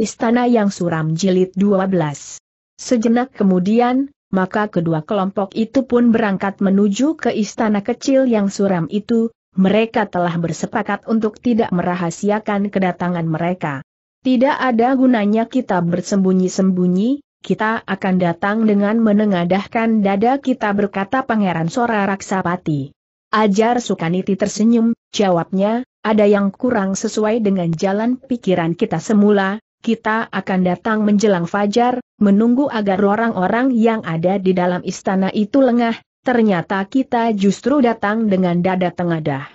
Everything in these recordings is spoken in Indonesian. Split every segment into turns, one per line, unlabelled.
Istana yang Suram Jilid 12. Sejenak kemudian, maka kedua kelompok itu pun berangkat menuju ke istana kecil yang suram itu, mereka telah bersepakat untuk tidak merahasiakan kedatangan mereka. Tidak ada gunanya kita bersembunyi-sembunyi, kita akan datang dengan menengadahkan dada kita berkata Pangeran Sora Raksapati. Ajar Sukaniti tersenyum, jawabnya, ada yang kurang sesuai dengan jalan pikiran kita semula, kita akan datang menjelang fajar, menunggu agar orang-orang yang ada di dalam istana itu lengah, ternyata kita justru datang dengan dada tengadah.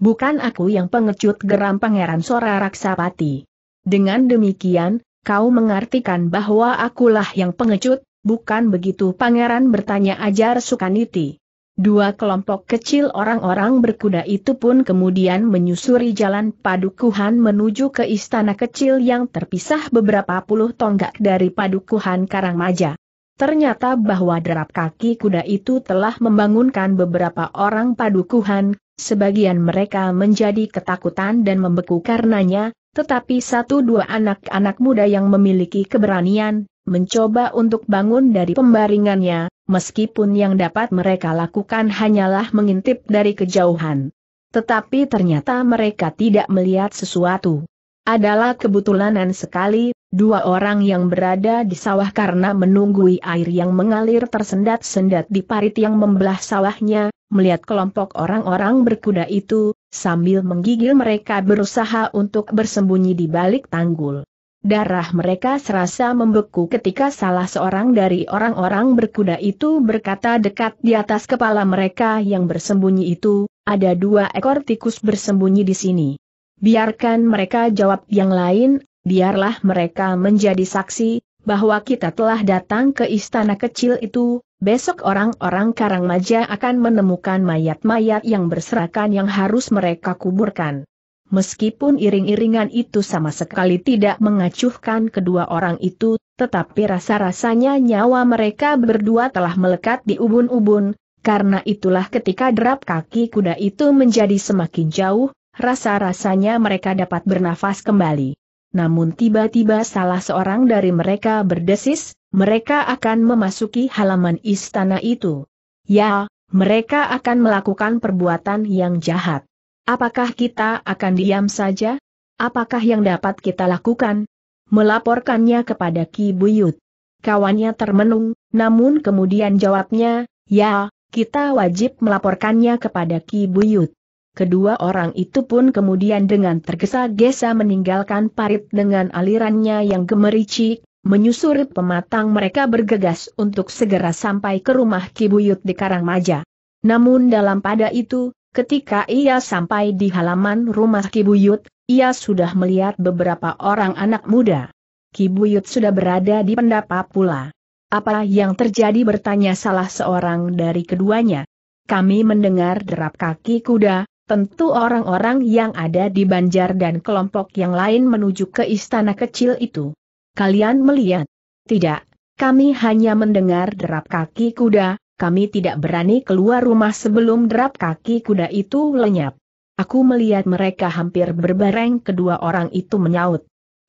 Bukan aku yang pengecut geram pangeran Sora Raksapati. Dengan demikian, kau mengartikan bahwa akulah yang pengecut, bukan begitu pangeran bertanya ajar Sukaniti. Dua kelompok kecil orang-orang berkuda itu pun kemudian menyusuri jalan padukuhan menuju ke istana kecil yang terpisah beberapa puluh tonggak dari padukuhan Karangmaja. Ternyata bahwa derap kaki kuda itu telah membangunkan beberapa orang padukuhan, sebagian mereka menjadi ketakutan dan membeku karenanya, tetapi satu dua anak-anak muda yang memiliki keberanian, mencoba untuk bangun dari pembaringannya, meskipun yang dapat mereka lakukan hanyalah mengintip dari kejauhan. Tetapi ternyata mereka tidak melihat sesuatu. Adalah kebetulanan sekali, dua orang yang berada di sawah karena menunggui air yang mengalir tersendat-sendat di parit yang membelah sawahnya, melihat kelompok orang-orang berkuda itu, sambil menggigil mereka berusaha untuk bersembunyi di balik tanggul. Darah mereka serasa membeku ketika salah seorang dari orang-orang berkuda itu berkata dekat di atas kepala mereka yang bersembunyi itu, ada dua ekor tikus bersembunyi di sini. Biarkan mereka jawab yang lain, biarlah mereka menjadi saksi, bahwa kita telah datang ke istana kecil itu, besok orang-orang Karangmaja akan menemukan mayat-mayat yang berserakan yang harus mereka kuburkan. Meskipun iring-iringan itu sama sekali tidak mengacuhkan kedua orang itu, tetapi rasa-rasanya nyawa mereka berdua telah melekat di ubun-ubun, karena itulah ketika derap kaki kuda itu menjadi semakin jauh, rasa-rasanya mereka dapat bernafas kembali. Namun tiba-tiba salah seorang dari mereka berdesis, mereka akan memasuki halaman istana itu. Ya, mereka akan melakukan perbuatan yang jahat. Apakah kita akan diam saja? Apakah yang dapat kita lakukan? Melaporkannya kepada Ki Buyut. Kawannya termenung, namun kemudian jawabnya, ya, kita wajib melaporkannya kepada Ki Buyut. Kedua orang itu pun kemudian dengan tergesa-gesa meninggalkan parit dengan alirannya yang gemericik, menyusuri pematang mereka bergegas untuk segera sampai ke rumah Ki Buyut di Karangmaja. Namun dalam pada itu, Ketika ia sampai di halaman rumah Kibuyut, ia sudah melihat beberapa orang anak muda. Kibuyut sudah berada di pendapa pula. Apa yang terjadi bertanya salah seorang dari keduanya. Kami mendengar derap kaki kuda, tentu orang-orang yang ada di Banjar dan kelompok yang lain menuju ke istana kecil itu. Kalian melihat? Tidak, kami hanya mendengar derap kaki kuda, kami tidak berani keluar rumah sebelum derap kaki kuda itu lenyap. Aku melihat mereka hampir berbareng kedua orang itu menyaut.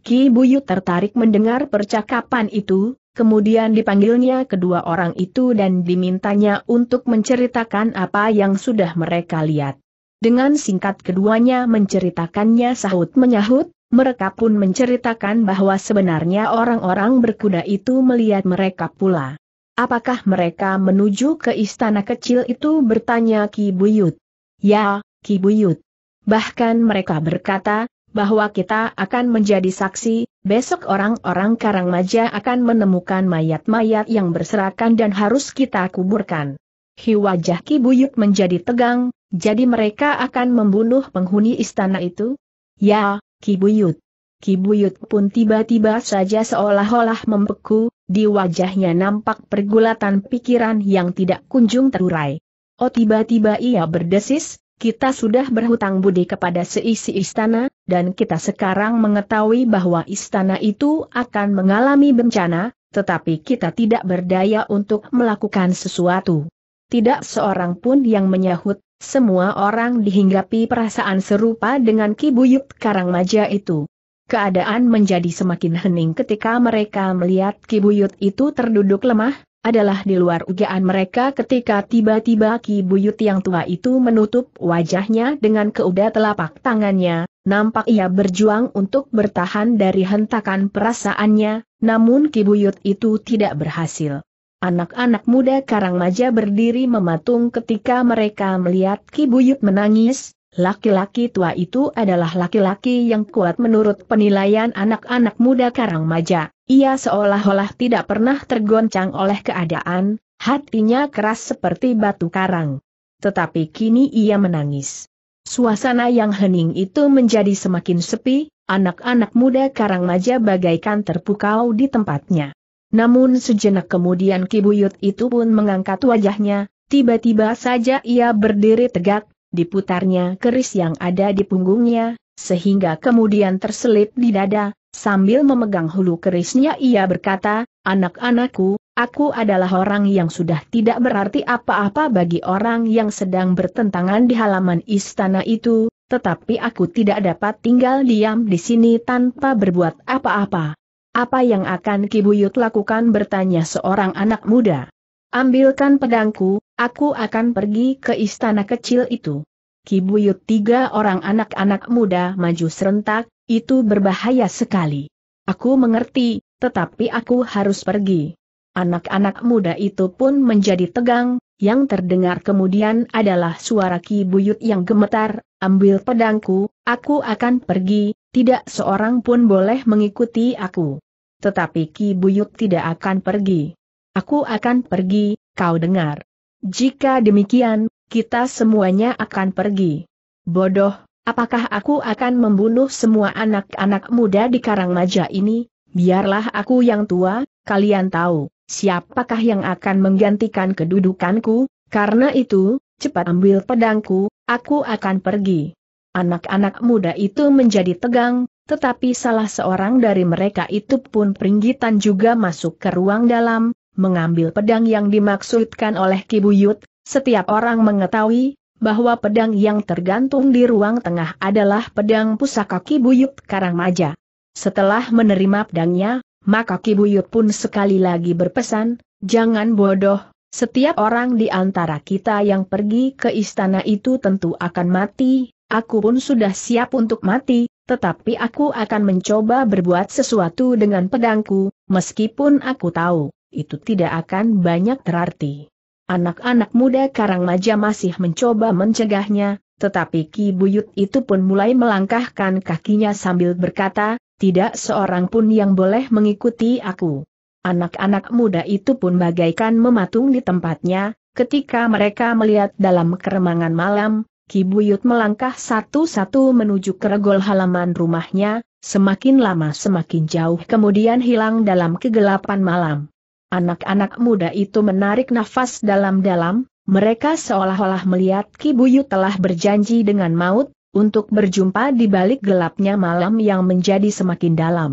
Ki Buyut tertarik mendengar percakapan itu, kemudian dipanggilnya kedua orang itu dan dimintanya untuk menceritakan apa yang sudah mereka lihat. Dengan singkat keduanya menceritakannya sahut menyahut, mereka pun menceritakan bahwa sebenarnya orang-orang berkuda itu melihat mereka pula. Apakah mereka menuju ke istana kecil itu bertanya Ki Buyut? Ya, Ki Buyut. Bahkan mereka berkata, bahwa kita akan menjadi saksi, besok orang-orang Karangmaja akan menemukan mayat-mayat yang berserakan dan harus kita kuburkan. Hi wajah Ki Buyut menjadi tegang, jadi mereka akan membunuh penghuni istana itu? Ya, Ki Buyut. Kibuyut pun tiba-tiba saja seolah-olah membeku, di wajahnya nampak pergulatan pikiran yang tidak kunjung terurai. Oh tiba-tiba ia berdesis, kita sudah berhutang budi kepada seisi istana, dan kita sekarang mengetahui bahwa istana itu akan mengalami bencana, tetapi kita tidak berdaya untuk melakukan sesuatu. Tidak seorang pun yang menyahut, semua orang dihinggapi perasaan serupa dengan kibuyut maja itu. Keadaan menjadi semakin hening ketika mereka melihat Kibuyut itu terduduk lemah, adalah di luar ugaan mereka ketika tiba-tiba Kibuyut yang tua itu menutup wajahnya dengan keuda telapak tangannya, nampak ia berjuang untuk bertahan dari hentakan perasaannya, namun Kibuyut itu tidak berhasil. Anak-anak muda Karangmaja berdiri mematung ketika mereka melihat Kibuyut menangis, Laki-laki tua itu adalah laki-laki yang kuat menurut penilaian anak-anak muda karang Karangmaja. Ia seolah-olah tidak pernah tergoncang oleh keadaan, hatinya keras seperti batu karang. Tetapi kini ia menangis. Suasana yang hening itu menjadi semakin sepi, anak-anak muda karang Karangmaja bagaikan terpukau di tempatnya. Namun sejenak kemudian Kibuyut itu pun mengangkat wajahnya, tiba-tiba saja ia berdiri tegak, diputarnya keris yang ada di punggungnya, sehingga kemudian terselip di dada, sambil memegang hulu kerisnya ia berkata, Anak-anakku, aku adalah orang yang sudah tidak berarti apa-apa bagi orang yang sedang bertentangan di halaman istana itu, tetapi aku tidak dapat tinggal diam di sini tanpa berbuat apa-apa. Apa yang akan Kibuyut lakukan bertanya seorang anak muda. Ambilkan pedangku, Aku akan pergi ke istana kecil itu. Kibuyut tiga orang anak-anak muda maju serentak, itu berbahaya sekali. Aku mengerti, tetapi aku harus pergi. Anak-anak muda itu pun menjadi tegang, yang terdengar kemudian adalah suara kibuyut yang gemetar, ambil pedangku, aku akan pergi, tidak seorang pun boleh mengikuti aku. Tetapi kibuyut tidak akan pergi. Aku akan pergi, kau dengar. Jika demikian, kita semuanya akan pergi. Bodoh, apakah aku akan membunuh semua anak-anak muda di Karang Karangmaja ini? Biarlah aku yang tua, kalian tahu, siapakah yang akan menggantikan kedudukanku? Karena itu, cepat ambil pedangku, aku akan pergi. Anak-anak muda itu menjadi tegang, tetapi salah seorang dari mereka itu pun peringgitan juga masuk ke ruang dalam, mengambil pedang yang dimaksudkan oleh Kibuyut, setiap orang mengetahui bahwa pedang yang tergantung di ruang tengah adalah pedang pusaka Kibuyut Karangmaja. Setelah menerima pedangnya, maka Kibuyut pun sekali lagi berpesan, jangan bodoh, setiap orang di antara kita yang pergi ke istana itu tentu akan mati, aku pun sudah siap untuk mati, tetapi aku akan mencoba berbuat sesuatu dengan pedangku, meskipun aku tahu itu tidak akan banyak terarti. Anak-anak muda karang maja masih mencoba mencegahnya, tetapi Ki Buyut itu pun mulai melangkahkan kakinya sambil berkata, tidak seorang pun yang boleh mengikuti aku. Anak-anak muda itu pun bagaikan mematung di tempatnya, ketika mereka melihat dalam keremangan malam, Ki Buyut melangkah satu-satu menuju keregol halaman rumahnya, semakin lama semakin jauh kemudian hilang dalam kegelapan malam. Anak-anak muda itu menarik nafas dalam-dalam, mereka seolah-olah melihat Kibuyu telah berjanji dengan maut, untuk berjumpa di balik gelapnya malam yang menjadi semakin dalam.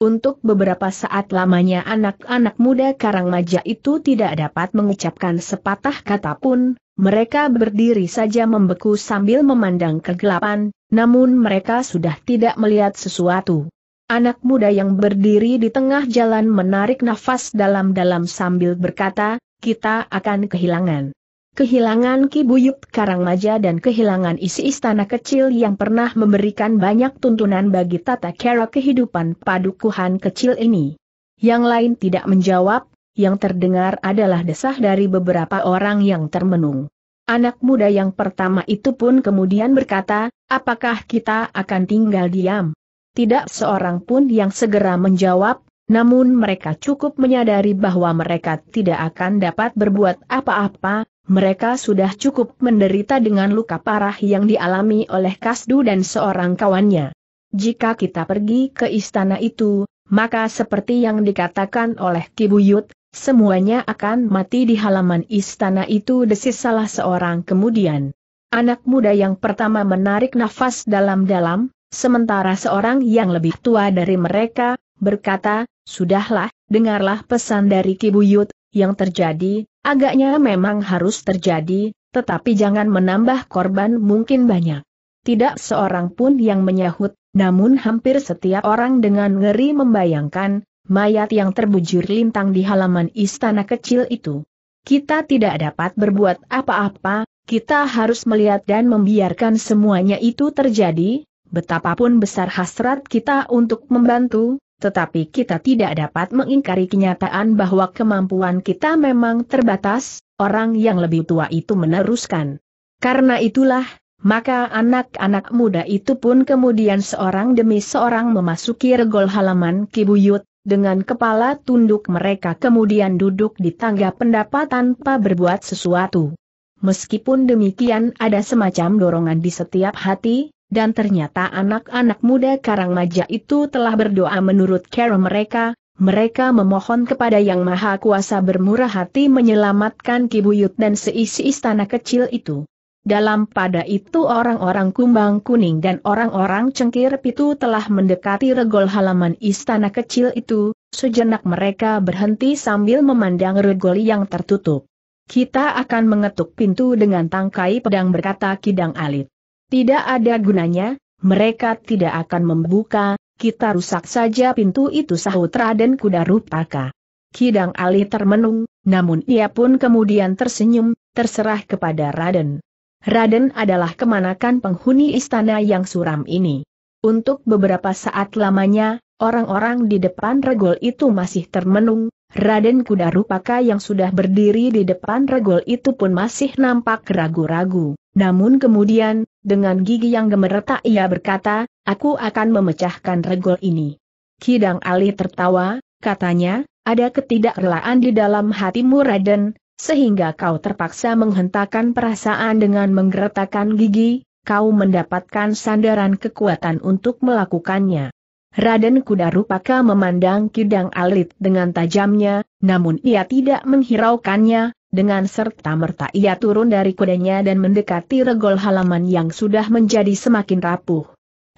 Untuk beberapa saat lamanya anak-anak muda Karang Karangmaja itu tidak dapat mengucapkan sepatah kata pun, mereka berdiri saja membeku sambil memandang kegelapan, namun mereka sudah tidak melihat sesuatu. Anak muda yang berdiri di tengah jalan menarik nafas dalam-dalam sambil berkata, kita akan kehilangan. Kehilangan Ki karang Karangmaja dan kehilangan isi istana kecil yang pernah memberikan banyak tuntunan bagi tata cara kehidupan padukuhan kecil ini. Yang lain tidak menjawab, yang terdengar adalah desah dari beberapa orang yang termenung. Anak muda yang pertama itu pun kemudian berkata, apakah kita akan tinggal diam? tidak seorang pun yang segera menjawab, namun mereka cukup menyadari bahwa mereka tidak akan dapat berbuat apa-apa, mereka sudah cukup menderita dengan luka parah yang dialami oleh Kasdu dan seorang kawannya. Jika kita pergi ke istana itu, maka seperti yang dikatakan oleh Kibuyut, semuanya akan mati di halaman istana itu desis salah seorang kemudian. Anak muda yang pertama menarik nafas dalam-dalam, Sementara seorang yang lebih tua dari mereka, berkata, Sudahlah, dengarlah pesan dari Kibuyut, yang terjadi, agaknya memang harus terjadi, tetapi jangan menambah korban mungkin banyak. Tidak seorang pun yang menyahut, namun hampir setiap orang dengan ngeri membayangkan, mayat yang terbujur lintang di halaman istana kecil itu. Kita tidak dapat berbuat apa-apa, kita harus melihat dan membiarkan semuanya itu terjadi, Betapapun besar hasrat kita untuk membantu, tetapi kita tidak dapat mengingkari kenyataan bahwa kemampuan kita memang terbatas, orang yang lebih tua itu meneruskan. Karena itulah, maka anak-anak muda itu pun kemudian seorang demi seorang memasuki regol halaman Kibuyut, dengan kepala tunduk mereka kemudian duduk di tangga pendapat tanpa berbuat sesuatu. Meskipun demikian ada semacam dorongan di setiap hati, dan ternyata anak-anak muda karang maja itu telah berdoa menurut cara mereka, mereka memohon kepada Yang Maha Kuasa bermurah hati menyelamatkan Kibuyut dan seisi istana kecil itu. Dalam pada itu orang-orang kumbang kuning dan orang-orang cengkir pitu telah mendekati regol halaman istana kecil itu, sejenak mereka berhenti sambil memandang regol yang tertutup. Kita akan mengetuk pintu dengan tangkai pedang berkata Kidang Alit. Tidak ada gunanya, mereka tidak akan membuka, kita rusak saja pintu itu sahut Raden Kuda Rupaka. Kidang Ali termenung, namun ia pun kemudian tersenyum, terserah kepada Raden. Raden adalah kemanakan penghuni istana yang suram ini. Untuk beberapa saat lamanya, orang-orang di depan regol itu masih termenung, Raden Kuda Rupaka yang sudah berdiri di depan regol itu pun masih nampak ragu-ragu. Namun kemudian, dengan gigi yang gemeretak ia berkata, aku akan memecahkan regol ini. Kidang Ali tertawa, katanya, ada ketidakrelaan di dalam hatimu Raden, sehingga kau terpaksa menghentakkan perasaan dengan menggeretakkan gigi, kau mendapatkan sandaran kekuatan untuk melakukannya. Raden Kuda Rupaka memandang Kidang Alit dengan tajamnya, namun ia tidak menghiraukannya, dengan serta-merta ia turun dari kudanya dan mendekati regol halaman yang sudah menjadi semakin rapuh.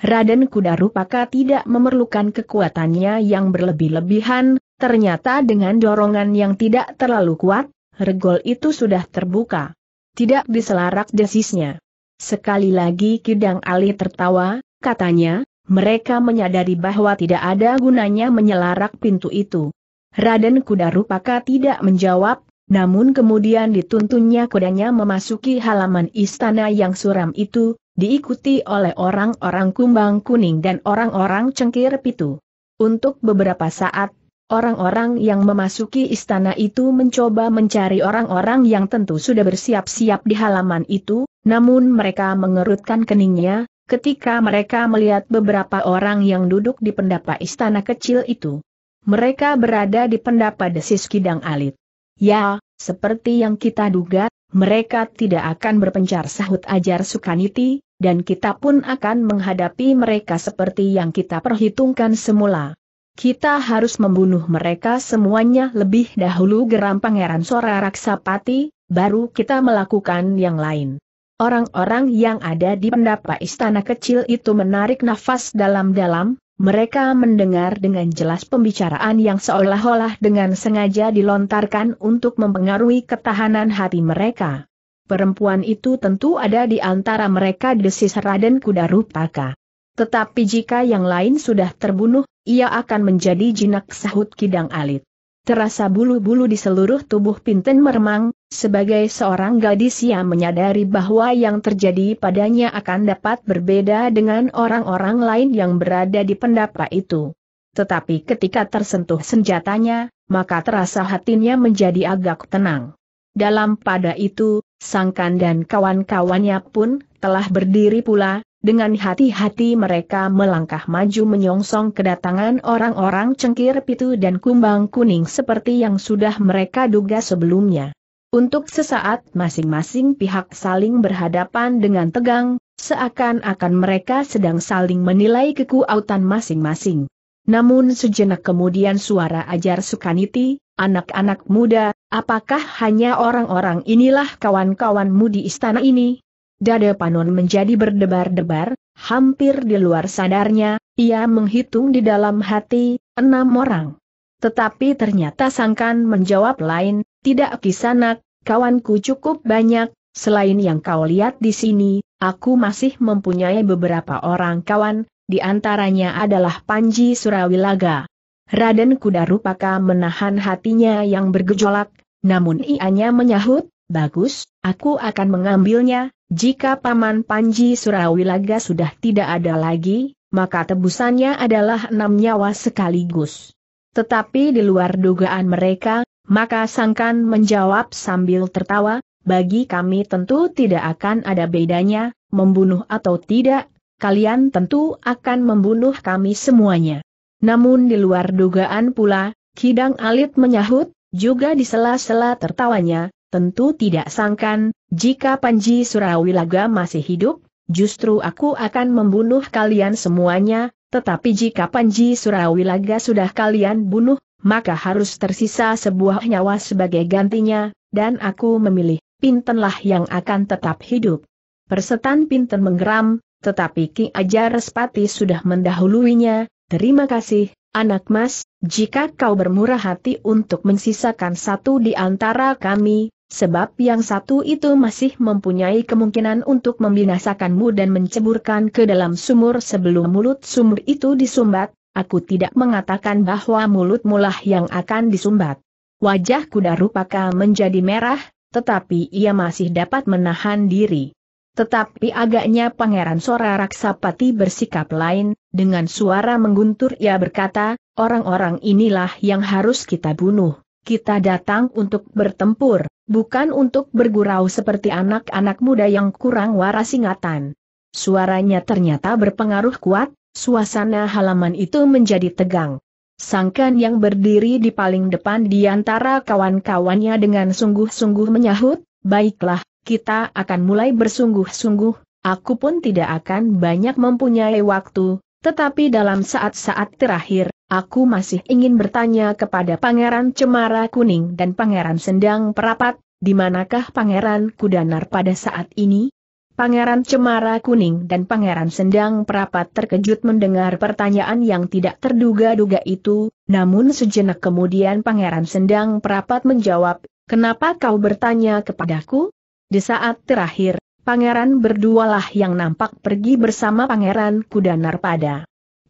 Raden Kuda Rupaka tidak memerlukan kekuatannya yang berlebih-lebihan, ternyata dengan dorongan yang tidak terlalu kuat, regol itu sudah terbuka. Tidak diselarak desisnya. Sekali lagi Kidang Alit tertawa, katanya, mereka menyadari bahwa tidak ada gunanya menyelarak pintu itu. Raden Kuda Rupaka tidak menjawab, namun kemudian dituntunnya kudanya memasuki halaman istana yang suram itu, diikuti oleh orang-orang kumbang kuning dan orang-orang cengkir pitu. Untuk beberapa saat, orang-orang yang memasuki istana itu mencoba mencari orang-orang yang tentu sudah bersiap-siap di halaman itu, namun mereka mengerutkan keningnya, ketika mereka melihat beberapa orang yang duduk di pendapa istana kecil itu. Mereka berada di pendapa desis Kidang Alit. Ya, seperti yang kita duga, mereka tidak akan berpencar sahut ajar Sukaniti, dan kita pun akan menghadapi mereka seperti yang kita perhitungkan semula. Kita harus membunuh mereka semuanya lebih dahulu geram Pangeran Sora Raksapati, baru kita melakukan yang lain. Orang-orang yang ada di pendapa istana kecil itu menarik nafas dalam-dalam, mereka mendengar dengan jelas pembicaraan yang seolah-olah dengan sengaja dilontarkan untuk mempengaruhi ketahanan hati mereka. Perempuan itu tentu ada di antara mereka desis Raden Kudarupaka. Tetapi jika yang lain sudah terbunuh, ia akan menjadi jinak sahut Kidang Alit terasa bulu-bulu di seluruh tubuh Pinten meremang, sebagai seorang gadis yang menyadari bahwa yang terjadi padanya akan dapat berbeda dengan orang-orang lain yang berada di pendapa itu. Tetapi ketika tersentuh senjatanya, maka terasa hatinya menjadi agak tenang. Dalam pada itu, Sangkan dan kawan-kawannya pun telah berdiri pula, dengan hati-hati mereka melangkah maju menyongsong kedatangan orang-orang cengkir pitu dan kumbang kuning seperti yang sudah mereka duga sebelumnya. Untuk sesaat masing-masing pihak saling berhadapan dengan tegang, seakan-akan mereka sedang saling menilai kekuatan masing-masing. Namun sejenak kemudian suara ajar Sukaniti, anak-anak muda, apakah hanya orang-orang inilah kawan-kawanmu di istana ini? Dada Panon menjadi berdebar-debar, hampir di luar sadarnya, ia menghitung di dalam hati, enam orang. Tetapi ternyata Sangkan menjawab lain, tidak kisanak, kawanku cukup banyak, selain yang kau lihat di sini, aku masih mempunyai beberapa orang kawan, di antaranya adalah Panji Surawilaga. Raden Kuda Rupaka menahan hatinya yang bergejolak, namun ianya menyahut, Bagus, aku akan mengambilnya, jika Paman Panji Surawilaga sudah tidak ada lagi, maka tebusannya adalah enam nyawa sekaligus. Tetapi di luar dugaan mereka, maka Sangkan menjawab sambil tertawa, bagi kami tentu tidak akan ada bedanya, membunuh atau tidak, kalian tentu akan membunuh kami semuanya. Namun di luar dugaan pula, Kidang Alit menyahut, juga di sela-sela tertawanya, Tentu tidak sangkan, jika Panji Surawilaga masih hidup, justru aku akan membunuh kalian semuanya, tetapi jika Panji Surawilaga sudah kalian bunuh, maka harus tersisa sebuah nyawa sebagai gantinya, dan aku memilih, Pintenlah yang akan tetap hidup. Persetan Pinten menggeram, tetapi Ki Ajar Respati sudah mendahuluinya, terima kasih, anak mas, jika kau bermurah hati untuk mensisakan satu di antara kami, sebab yang satu itu masih mempunyai kemungkinan untuk membinasakanmu dan menceburkan ke dalam sumur sebelum mulut sumur itu disumbat, aku tidak mengatakan bahwa mulut mulah yang akan disumbat. Wajah kuda rupaka menjadi merah, tetapi ia masih dapat menahan diri. Tetapi agaknya Pangeran Sora Raksapati bersikap lain, dengan suara mengguntur ia berkata, orang-orang inilah yang harus kita bunuh, kita datang untuk bertempur, bukan untuk bergurau seperti anak-anak muda yang kurang waras ingatan. Suaranya ternyata berpengaruh kuat, suasana halaman itu menjadi tegang. Sangkan yang berdiri di paling depan di antara kawan-kawannya dengan sungguh-sungguh menyahut, baiklah, kita akan mulai bersungguh-sungguh, aku pun tidak akan banyak mempunyai waktu, tetapi dalam saat-saat terakhir, aku masih ingin bertanya kepada Pangeran Cemara Kuning dan Pangeran Sendang Perapat, di manakah Pangeran Kudanar pada saat ini? Pangeran Cemara Kuning dan Pangeran Sendang Perapat terkejut mendengar pertanyaan yang tidak terduga-duga itu, namun sejenak kemudian Pangeran Sendang Perapat menjawab, Kenapa kau bertanya kepadaku? Di saat terakhir, pangeran berdualah yang nampak pergi bersama pangeran kuda Narpada.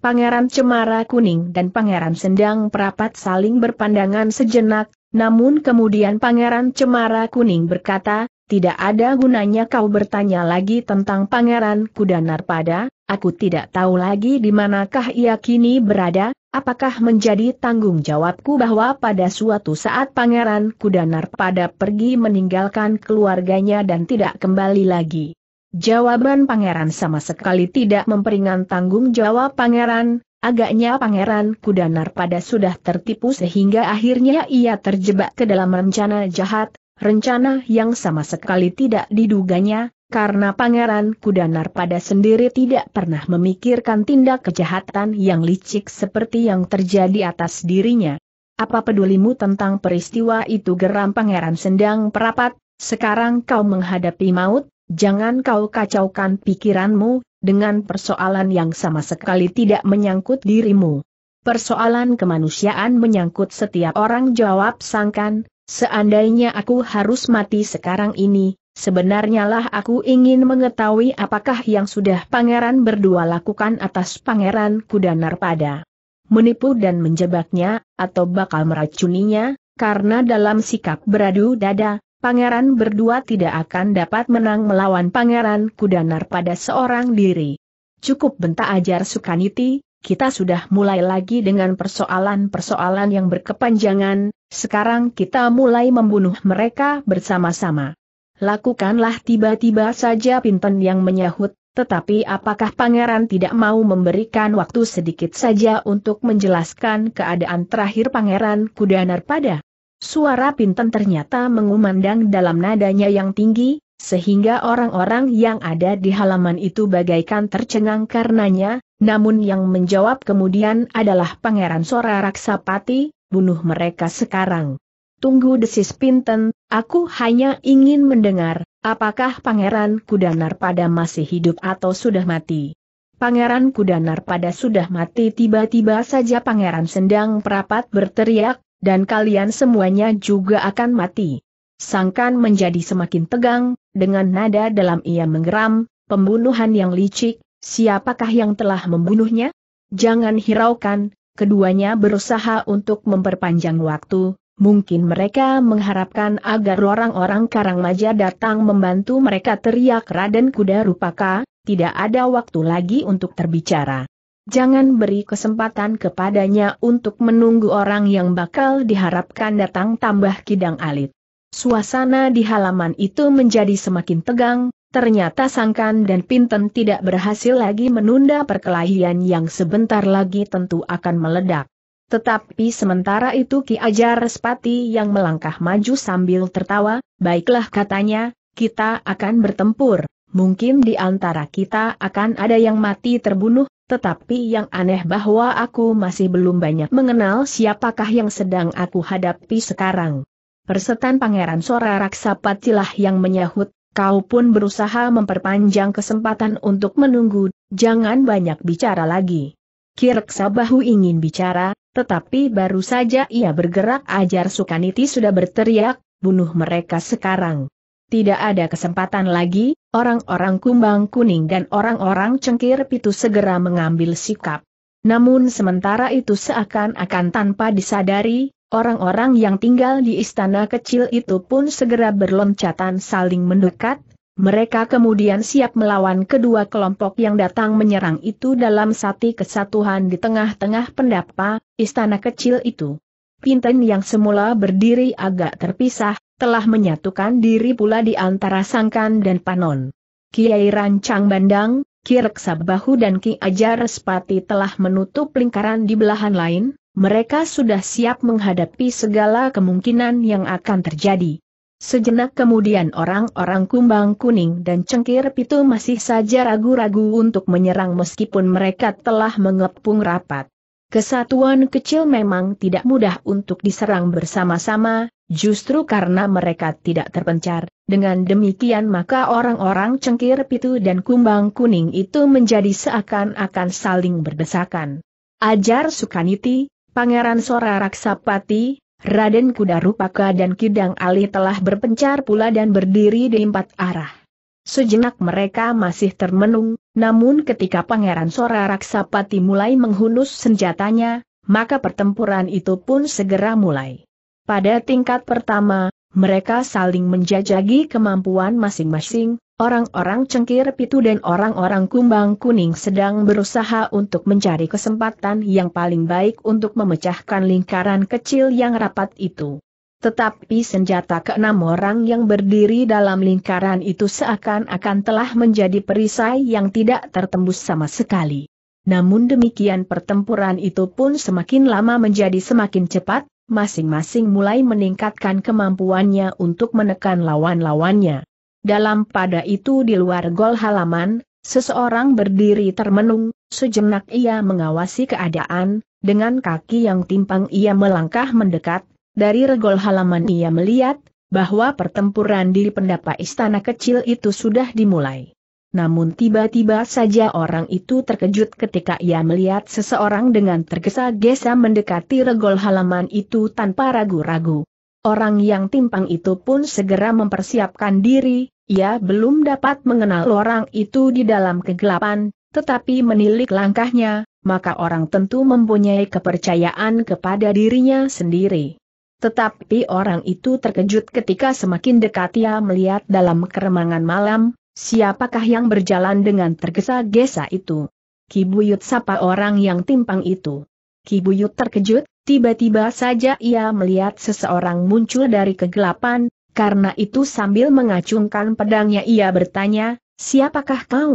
Pangeran Cemara Kuning dan Pangeran Sendang Perapat saling berpandangan sejenak, namun kemudian Pangeran Cemara Kuning berkata, tidak ada gunanya kau bertanya lagi tentang Pangeran Kuda Narpada, Aku tidak tahu lagi di manakah ia kini berada, apakah menjadi tanggung jawabku bahwa pada suatu saat Pangeran Kudanar pada pergi meninggalkan keluarganya dan tidak kembali lagi. Jawaban Pangeran sama sekali tidak memperingan tanggung jawab Pangeran, Agaknya Pangeran Kudanar pada sudah tertipu sehingga akhirnya ia terjebak ke dalam rencana jahat, rencana yang sama sekali tidak diduganya, karena Pangeran Kudanar pada sendiri tidak pernah memikirkan tindak kejahatan yang licik seperti yang terjadi atas dirinya. Apa pedulimu tentang peristiwa itu geram Pangeran Sendang Perapat, sekarang kau menghadapi maut, jangan kau kacaukan pikiranmu, dengan persoalan yang sama sekali tidak menyangkut dirimu. Persoalan kemanusiaan menyangkut setiap orang jawab sangkan, seandainya aku harus mati sekarang ini, Sebenarnya aku ingin mengetahui apakah yang sudah pangeran berdua lakukan atas pangeran kuda Narpada. Menipu dan menjebaknya, atau bakal meracuninya, karena dalam sikap beradu dada, pangeran berdua tidak akan dapat menang melawan pangeran kuda Narpada seorang diri. Cukup bentak ajar Sukaniti, kita sudah mulai lagi dengan persoalan-persoalan yang berkepanjangan, sekarang kita mulai membunuh mereka bersama-sama. Lakukanlah tiba-tiba saja Pinten yang menyahut, tetapi apakah pangeran tidak mau memberikan waktu sedikit saja untuk menjelaskan keadaan terakhir pangeran Kudanar pada? Suara Pinten ternyata mengumandang dalam nadanya yang tinggi, sehingga orang-orang yang ada di halaman itu bagaikan tercengang karenanya, namun yang menjawab kemudian adalah Pangeran Sora Raksapati, bunuh mereka sekarang. Tunggu desis Pinten, aku hanya ingin mendengar, apakah Pangeran Kudanar pada masih hidup atau sudah mati? Pangeran Kudanar pada sudah mati tiba-tiba saja Pangeran Sendang Perapat berteriak, dan kalian semuanya juga akan mati. Sangkan menjadi semakin tegang, dengan nada dalam ia menggeram, pembunuhan yang licik, siapakah yang telah membunuhnya? Jangan hiraukan, keduanya berusaha untuk memperpanjang waktu, Mungkin mereka mengharapkan agar orang-orang Karang Karangmaja datang membantu mereka teriak Raden Kuda Rupaka, tidak ada waktu lagi untuk terbicara. Jangan beri kesempatan kepadanya untuk menunggu orang yang bakal diharapkan datang tambah kidang alit. Suasana di halaman itu menjadi semakin tegang, ternyata Sangkan dan Pinten tidak berhasil lagi menunda perkelahian yang sebentar lagi tentu akan meledak. Tetapi sementara itu Ki Ajar Respati yang melangkah maju sambil tertawa, baiklah katanya, kita akan bertempur, mungkin di antara kita akan ada yang mati terbunuh, tetapi yang aneh bahwa aku masih belum banyak mengenal siapakah yang sedang aku hadapi sekarang. Persetan Pangeran Sora Raksapatilah yang menyahut, kau pun berusaha memperpanjang kesempatan untuk menunggu, jangan banyak bicara lagi. Kirk Bahu ingin bicara, tetapi baru saja ia bergerak ajar Sukaniti sudah berteriak, bunuh mereka sekarang. Tidak ada kesempatan lagi, orang-orang kumbang kuning dan orang-orang cengkir pitu segera mengambil sikap. Namun sementara itu seakan-akan tanpa disadari, orang-orang yang tinggal di istana kecil itu pun segera berloncatan saling mendekat, mereka kemudian siap melawan kedua kelompok yang datang menyerang itu dalam sati kesatuan di tengah-tengah pendapa, istana kecil itu. Pinten yang semula berdiri agak terpisah, telah menyatukan diri pula di antara Sangkan dan Panon. Kiai Rancang Bandang, Kirek Sabahu dan Ki Ajar Sepati telah menutup lingkaran di belahan lain, mereka sudah siap menghadapi segala kemungkinan yang akan terjadi. Sejenak kemudian orang-orang kumbang kuning dan cengkir pitu masih saja ragu-ragu untuk menyerang meskipun mereka telah mengepung rapat. Kesatuan kecil memang tidak mudah untuk diserang bersama-sama, justru karena mereka tidak terpencar. Dengan demikian maka orang-orang cengkir pitu dan kumbang kuning itu menjadi seakan-akan saling berdesakan. Ajar Sukaniti, Pangeran Sora Raksapati, Raden Kuda Rupaka dan Kidang Ali telah berpencar pula dan berdiri di empat arah. Sejenak mereka masih termenung, namun ketika Pangeran Sora Raksapati mulai menghunus senjatanya, maka pertempuran itu pun segera mulai. Pada tingkat pertama, mereka saling menjajagi kemampuan masing-masing, Orang-orang cengkir pitu dan orang-orang kumbang kuning sedang berusaha untuk mencari kesempatan yang paling baik untuk memecahkan lingkaran kecil yang rapat itu. Tetapi senjata keenam orang yang berdiri dalam lingkaran itu seakan-akan telah menjadi perisai yang tidak tertembus sama sekali. Namun demikian pertempuran itu pun semakin lama menjadi semakin cepat, masing-masing mulai meningkatkan kemampuannya untuk menekan lawan-lawannya. Dalam pada itu di luar gol halaman, seseorang berdiri termenung, sejenak ia mengawasi keadaan, dengan kaki yang timpang ia melangkah mendekat, dari regol halaman ia melihat, bahwa pertempuran di pendapa istana kecil itu sudah dimulai. Namun tiba-tiba saja orang itu terkejut ketika ia melihat seseorang dengan tergesa-gesa mendekati regol halaman itu tanpa ragu-ragu. Orang yang timpang itu pun segera mempersiapkan diri, ia belum dapat mengenal orang itu di dalam kegelapan, tetapi menilik langkahnya, maka orang tentu mempunyai kepercayaan kepada dirinya sendiri. Tetapi orang itu terkejut ketika semakin dekat ia melihat dalam keremangan malam, siapakah yang berjalan dengan tergesa-gesa itu. Kibuyut sapa orang yang timpang itu. Kibuyut terkejut, tiba-tiba saja ia melihat seseorang muncul dari kegelapan, karena itu sambil mengacungkan pedangnya ia bertanya, siapakah kau?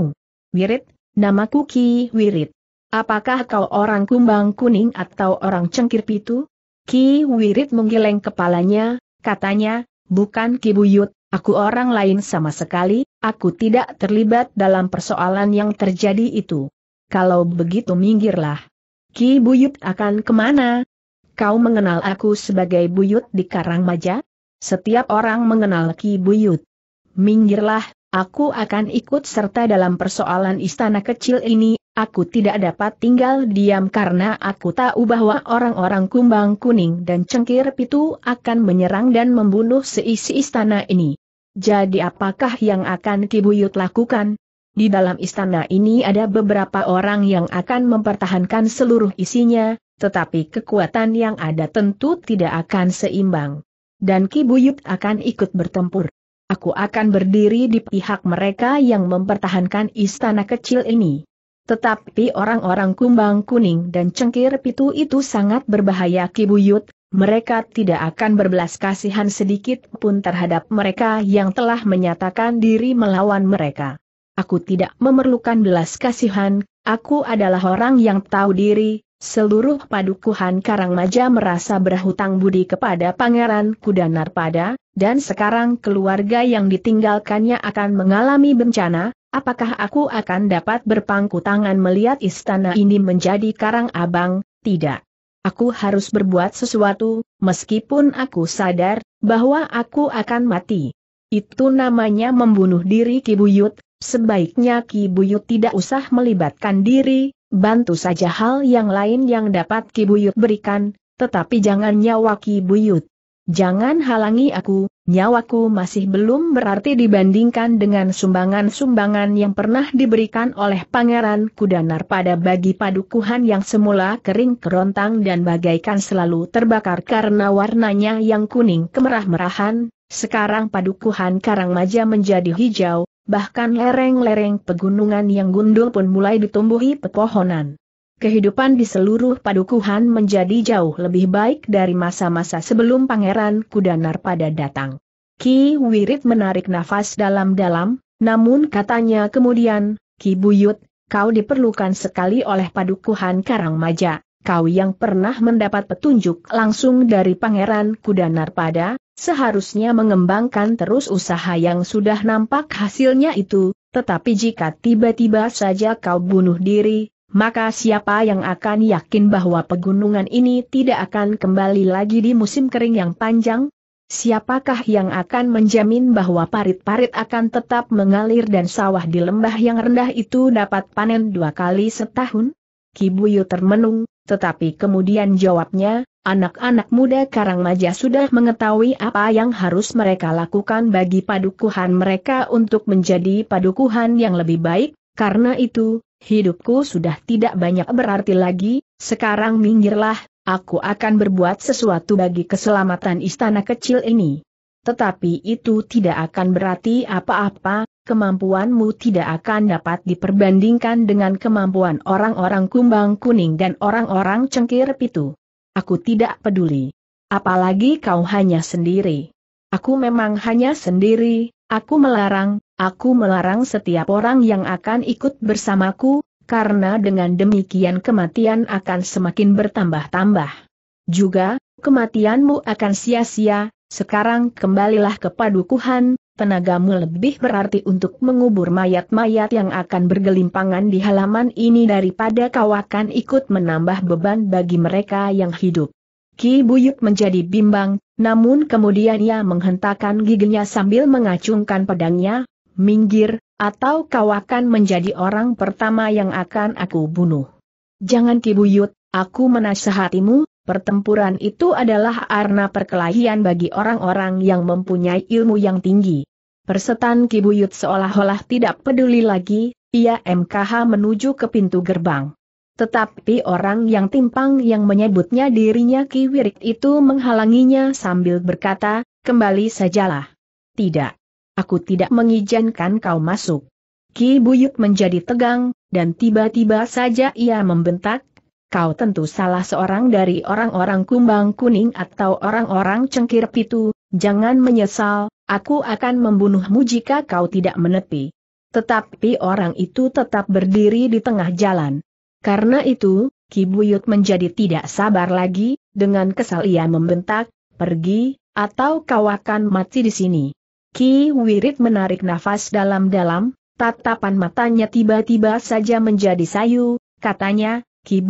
Wirid, namaku Ki Wirid. Apakah kau orang kumbang kuning atau orang cengkir pitu? Ki Wirid menggeleng kepalanya, katanya, bukan Ki Buyut, aku orang lain sama sekali, aku tidak terlibat dalam persoalan yang terjadi itu. Kalau begitu minggirlah. Ki Buyut akan kemana? Kau mengenal aku sebagai Buyut di Karangmaja? Setiap orang mengenal Ki Buyut. Minggirlah, aku akan ikut serta dalam persoalan istana kecil ini, aku tidak dapat tinggal diam karena aku tahu bahwa orang-orang kumbang kuning dan cengkir pitu akan menyerang dan membunuh seisi istana ini. Jadi apakah yang akan Ki Buyut lakukan? Di dalam istana ini ada beberapa orang yang akan mempertahankan seluruh isinya, tetapi kekuatan yang ada tentu tidak akan seimbang. Dan Ki Buyut akan ikut bertempur. Aku akan berdiri di pihak mereka yang mempertahankan istana kecil ini. Tetapi orang-orang kumbang kuning dan cengkir pitu itu sangat berbahaya Ki Buyut, mereka tidak akan berbelas kasihan sedikit pun terhadap mereka yang telah menyatakan diri melawan mereka. Aku tidak memerlukan belas kasihan, aku adalah orang yang tahu diri, Seluruh padukuhan Karangmaja merasa berhutang budi kepada Pangeran Kuda Narpada, dan sekarang keluarga yang ditinggalkannya akan mengalami bencana, apakah aku akan dapat berpangku tangan melihat istana ini menjadi karang abang, tidak. Aku harus berbuat sesuatu, meskipun aku sadar, bahwa aku akan mati. Itu namanya membunuh diri Kibuyut, sebaiknya Kibuyut tidak usah melibatkan diri, bantu saja hal yang lain yang dapat Ki Buyut berikan, tetapi jangan nyawa Ki Buyut. Jangan halangi aku, nyawaku masih belum berarti dibandingkan dengan sumbangan-sumbangan yang pernah diberikan oleh Pangeran Kudanar pada bagi padukuhan yang semula kering kerontang dan bagaikan selalu terbakar karena warnanya yang kuning kemerah-merahan, sekarang padukuhan Karangmaja menjadi hijau, bahkan lereng-lereng pegunungan yang gundul pun mulai ditumbuhi pepohonan. Kehidupan di seluruh padukuhan menjadi jauh lebih baik dari masa-masa sebelum Pangeran Kudanar pada datang. Ki Wirid menarik nafas dalam-dalam, namun katanya kemudian, Ki Buyut, kau diperlukan sekali oleh padukuhan Karangmaja, kau yang pernah mendapat petunjuk langsung dari Pangeran Kudanar pada, seharusnya mengembangkan terus usaha yang sudah nampak hasilnya itu, tetapi jika tiba-tiba saja kau bunuh diri, maka siapa yang akan yakin bahwa pegunungan ini tidak akan kembali lagi di musim kering yang panjang? Siapakah yang akan menjamin bahwa parit-parit akan tetap mengalir dan sawah di lembah yang rendah itu dapat panen dua kali setahun? Kibuyu termenung, tetapi kemudian jawabnya, Anak-anak muda karang Maja sudah mengetahui apa yang harus mereka lakukan bagi padukuhan mereka untuk menjadi padukuhan yang lebih baik, karena itu, hidupku sudah tidak banyak berarti lagi, sekarang minggirlah, aku akan berbuat sesuatu bagi keselamatan istana kecil ini. Tetapi itu tidak akan berarti apa-apa, kemampuanmu tidak akan dapat diperbandingkan dengan kemampuan orang-orang kumbang kuning dan orang-orang cengkir pitu. Aku tidak peduli. Apalagi kau hanya sendiri. Aku memang hanya sendiri, aku melarang, aku melarang setiap orang yang akan ikut bersamaku, karena dengan demikian kematian akan semakin bertambah-tambah. Juga, kematianmu akan sia-sia, sekarang kembalilah ke padukuhan, tenagamu lebih berarti untuk mengubur mayat-mayat yang akan bergelimpangan di halaman ini daripada kau akan ikut menambah beban bagi mereka yang hidup. Ki Buyut menjadi bimbang, namun kemudian ia menghentakkan giginya sambil mengacungkan pedangnya, minggir, atau kau akan menjadi orang pertama yang akan aku bunuh. Jangan Ki Buyut, aku menasehatimu, Pertempuran itu adalah arna perkelahian bagi orang-orang yang mempunyai ilmu yang tinggi. Persetan Kibuyut seolah-olah tidak peduli lagi, ia MKH menuju ke pintu gerbang. Tetapi orang yang timpang yang menyebutnya dirinya Ki Kiwirik itu menghalanginya sambil berkata, kembali sajalah. Tidak. Aku tidak mengizinkan kau masuk. Ki Buyut menjadi tegang, dan tiba-tiba saja ia membentak, kau tentu salah seorang dari orang-orang kumbang kuning atau orang-orang cengkir pitu, jangan menyesal, aku akan membunuhmu jika kau tidak menepi. Tetapi orang itu tetap berdiri di tengah jalan. Karena itu, Ki Buyut menjadi tidak sabar lagi, dengan kesal ia membentak, pergi, atau kau akan mati di sini. Ki Wirid menarik nafas dalam-dalam, tatapan matanya tiba-tiba saja menjadi sayu, katanya, Ki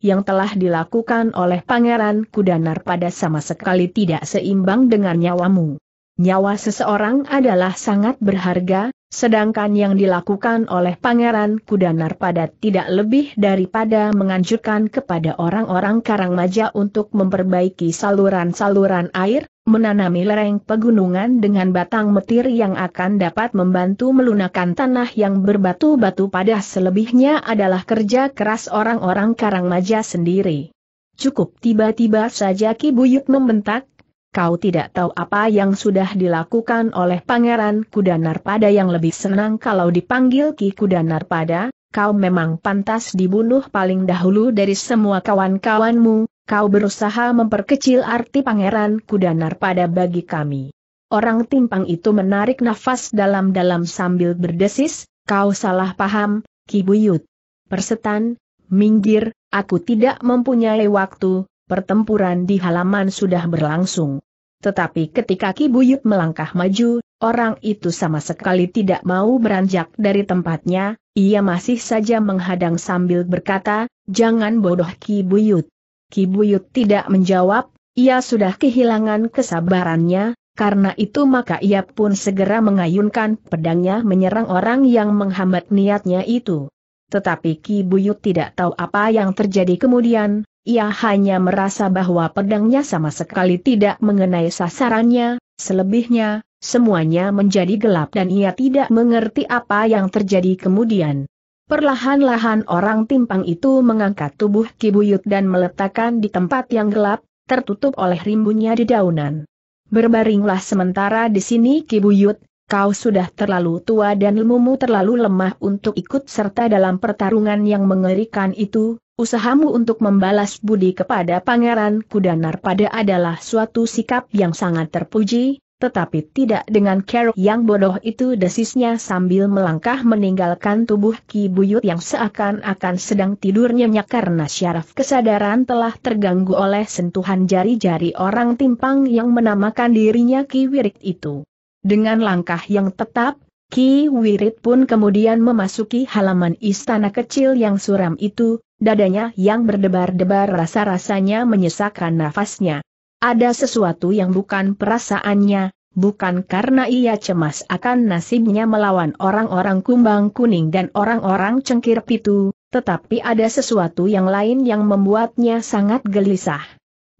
yang telah dilakukan oleh Pangeran Kudanar pada sama sekali tidak seimbang dengan nyawamu. Nyawa seseorang adalah sangat berharga, sedangkan yang dilakukan oleh Pangeran Kudanar pada tidak lebih daripada menganjurkan kepada orang-orang Karangmaja untuk memperbaiki saluran-saluran air, menanami lereng pegunungan dengan batang metir yang akan dapat membantu melunakan tanah yang berbatu-batu pada selebihnya adalah kerja keras orang-orang Karang Karangmaja sendiri. Cukup tiba-tiba saja Ki Buyut membentak, kau tidak tahu apa yang sudah dilakukan oleh Pangeran Kudanar pada yang lebih senang kalau dipanggil Ki Kudanar pada, kau memang pantas dibunuh paling dahulu dari semua kawan-kawanmu, kau berusaha memperkecil arti pangeran Kudanar pada bagi kami. Orang timpang itu menarik nafas dalam-dalam sambil berdesis, kau salah paham, Kibuyut. Persetan, minggir, aku tidak mempunyai waktu, pertempuran di halaman sudah berlangsung. Tetapi ketika Kibuyut melangkah maju, orang itu sama sekali tidak mau beranjak dari tempatnya, ia masih saja menghadang sambil berkata, jangan bodoh Kibuyut. Kibuyut tidak menjawab, ia sudah kehilangan kesabarannya, karena itu maka ia pun segera mengayunkan pedangnya menyerang orang yang menghambat niatnya itu. Tetapi Kibuyut tidak tahu apa yang terjadi kemudian, ia hanya merasa bahwa pedangnya sama sekali tidak mengenai sasarannya, selebihnya, semuanya menjadi gelap dan ia tidak mengerti apa yang terjadi kemudian. Perlahan-lahan orang timpang itu mengangkat tubuh Kibuyut dan meletakkan di tempat yang gelap, tertutup oleh rimbunnya dedaunan. Berbaringlah sementara di sini Kibuyut, kau sudah terlalu tua dan ilmumu terlalu lemah untuk ikut serta dalam pertarungan yang mengerikan itu, usahamu untuk membalas budi kepada Pangeran Kudanar pada adalah suatu sikap yang sangat terpuji, tetapi tidak dengan kerok yang bodoh itu desisnya sambil melangkah meninggalkan tubuh Ki Buyut yang seakan-akan sedang tidur nyenyak karena syaraf kesadaran telah terganggu oleh sentuhan jari-jari orang timpang yang menamakan dirinya Ki Wirit itu. Dengan langkah yang tetap, Ki Wirit pun kemudian memasuki halaman istana kecil yang suram itu, dadanya yang berdebar-debar rasa-rasanya menyesakkan nafasnya. Ada sesuatu yang bukan perasaannya, bukan karena ia cemas akan nasibnya melawan orang-orang kumbang kuning dan orang-orang cengkir pitu, tetapi ada sesuatu yang lain yang membuatnya sangat gelisah.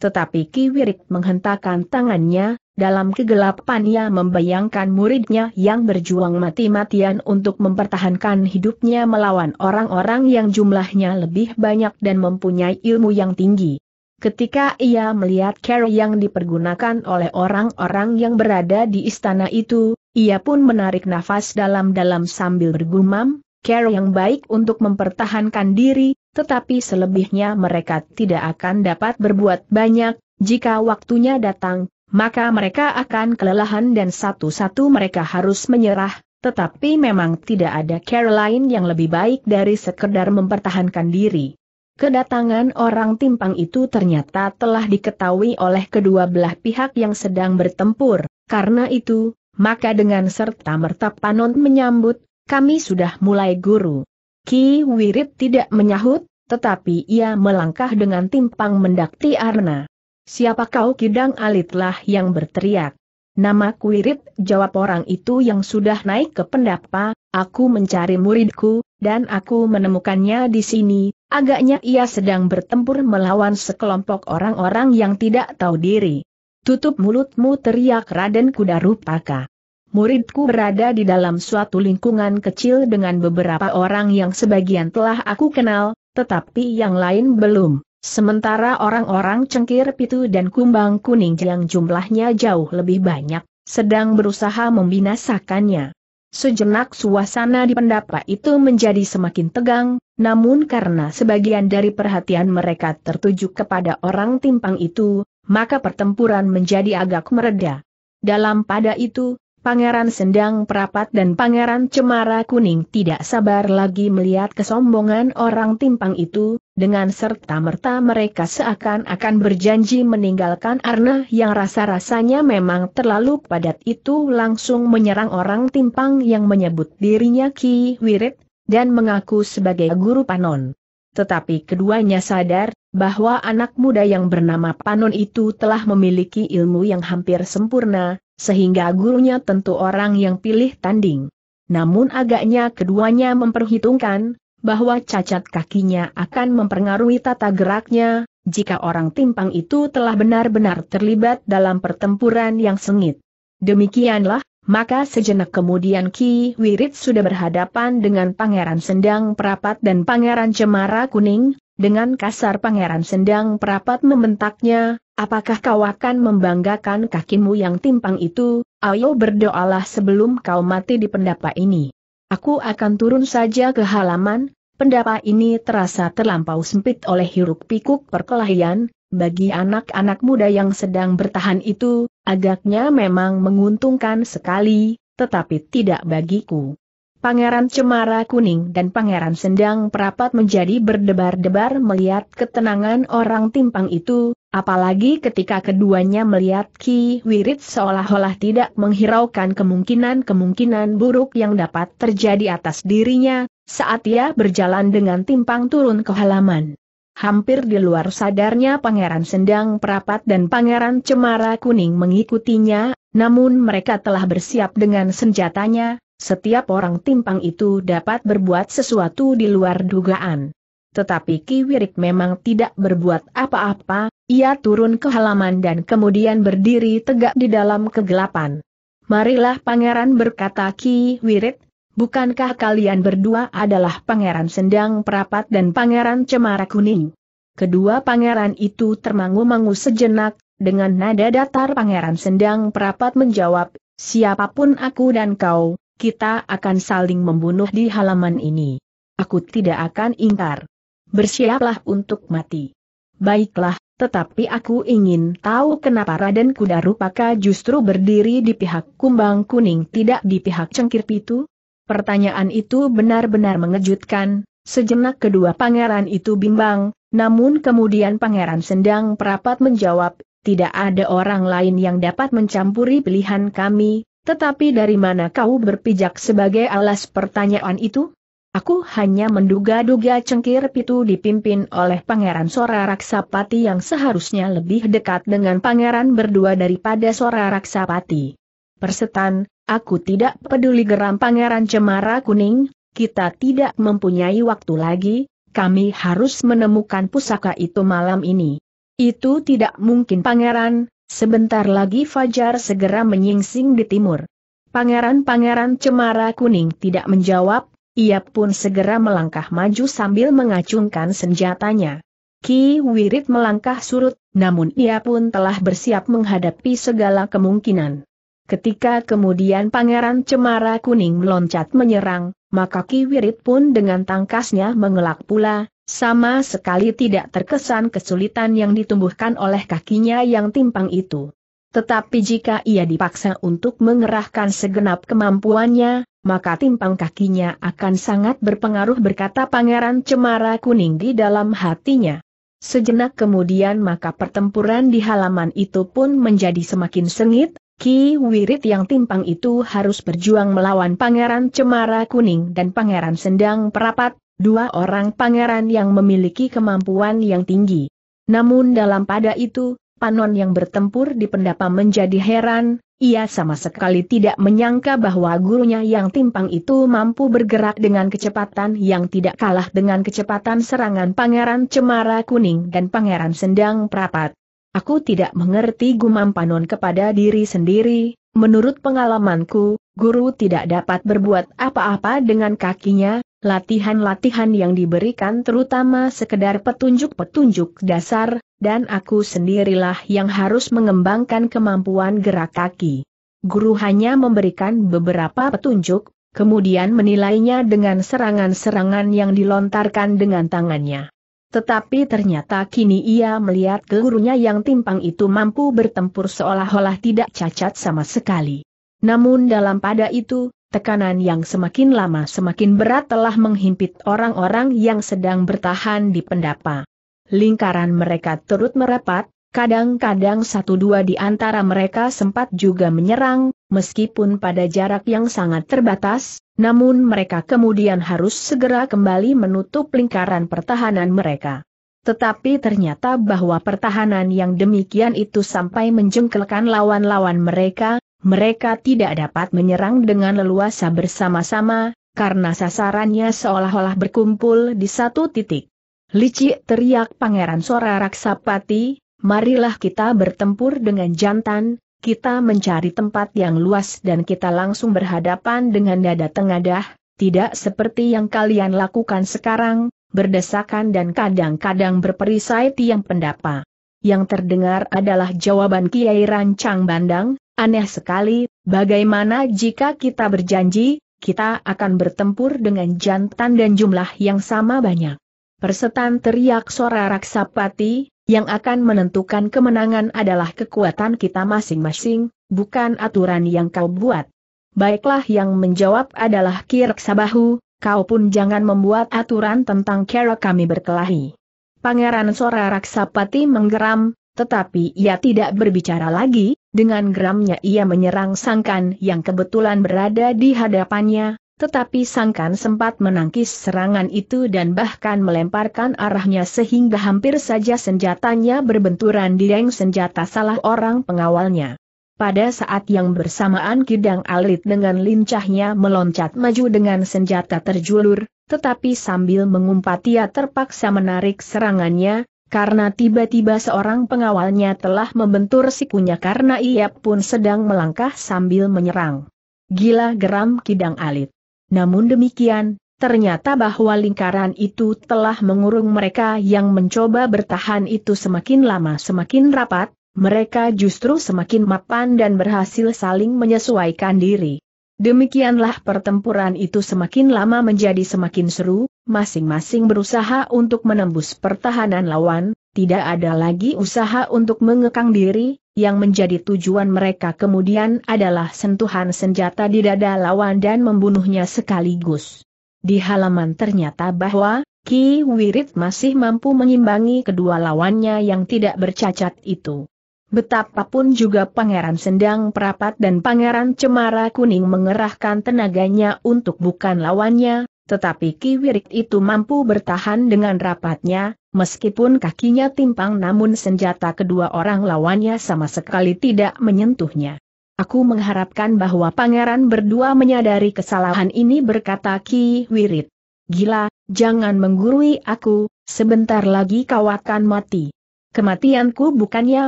Tetapi Ki Wirik menghentakkan tangannya, dalam kegelapan ia membayangkan muridnya yang berjuang mati-matian untuk mempertahankan hidupnya melawan orang-orang yang jumlahnya lebih banyak dan mempunyai ilmu yang tinggi. Ketika ia melihat cara yang dipergunakan oleh orang-orang yang berada di istana itu, ia pun menarik nafas dalam-dalam sambil bergumam, cara yang baik untuk mempertahankan diri, tetapi selebihnya mereka tidak akan dapat berbuat banyak, jika waktunya datang, maka mereka akan kelelahan dan satu-satu mereka harus menyerah, tetapi memang tidak ada cara lain yang lebih baik dari sekedar mempertahankan diri. Kedatangan orang timpang itu ternyata telah diketahui oleh kedua belah pihak yang sedang bertempur. Karena itu, maka dengan serta-merta Panon menyambut, kami sudah mulai guru. Ki Wirid tidak menyahut, tetapi ia melangkah dengan timpang mendakti Arna. Siapa kau Kidang Alitlah yang berteriak. Nama Wirid, jawab orang itu yang sudah naik ke pendapa, aku mencari muridku, dan aku menemukannya di sini, Agaknya ia sedang bertempur melawan sekelompok orang-orang yang tidak tahu diri. Tutup mulutmu teriak Raden Kudarupaka. Muridku berada di dalam suatu lingkungan kecil dengan beberapa orang yang sebagian telah aku kenal, tetapi yang lain belum. Sementara orang-orang cengkir pitu dan kumbang kuning yang jumlahnya jauh lebih banyak, sedang berusaha membinasakannya. Sejenak suasana di pendapa itu menjadi semakin tegang, namun karena sebagian dari perhatian mereka tertuju kepada orang timpang itu, maka pertempuran menjadi agak mereda. Dalam pada itu, Pangeran Sendang Perapat dan Pangeran Cemara Kuning tidak sabar lagi melihat kesombongan orang timpang itu, dengan serta-merta mereka seakan-akan berjanji meninggalkan Arna yang rasa-rasanya memang terlalu padat itu langsung menyerang orang timpang yang menyebut dirinya Ki Wirid dan mengaku sebagai guru Panon. Tetapi keduanya sadar, bahwa anak muda yang bernama Panon itu telah memiliki ilmu yang hampir sempurna, sehingga gurunya tentu orang yang pilih tanding. Namun agaknya keduanya memperhitungkan, bahwa cacat kakinya akan mempengaruhi tata geraknya, jika orang timpang itu telah benar-benar terlibat dalam pertempuran yang sengit. Demikianlah, maka sejenak kemudian Ki Wirid sudah berhadapan dengan Pangeran Sendang Perapat dan Pangeran Cemara Kuning, dengan kasar Pangeran Sendang Perapat membentaknya, Apakah kau akan membanggakan kakimu yang timpang itu? Ayo berdoalah sebelum kau mati di pendapa ini. Aku akan turun saja ke halaman, pendapa ini terasa terlampau sempit oleh hiruk pikuk perkelahian, bagi anak-anak muda yang sedang bertahan itu, agaknya memang menguntungkan sekali, tetapi tidak bagiku. Pangeran Cemara Kuning dan Pangeran Sendang Perapat menjadi berdebar-debar melihat ketenangan orang timpang itu, apalagi ketika keduanya melihat Ki Wirid seolah-olah tidak menghiraukan kemungkinan-kemungkinan buruk yang dapat terjadi atas dirinya, saat ia berjalan dengan timpang turun ke halaman. Hampir di luar sadarnya Pangeran Sendang Perapat dan Pangeran Cemara Kuning mengikutinya, namun mereka telah bersiap dengan senjatanya, setiap orang timpang itu dapat berbuat sesuatu di luar dugaan. Tetapi Ki Wirik memang tidak berbuat apa-apa, ia turun ke halaman dan kemudian berdiri tegak di dalam kegelapan. Marilah pangeran berkata Ki Wirik, bukankah kalian berdua adalah pangeran sendang perapat dan pangeran cemara kuning? Kedua pangeran itu termangu-mangu sejenak, dengan nada datar pangeran sendang perapat menjawab, siapapun aku dan kau, kita akan saling membunuh di halaman ini. Aku tidak akan ingkar. Bersiaplah untuk mati. Baiklah, tetapi aku ingin tahu kenapa Raden Kuda Rupaka justru berdiri di pihak Kumbang Kuning tidak di pihak Cengkir Pitu? Pertanyaan itu benar-benar mengejutkan, sejenak kedua pangeran itu bimbang, namun kemudian pangeran sendang perapat menjawab, tidak ada orang lain yang dapat mencampuri pilihan kami, tetapi dari mana kau berpijak sebagai alas pertanyaan itu? Aku hanya menduga-duga cengkir pitu dipimpin oleh Pangeran Sora Raksapati yang seharusnya lebih dekat dengan Pangeran berdua daripada Sora Raksapati. Persetan, aku tidak peduli geram Pangeran Cemara Kuning, kita tidak mempunyai waktu lagi, kami harus menemukan pusaka itu malam ini. Itu tidak mungkin pangeran, Sebentar lagi Fajar segera menyingsing di timur. Pangeran-pangeran cemara kuning tidak menjawab, ia pun segera melangkah maju sambil mengacungkan senjatanya. Ki Wirid melangkah surut, namun ia pun telah bersiap menghadapi segala kemungkinan. Ketika kemudian pangeran cemara kuning meloncat menyerang, maka Ki Wirid pun dengan tangkasnya mengelak pula, sama sekali tidak terkesan kesulitan yang ditumbuhkan oleh kakinya yang timpang itu. Tetapi jika ia dipaksa untuk mengerahkan segenap kemampuannya, maka timpang kakinya akan sangat berpengaruh berkata Pangeran Cemara Kuning di dalam hatinya. Sejenak kemudian maka pertempuran di halaman itu pun menjadi semakin sengit, Ki Wirid yang timpang itu harus berjuang melawan Pangeran Cemara Kuning dan Pangeran Sendang Perapat, dua orang pangeran yang memiliki kemampuan yang tinggi. Namun dalam pada itu, Panon yang bertempur di pendapa menjadi heran, ia sama sekali tidak menyangka bahwa gurunya yang timpang itu mampu bergerak dengan kecepatan yang tidak kalah dengan kecepatan serangan Pangeran Cemara Kuning dan Pangeran Sendang Prapat. Aku tidak mengerti gumam Panon kepada diri sendiri, menurut pengalamanku, guru tidak dapat berbuat apa-apa dengan kakinya, latihan-latihan yang diberikan terutama sekedar petunjuk-petunjuk dasar, dan aku sendirilah yang harus mengembangkan kemampuan gerak kaki. Guru hanya memberikan beberapa petunjuk, kemudian menilainya dengan serangan-serangan yang dilontarkan dengan tangannya. Tetapi ternyata kini ia melihat gurunya yang timpang itu mampu bertempur seolah-olah tidak cacat sama sekali. Namun dalam pada itu, Tekanan yang semakin lama semakin berat telah menghimpit orang-orang yang sedang bertahan di pendapa. Lingkaran mereka turut merapat, kadang-kadang satu dua di antara mereka sempat juga menyerang, meskipun pada jarak yang sangat terbatas, namun mereka kemudian harus segera kembali menutup lingkaran pertahanan mereka. Tetapi ternyata bahwa pertahanan yang demikian itu sampai menjengkelkan lawan-lawan mereka, mereka tidak dapat menyerang dengan leluasa bersama-sama, karena sasarannya seolah-olah berkumpul di satu titik. Licik teriak Pangeran Sora Raksapati, marilah kita bertempur dengan jantan, kita mencari tempat yang luas dan kita langsung berhadapan dengan dada tengadah, tidak seperti yang kalian lakukan sekarang, berdesakan dan kadang-kadang berperisai tiang pendapa. Yang terdengar adalah jawaban Kiai Rancang Bandang, Aneh sekali, bagaimana jika kita berjanji, kita akan bertempur dengan jantan dan jumlah yang sama banyak. Persetan teriak suara Raksapati, yang akan menentukan kemenangan adalah kekuatan kita masing-masing, bukan aturan yang kau buat. Baiklah yang menjawab adalah Kirk Sabahu, kau pun jangan membuat aturan tentang cara kami berkelahi. Pangeran Sora Raksapati menggeram, tetapi ia tidak berbicara lagi, dengan geramnya ia menyerang Sangkan yang kebetulan berada di hadapannya, tetapi Sangkan sempat menangkis serangan itu dan bahkan melemparkan arahnya sehingga hampir saja senjatanya berbenturan di leng senjata salah orang pengawalnya. Pada saat yang bersamaan Kidang Alit dengan lincahnya meloncat maju dengan senjata terjulur, tetapi sambil mengumpat ia terpaksa menarik serangannya, karena tiba-tiba seorang pengawalnya telah membentur sikunya karena ia pun sedang melangkah sambil menyerang. Gila geram kidang alit. Namun demikian, ternyata bahwa lingkaran itu telah mengurung mereka yang mencoba bertahan itu semakin lama semakin rapat, mereka justru semakin mapan dan berhasil saling menyesuaikan diri. Demikianlah pertempuran itu semakin lama menjadi semakin seru, masing-masing berusaha untuk menembus pertahanan lawan, tidak ada lagi usaha untuk mengekang diri, yang menjadi tujuan mereka kemudian adalah sentuhan senjata di dada lawan dan membunuhnya sekaligus. Di halaman ternyata bahwa, Ki Wirid masih mampu mengimbangi kedua lawannya yang tidak bercacat itu. Betapapun juga Pangeran Sendang Perapat dan Pangeran Cemara Kuning mengerahkan tenaganya untuk bukan lawannya, tetapi Kiwirik itu mampu bertahan dengan rapatnya, meskipun kakinya timpang namun senjata kedua orang lawannya sama sekali tidak menyentuhnya. Aku mengharapkan bahwa pangeran berdua menyadari kesalahan ini berkata Ki Wirit. Gila, jangan menggurui aku, sebentar lagi kau akan mati. Kematianku bukannya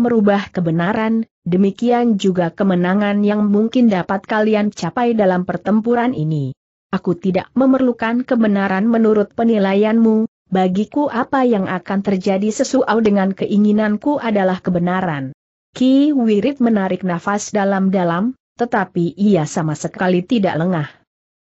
merubah kebenaran, demikian juga kemenangan yang mungkin dapat kalian capai dalam pertempuran ini aku tidak memerlukan kebenaran menurut penilaianmu, bagiku apa yang akan terjadi sesuau dengan keinginanku adalah kebenaran. Ki Wirid menarik nafas dalam-dalam, tetapi ia sama sekali tidak lengah.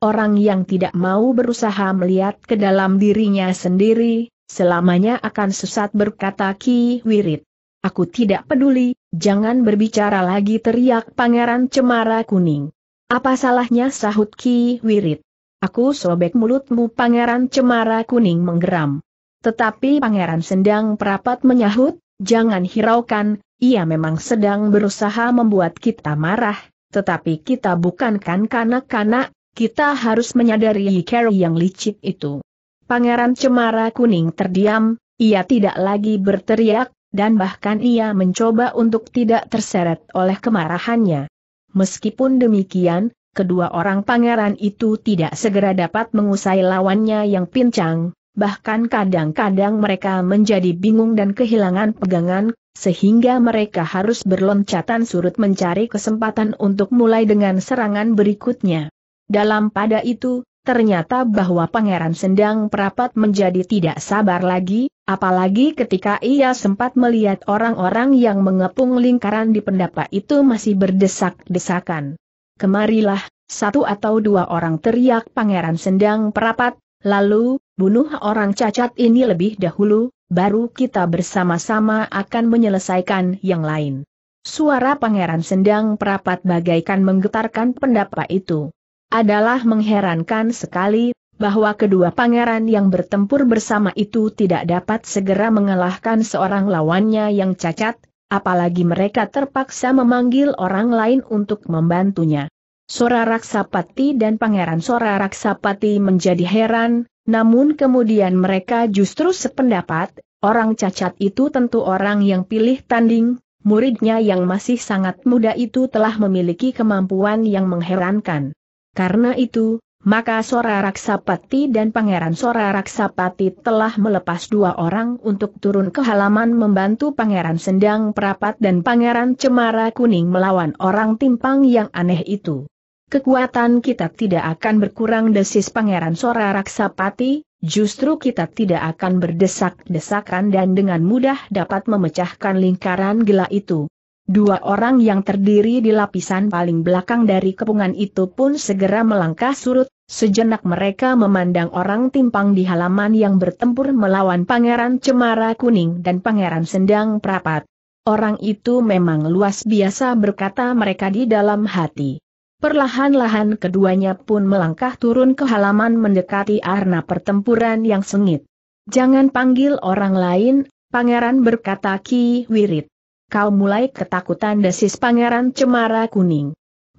Orang yang tidak mau berusaha melihat ke dalam dirinya sendiri, selamanya akan sesat berkata Ki Wirid. Aku tidak peduli, jangan berbicara lagi teriak Pangeran Cemara Kuning. Apa salahnya sahut Ki Wirid. Aku sobek mulutmu Pangeran Cemara Kuning menggeram. Tetapi Pangeran Sendang perapat menyahut, jangan hiraukan, ia memang sedang berusaha membuat kita marah, tetapi kita bukan kan kanak-kanak, kita harus menyadari Carrie yang licik itu. Pangeran Cemara Kuning terdiam, ia tidak lagi berteriak, dan bahkan ia mencoba untuk tidak terseret oleh kemarahannya. Meskipun demikian, kedua orang pangeran itu tidak segera dapat mengusai lawannya yang pincang, bahkan kadang-kadang mereka menjadi bingung dan kehilangan pegangan, sehingga mereka harus berloncatan surut mencari kesempatan untuk mulai dengan serangan berikutnya. Dalam pada itu, ternyata bahwa Pangeran Sendang Perapat menjadi tidak sabar lagi, apalagi ketika ia sempat melihat orang-orang yang mengepung lingkaran di pendapa itu masih berdesak-desakan kemarilah, satu atau dua orang teriak pangeran sendang perapat, lalu, bunuh orang cacat ini lebih dahulu, baru kita bersama-sama akan menyelesaikan yang lain. Suara pangeran sendang perapat bagaikan menggetarkan pendapat itu. Adalah mengherankan sekali, bahwa kedua pangeran yang bertempur bersama itu tidak dapat segera mengalahkan seorang lawannya yang cacat, apalagi mereka terpaksa memanggil orang lain untuk membantunya. Sora Raksapati dan Pangeran Sora Raksapati menjadi heran, namun kemudian mereka justru sependapat, orang cacat itu tentu orang yang pilih tanding, muridnya yang masih sangat muda itu telah memiliki kemampuan yang mengherankan. Karena itu, maka Sora Raksapati dan Pangeran Sora Raksapati telah melepas dua orang untuk turun ke halaman membantu Pangeran Sendang Prapat dan Pangeran Cemara Kuning melawan orang timpang yang aneh itu. Kekuatan kita tidak akan berkurang desis Pangeran Sora Raksapati, justru kita tidak akan berdesak-desakan dan dengan mudah dapat memecahkan lingkaran gelap itu. Dua orang yang terdiri di lapisan paling belakang dari kepungan itu pun segera melangkah surut Sejenak mereka memandang orang timpang di halaman yang bertempur melawan Pangeran Cemara Kuning dan Pangeran Sendang Prapat. Orang itu memang luas biasa berkata mereka di dalam hati. Perlahan-lahan keduanya pun melangkah turun ke halaman mendekati arena pertempuran yang sengit. Jangan panggil orang lain, Pangeran berkata Ki Wirid. Kau mulai ketakutan desis Pangeran Cemara Kuning.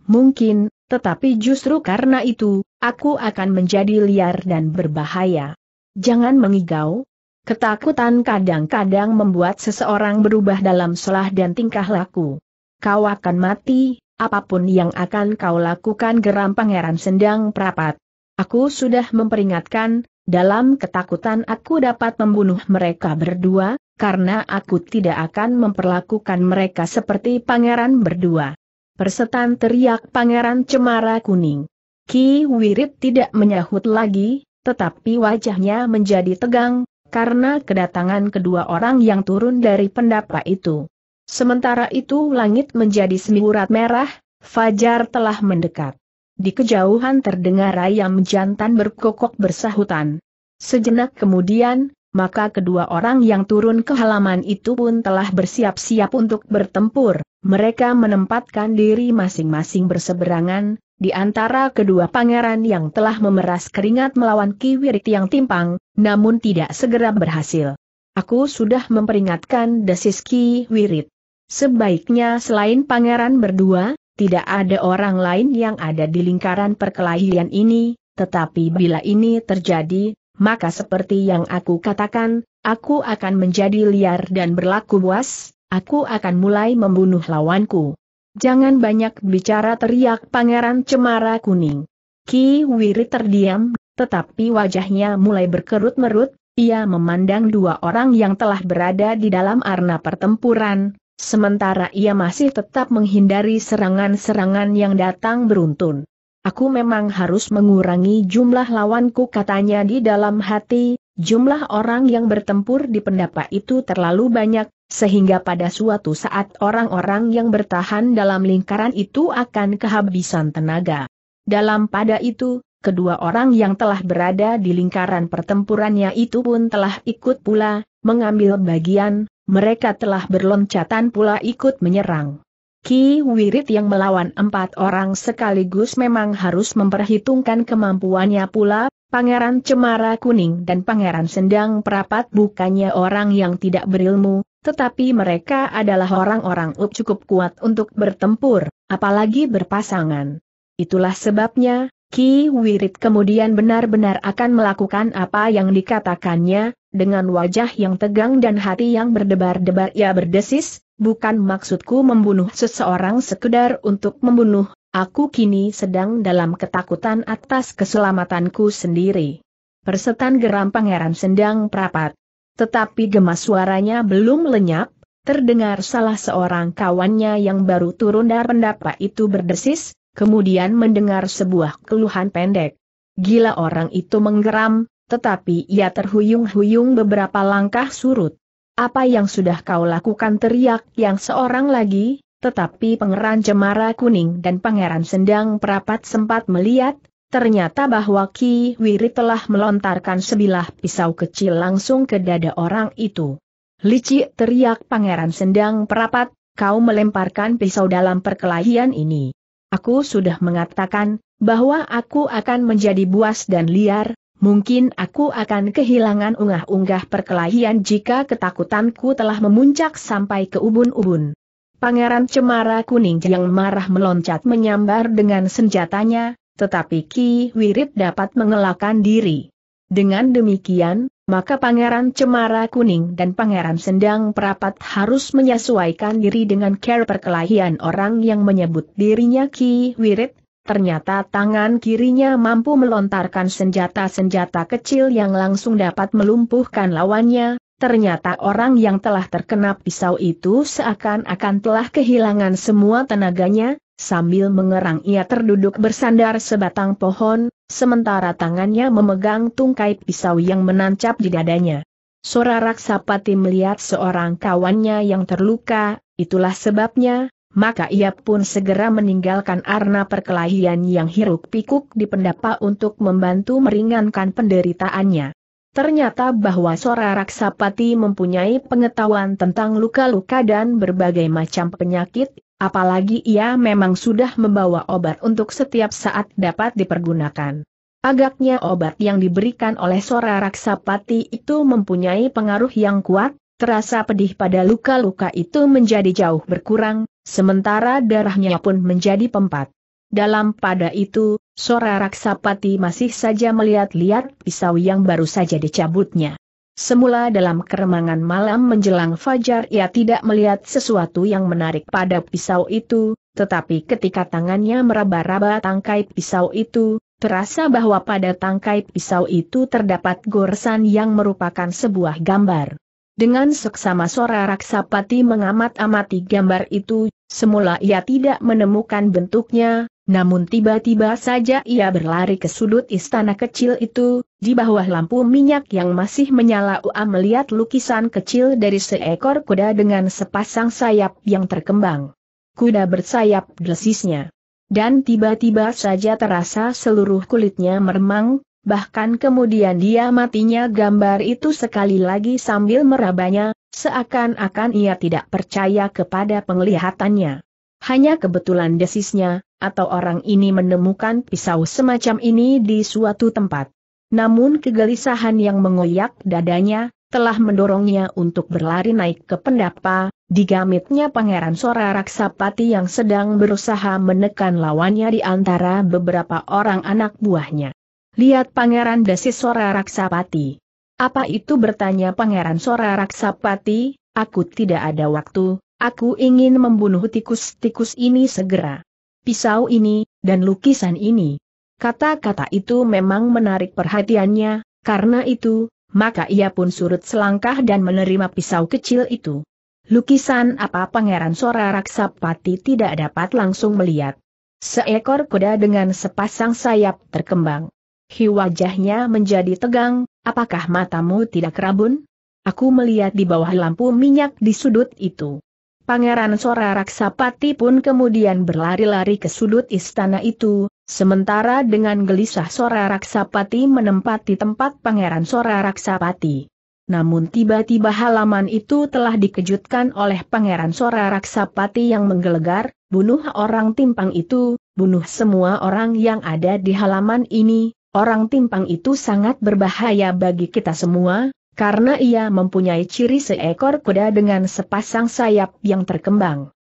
Mungkin, tetapi justru karena itu, aku akan menjadi liar dan berbahaya. Jangan mengigau. Ketakutan kadang-kadang membuat seseorang berubah dalam selah dan tingkah laku. Kau akan mati, apapun yang akan kau lakukan geram pangeran sendang prapat. Aku sudah memperingatkan, dalam ketakutan aku dapat membunuh mereka berdua, karena aku tidak akan memperlakukan mereka seperti pangeran berdua. Persetan teriak Pangeran Cemara Kuning. Ki Wirit tidak menyahut lagi, tetapi wajahnya menjadi tegang, karena kedatangan kedua orang yang turun dari pendapa itu. Sementara itu langit menjadi semiurat merah, Fajar telah mendekat. Di kejauhan terdengar ayam jantan berkokok bersahutan. Sejenak kemudian, maka kedua orang yang turun ke halaman itu pun telah bersiap-siap untuk bertempur. Mereka menempatkan diri masing-masing berseberangan, di antara kedua pangeran yang telah memeras keringat melawan Kiwirit yang timpang, namun tidak segera berhasil. Aku sudah memperingatkan desis Kiwirit. Sebaiknya selain pangeran berdua, tidak ada orang lain yang ada di lingkaran perkelahian ini, tetapi bila ini terjadi, maka seperti yang aku katakan, aku akan menjadi liar dan berlaku buas, aku akan mulai membunuh lawanku. Jangan banyak bicara teriak Pangeran Cemara Kuning. Ki Wiri terdiam, tetapi wajahnya mulai berkerut-merut, ia memandang dua orang yang telah berada di dalam arena pertempuran, sementara ia masih tetap menghindari serangan-serangan yang datang beruntun. Aku memang harus mengurangi jumlah lawanku katanya di dalam hati, jumlah orang yang bertempur di pendapa itu terlalu banyak, sehingga pada suatu saat orang-orang yang bertahan dalam lingkaran itu akan kehabisan tenaga. Dalam pada itu, kedua orang yang telah berada di lingkaran pertempurannya itu pun telah ikut pula, mengambil bagian, mereka telah berloncatan pula ikut menyerang. Ki Wirid yang melawan empat orang sekaligus memang harus memperhitungkan kemampuannya pula, Pangeran Cemara Kuning dan Pangeran Sendang Perapat bukannya orang yang tidak berilmu, tetapi mereka adalah orang-orang cukup kuat untuk bertempur, apalagi berpasangan. Itulah sebabnya, Ki Wirit kemudian benar-benar akan melakukan apa yang dikatakannya, dengan wajah yang tegang dan hati yang berdebar-debar ia berdesis, bukan maksudku membunuh seseorang sekedar untuk membunuh, aku kini sedang dalam ketakutan atas keselamatanku sendiri. Persetan geram Pangeran Sendang Prapat. Tetapi gemas suaranya belum lenyap, terdengar salah seorang kawannya yang baru turun dari pendapa itu berdesis, kemudian mendengar sebuah keluhan pendek. Gila orang itu menggeram, tetapi ia terhuyung-huyung beberapa langkah surut. Apa yang sudah kau lakukan teriak yang seorang lagi, tetapi pangeran cemara kuning dan pangeran sendang perapat sempat melihat, ternyata bahwa Ki Wiri telah melontarkan sebilah pisau kecil langsung ke dada orang itu. Licik teriak pangeran sendang perapat, kau melemparkan pisau dalam perkelahian ini. Aku sudah mengatakan, bahwa aku akan menjadi buas dan liar, mungkin aku akan kehilangan unggah-unggah perkelahian jika ketakutanku telah memuncak sampai ke ubun-ubun. Pangeran Cemara Kuning yang marah meloncat menyambar dengan senjatanya, tetapi Ki Wirid dapat mengelakkan diri. Dengan demikian, maka Pangeran Cemara Kuning dan Pangeran Sendang Perapat harus menyesuaikan diri dengan care perkelahian orang yang menyebut dirinya Ki Wirid. ternyata tangan kirinya mampu melontarkan senjata-senjata kecil yang langsung dapat melumpuhkan lawannya, ternyata orang yang telah terkena pisau itu seakan-akan telah kehilangan semua tenaganya, Sambil mengerang ia terduduk bersandar sebatang pohon, sementara tangannya memegang tungkai pisau yang menancap di dadanya. Sora Raksapati melihat seorang kawannya yang terluka, itulah sebabnya, maka ia pun segera meninggalkan arna perkelahian yang hiruk-pikuk di pendapa untuk membantu meringankan penderitaannya. Ternyata bahwa Sora Raksapati mempunyai pengetahuan tentang luka-luka dan berbagai macam penyakit, Apalagi ia memang sudah membawa obat untuk setiap saat dapat dipergunakan. Agaknya obat yang diberikan oleh Sora Raksapati itu mempunyai pengaruh yang kuat, terasa pedih pada luka-luka itu menjadi jauh berkurang, sementara darahnya pun menjadi pempat. Dalam pada itu, Sora Raksapati masih saja melihat-lihat pisau yang baru saja dicabutnya. Semula dalam keremangan malam menjelang fajar ia tidak melihat sesuatu yang menarik pada pisau itu, tetapi ketika tangannya meraba-raba tangkai pisau itu, terasa bahwa pada tangkai pisau itu terdapat goresan yang merupakan sebuah gambar. Dengan seksama sora Raksapati mengamat-amati gambar itu, semula ia tidak menemukan bentuknya, namun tiba-tiba saja ia berlari ke sudut istana kecil itu, di bawah lampu minyak yang masih menyala Ua melihat lukisan kecil dari seekor kuda dengan sepasang sayap yang terkembang. Kuda bersayap desisnya. Dan tiba-tiba saja terasa seluruh kulitnya meremang, bahkan kemudian dia matinya gambar itu sekali lagi sambil merabanya, seakan-akan ia tidak percaya kepada penglihatannya. Hanya kebetulan desisnya, atau orang ini menemukan pisau semacam ini di suatu tempat. Namun kegelisahan yang mengoyak dadanya, telah mendorongnya untuk berlari naik ke pendapa, digamitnya Pangeran Sora Raksapati yang sedang berusaha menekan lawannya di antara beberapa orang anak buahnya. Lihat Pangeran Desi Sora Raksapati. Apa itu bertanya Pangeran Sora Raksapati, aku tidak ada waktu, aku ingin membunuh tikus-tikus ini segera. Pisau ini, dan lukisan ini. Kata-kata itu memang menarik perhatiannya, karena itu, maka ia pun surut selangkah dan menerima pisau kecil itu. Lukisan apa Pangeran Sora Raksapati tidak dapat langsung melihat. Seekor kuda dengan sepasang sayap terkembang. Hi wajahnya menjadi tegang, apakah matamu tidak rabun? Aku melihat di bawah lampu minyak di sudut itu. Pangeran Sora Raksapati pun kemudian berlari-lari ke sudut istana itu, Sementara dengan gelisah Sora Raksapati menempati tempat Pangeran Sora Raksapati. Namun tiba-tiba halaman itu telah dikejutkan oleh Pangeran Sora Raksapati yang menggelegar, bunuh orang timpang itu, bunuh semua orang yang ada di halaman ini, orang timpang itu sangat berbahaya bagi kita semua, karena ia mempunyai ciri seekor kuda dengan sepasang sayap yang terkembang.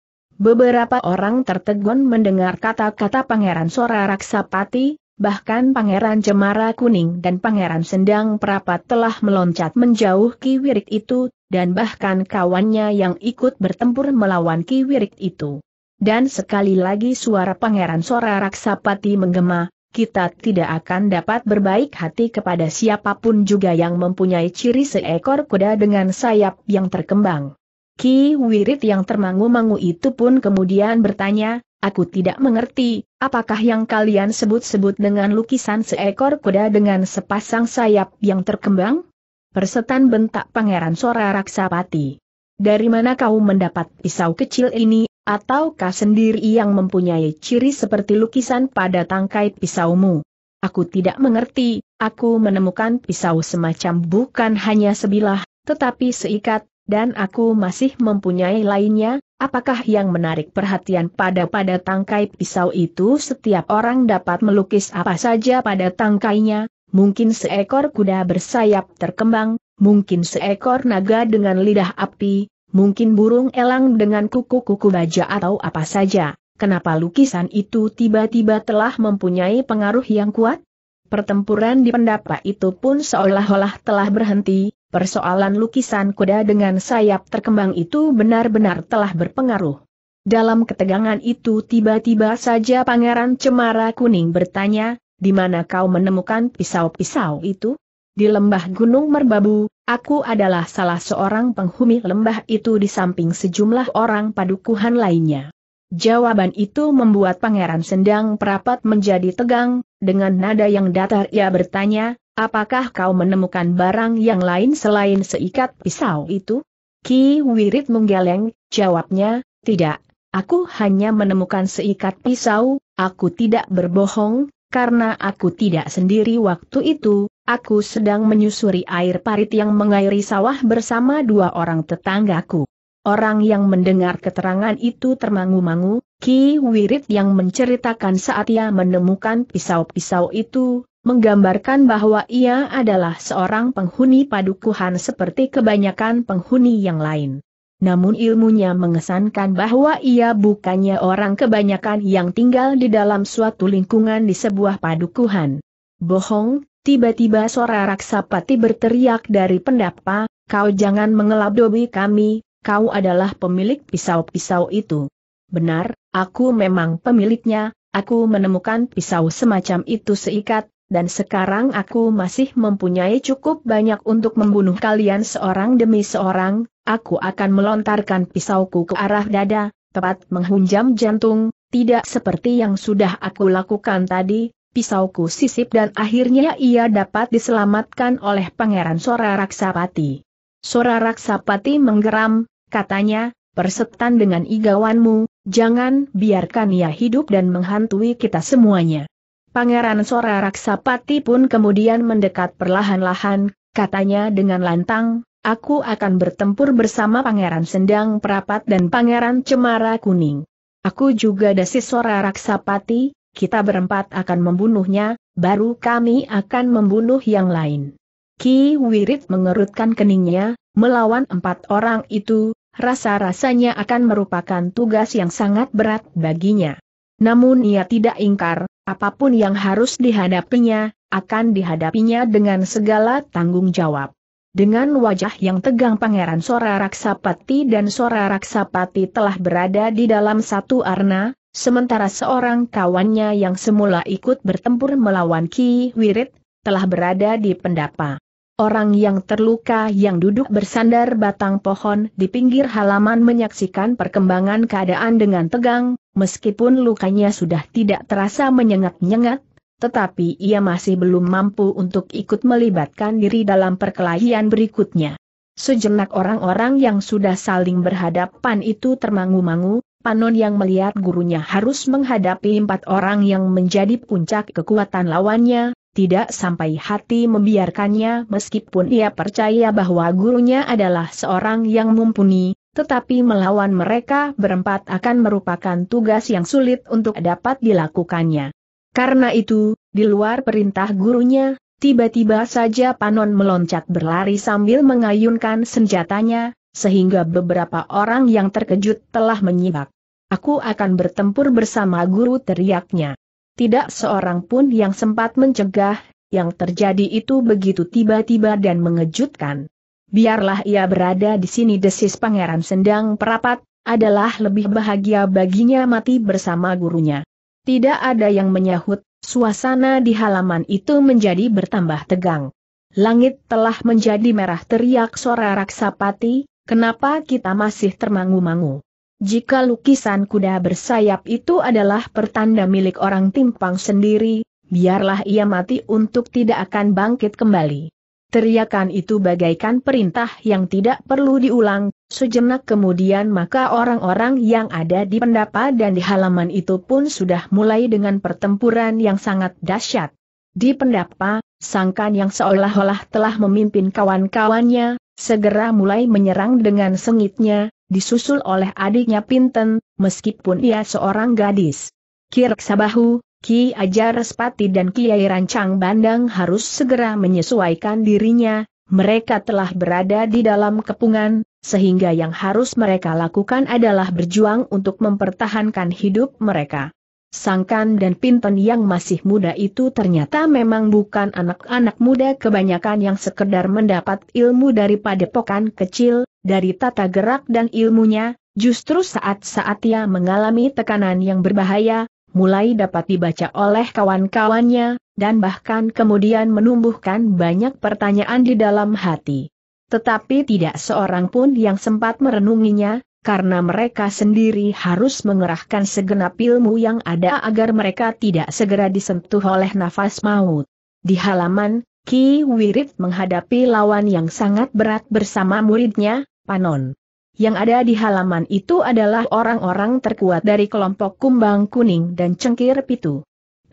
Beberapa orang tertegun mendengar kata-kata Pangeran Sora Raksapati, bahkan Pangeran Cemara Kuning dan Pangeran Sendang Prapat telah meloncat menjauh Ki Kiwirik itu, dan bahkan kawannya yang ikut bertempur melawan Ki Kiwirik itu. Dan sekali lagi suara Pangeran Sora Raksapati menggema, kita tidak akan dapat berbaik hati kepada siapapun juga yang mempunyai ciri seekor kuda dengan sayap yang terkembang. Ki Wirid yang termangu-mangu itu pun kemudian bertanya, aku tidak mengerti, apakah yang kalian sebut-sebut dengan lukisan seekor kuda dengan sepasang sayap yang terkembang? Persetan bentak pangeran Sora Raksapati. Dari mana kau mendapat pisau kecil ini, ataukah sendiri yang mempunyai ciri seperti lukisan pada tangkai pisaumu? Aku tidak mengerti, aku menemukan pisau semacam bukan hanya sebilah, tetapi seikat, dan aku masih mempunyai lainnya, apakah yang menarik perhatian pada pada tangkai pisau itu setiap orang dapat melukis apa saja pada tangkainya, mungkin seekor kuda bersayap terkembang, mungkin seekor naga dengan lidah api, mungkin burung elang dengan kuku-kuku baja atau apa saja. Kenapa lukisan itu tiba-tiba telah mempunyai pengaruh yang kuat? Pertempuran di pendapa itu pun seolah-olah telah berhenti, persoalan lukisan kuda dengan sayap terkembang itu benar-benar telah berpengaruh. Dalam ketegangan itu tiba-tiba saja Pangeran Cemara Kuning bertanya, di mana kau menemukan pisau-pisau itu? Di lembah Gunung Merbabu, aku adalah salah seorang penghuni lembah itu di samping sejumlah orang padukuhan lainnya. Jawaban itu membuat Pangeran Sendang Perapat menjadi tegang, dengan nada yang datar ia bertanya, Apakah kau menemukan barang yang lain selain seikat pisau itu? Ki Wirid menggeleng, jawabnya, tidak, aku hanya menemukan seikat pisau, aku tidak berbohong, karena aku tidak sendiri waktu itu, aku sedang menyusuri air parit yang mengairi sawah bersama dua orang tetanggaku. Orang yang mendengar keterangan itu termangu-mangu, Ki Wirid yang menceritakan saat ia menemukan pisau-pisau itu, menggambarkan bahwa ia adalah seorang penghuni padukuhan seperti kebanyakan penghuni yang lain. Namun ilmunya mengesankan bahwa ia bukannya orang kebanyakan yang tinggal di dalam suatu lingkungan di sebuah padukuhan. Bohong, tiba-tiba suara Raksapati berteriak dari pendapa, kau jangan dobi kami, kau adalah pemilik pisau-pisau itu. Benar, aku memang pemiliknya, aku menemukan pisau semacam itu seikat, dan sekarang aku masih mempunyai cukup banyak untuk membunuh kalian seorang demi seorang, aku akan melontarkan pisauku ke arah dada, tepat menghunjam jantung, tidak seperti yang sudah aku lakukan tadi, pisauku sisip dan akhirnya ia dapat diselamatkan oleh Pangeran Sora Raksapati. Sora Raksapati menggeram, katanya, persetan dengan igawanmu, jangan biarkan ia hidup dan menghantui kita semuanya. Pangeran Sora Raksapati pun kemudian mendekat perlahan-lahan, katanya dengan lantang, aku akan bertempur bersama Pangeran Sendang Prapat dan Pangeran Cemara Kuning. Aku juga dasi Sora Raksapati, kita berempat akan membunuhnya, baru kami akan membunuh yang lain. Ki Wirid mengerutkan keningnya, melawan empat orang itu, rasa-rasanya akan merupakan tugas yang sangat berat baginya. Namun ia tidak ingkar, Apapun yang harus dihadapinya, akan dihadapinya dengan segala tanggung jawab. Dengan wajah yang tegang Pangeran Sora Raksapati dan Sora Raksapati telah berada di dalam satu arna, sementara seorang kawannya yang semula ikut bertempur melawan Ki Wirid telah berada di pendapa orang yang terluka yang duduk bersandar batang pohon di pinggir halaman menyaksikan perkembangan keadaan dengan tegang, meskipun lukanya sudah tidak terasa menyengat-nyengat, tetapi ia masih belum mampu untuk ikut melibatkan diri dalam perkelahian berikutnya. Sejenak orang-orang yang sudah saling berhadapan itu termangu-mangu, Panon yang melihat gurunya harus menghadapi empat orang yang menjadi puncak kekuatan lawannya, tidak sampai hati membiarkannya meskipun ia percaya bahwa gurunya adalah seorang yang mumpuni, tetapi melawan mereka berempat akan merupakan tugas yang sulit untuk dapat dilakukannya. Karena itu, di luar perintah gurunya, tiba-tiba saja Panon meloncat berlari sambil mengayunkan senjatanya, sehingga beberapa orang yang terkejut telah menyibak. Aku akan bertempur bersama guru teriaknya. Tidak seorang pun yang sempat mencegah, yang terjadi itu begitu tiba-tiba dan mengejutkan. Biarlah ia berada di sini desis Pangeran Sendang Perapat, adalah lebih bahagia baginya mati bersama gurunya. Tidak ada yang menyahut, suasana di halaman itu menjadi bertambah tegang. Langit telah menjadi merah teriak suara raksapati, kenapa kita masih termangu-mangu? Jika lukisan kuda bersayap itu adalah pertanda milik orang timpang sendiri, biarlah ia mati untuk tidak akan bangkit kembali. Teriakan itu bagaikan perintah yang tidak perlu diulang, sejenak kemudian maka orang-orang yang ada di pendapa dan di halaman itu pun sudah mulai dengan pertempuran yang sangat dahsyat. Di pendapa, sangkan yang seolah-olah telah memimpin kawan-kawannya, segera mulai menyerang dengan sengitnya, disusul oleh adiknya Pinten, meskipun ia seorang gadis. Kirk Sabahu, Ki Ajar Respati dan Kiai Rancang Bandang harus segera menyesuaikan dirinya, mereka telah berada di dalam kepungan, sehingga yang harus mereka lakukan adalah berjuang untuk mempertahankan hidup mereka. Sangkan dan Pinten yang masih muda itu ternyata memang bukan anak-anak muda kebanyakan yang sekedar mendapat ilmu dari padepokan kecil, dari tata gerak dan ilmunya, justru saat-saat ia mengalami tekanan yang berbahaya, mulai dapat dibaca oleh kawan-kawannya, dan bahkan kemudian menumbuhkan banyak pertanyaan di dalam hati. Tetapi tidak seorang pun yang sempat merenunginya, karena mereka sendiri harus mengerahkan segenap ilmu yang ada agar mereka tidak segera disentuh oleh nafas maut. Di halaman, Ki Wirid menghadapi lawan yang sangat berat bersama muridnya, Panon. Yang ada di halaman itu adalah orang-orang terkuat dari kelompok kumbang kuning dan cengkir pitu.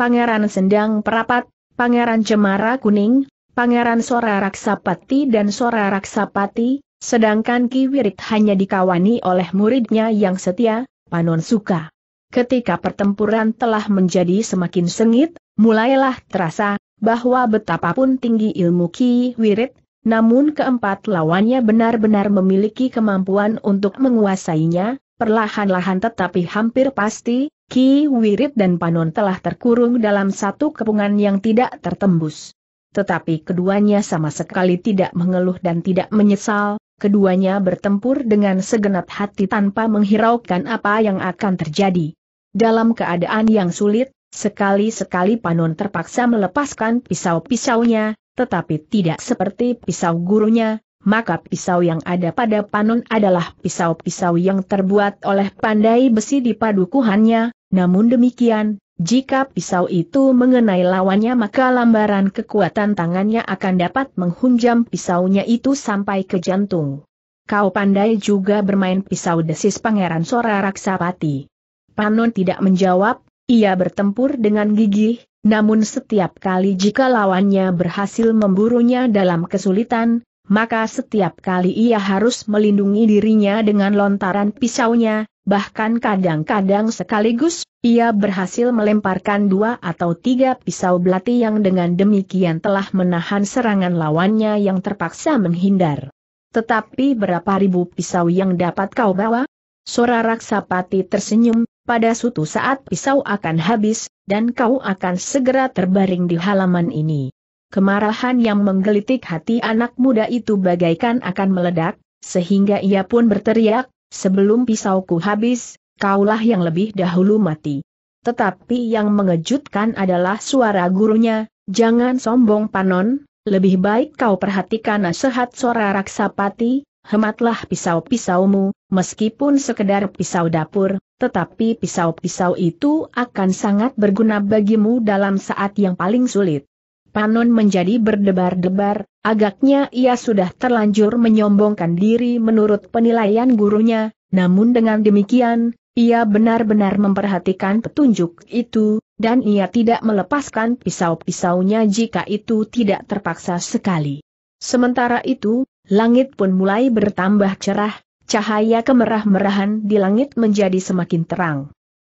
Pangeran Sendang Perapat, Pangeran Cemara Kuning, Pangeran Sora Raksapati dan Sora Raksapati, sedangkan Ki Wirit hanya dikawani oleh muridnya yang setia, Panon Suka. Ketika pertempuran telah menjadi semakin sengit, mulailah terasa, bahwa betapapun tinggi ilmu Ki Wirit, namun keempat lawannya benar-benar memiliki kemampuan untuk menguasainya, perlahan-lahan tetapi hampir pasti, Ki Wirid dan Panon telah terkurung dalam satu kepungan yang tidak tertembus. Tetapi keduanya sama sekali tidak mengeluh dan tidak menyesal, keduanya bertempur dengan segenap hati tanpa menghiraukan apa yang akan terjadi. Dalam keadaan yang sulit, sekali-sekali Panon terpaksa melepaskan pisau-pisaunya, tetapi tidak seperti pisau gurunya, maka pisau yang ada pada Panon adalah pisau-pisau yang terbuat oleh pandai besi di padukuhannya, namun demikian, jika pisau itu mengenai lawannya maka lambaran kekuatan tangannya akan dapat menghunjam pisaunya itu sampai ke jantung. Kau pandai juga bermain pisau desis Pangeran Sora Raksapati. Panon tidak menjawab, ia bertempur dengan gigih, namun setiap kali jika lawannya berhasil memburunya dalam kesulitan, maka setiap kali ia harus melindungi dirinya dengan lontaran pisaunya, bahkan kadang-kadang sekaligus, ia berhasil melemparkan dua atau tiga pisau belati yang dengan demikian telah menahan serangan lawannya yang terpaksa menghindar. Tetapi berapa ribu pisau yang dapat kau bawa? Sora Raksapati tersenyum, pada suatu saat pisau akan habis, dan kau akan segera terbaring di halaman ini. Kemarahan yang menggelitik hati anak muda itu bagaikan akan meledak, sehingga ia pun berteriak, sebelum pisauku habis, kaulah yang lebih dahulu mati. Tetapi yang mengejutkan adalah suara gurunya, jangan sombong panon, lebih baik kau perhatikan nasihat suara raksapati, hematlah pisau-pisaumu, meskipun sekedar pisau dapur, tetapi pisau-pisau itu akan sangat berguna bagimu dalam saat yang paling sulit. Panon menjadi berdebar-debar, agaknya ia sudah terlanjur menyombongkan diri menurut penilaian gurunya, namun dengan demikian, ia benar-benar memperhatikan petunjuk itu, dan ia tidak melepaskan pisau-pisaunya jika itu tidak terpaksa sekali. Sementara itu, langit pun mulai bertambah cerah, cahaya kemerah-merahan di langit menjadi semakin terang.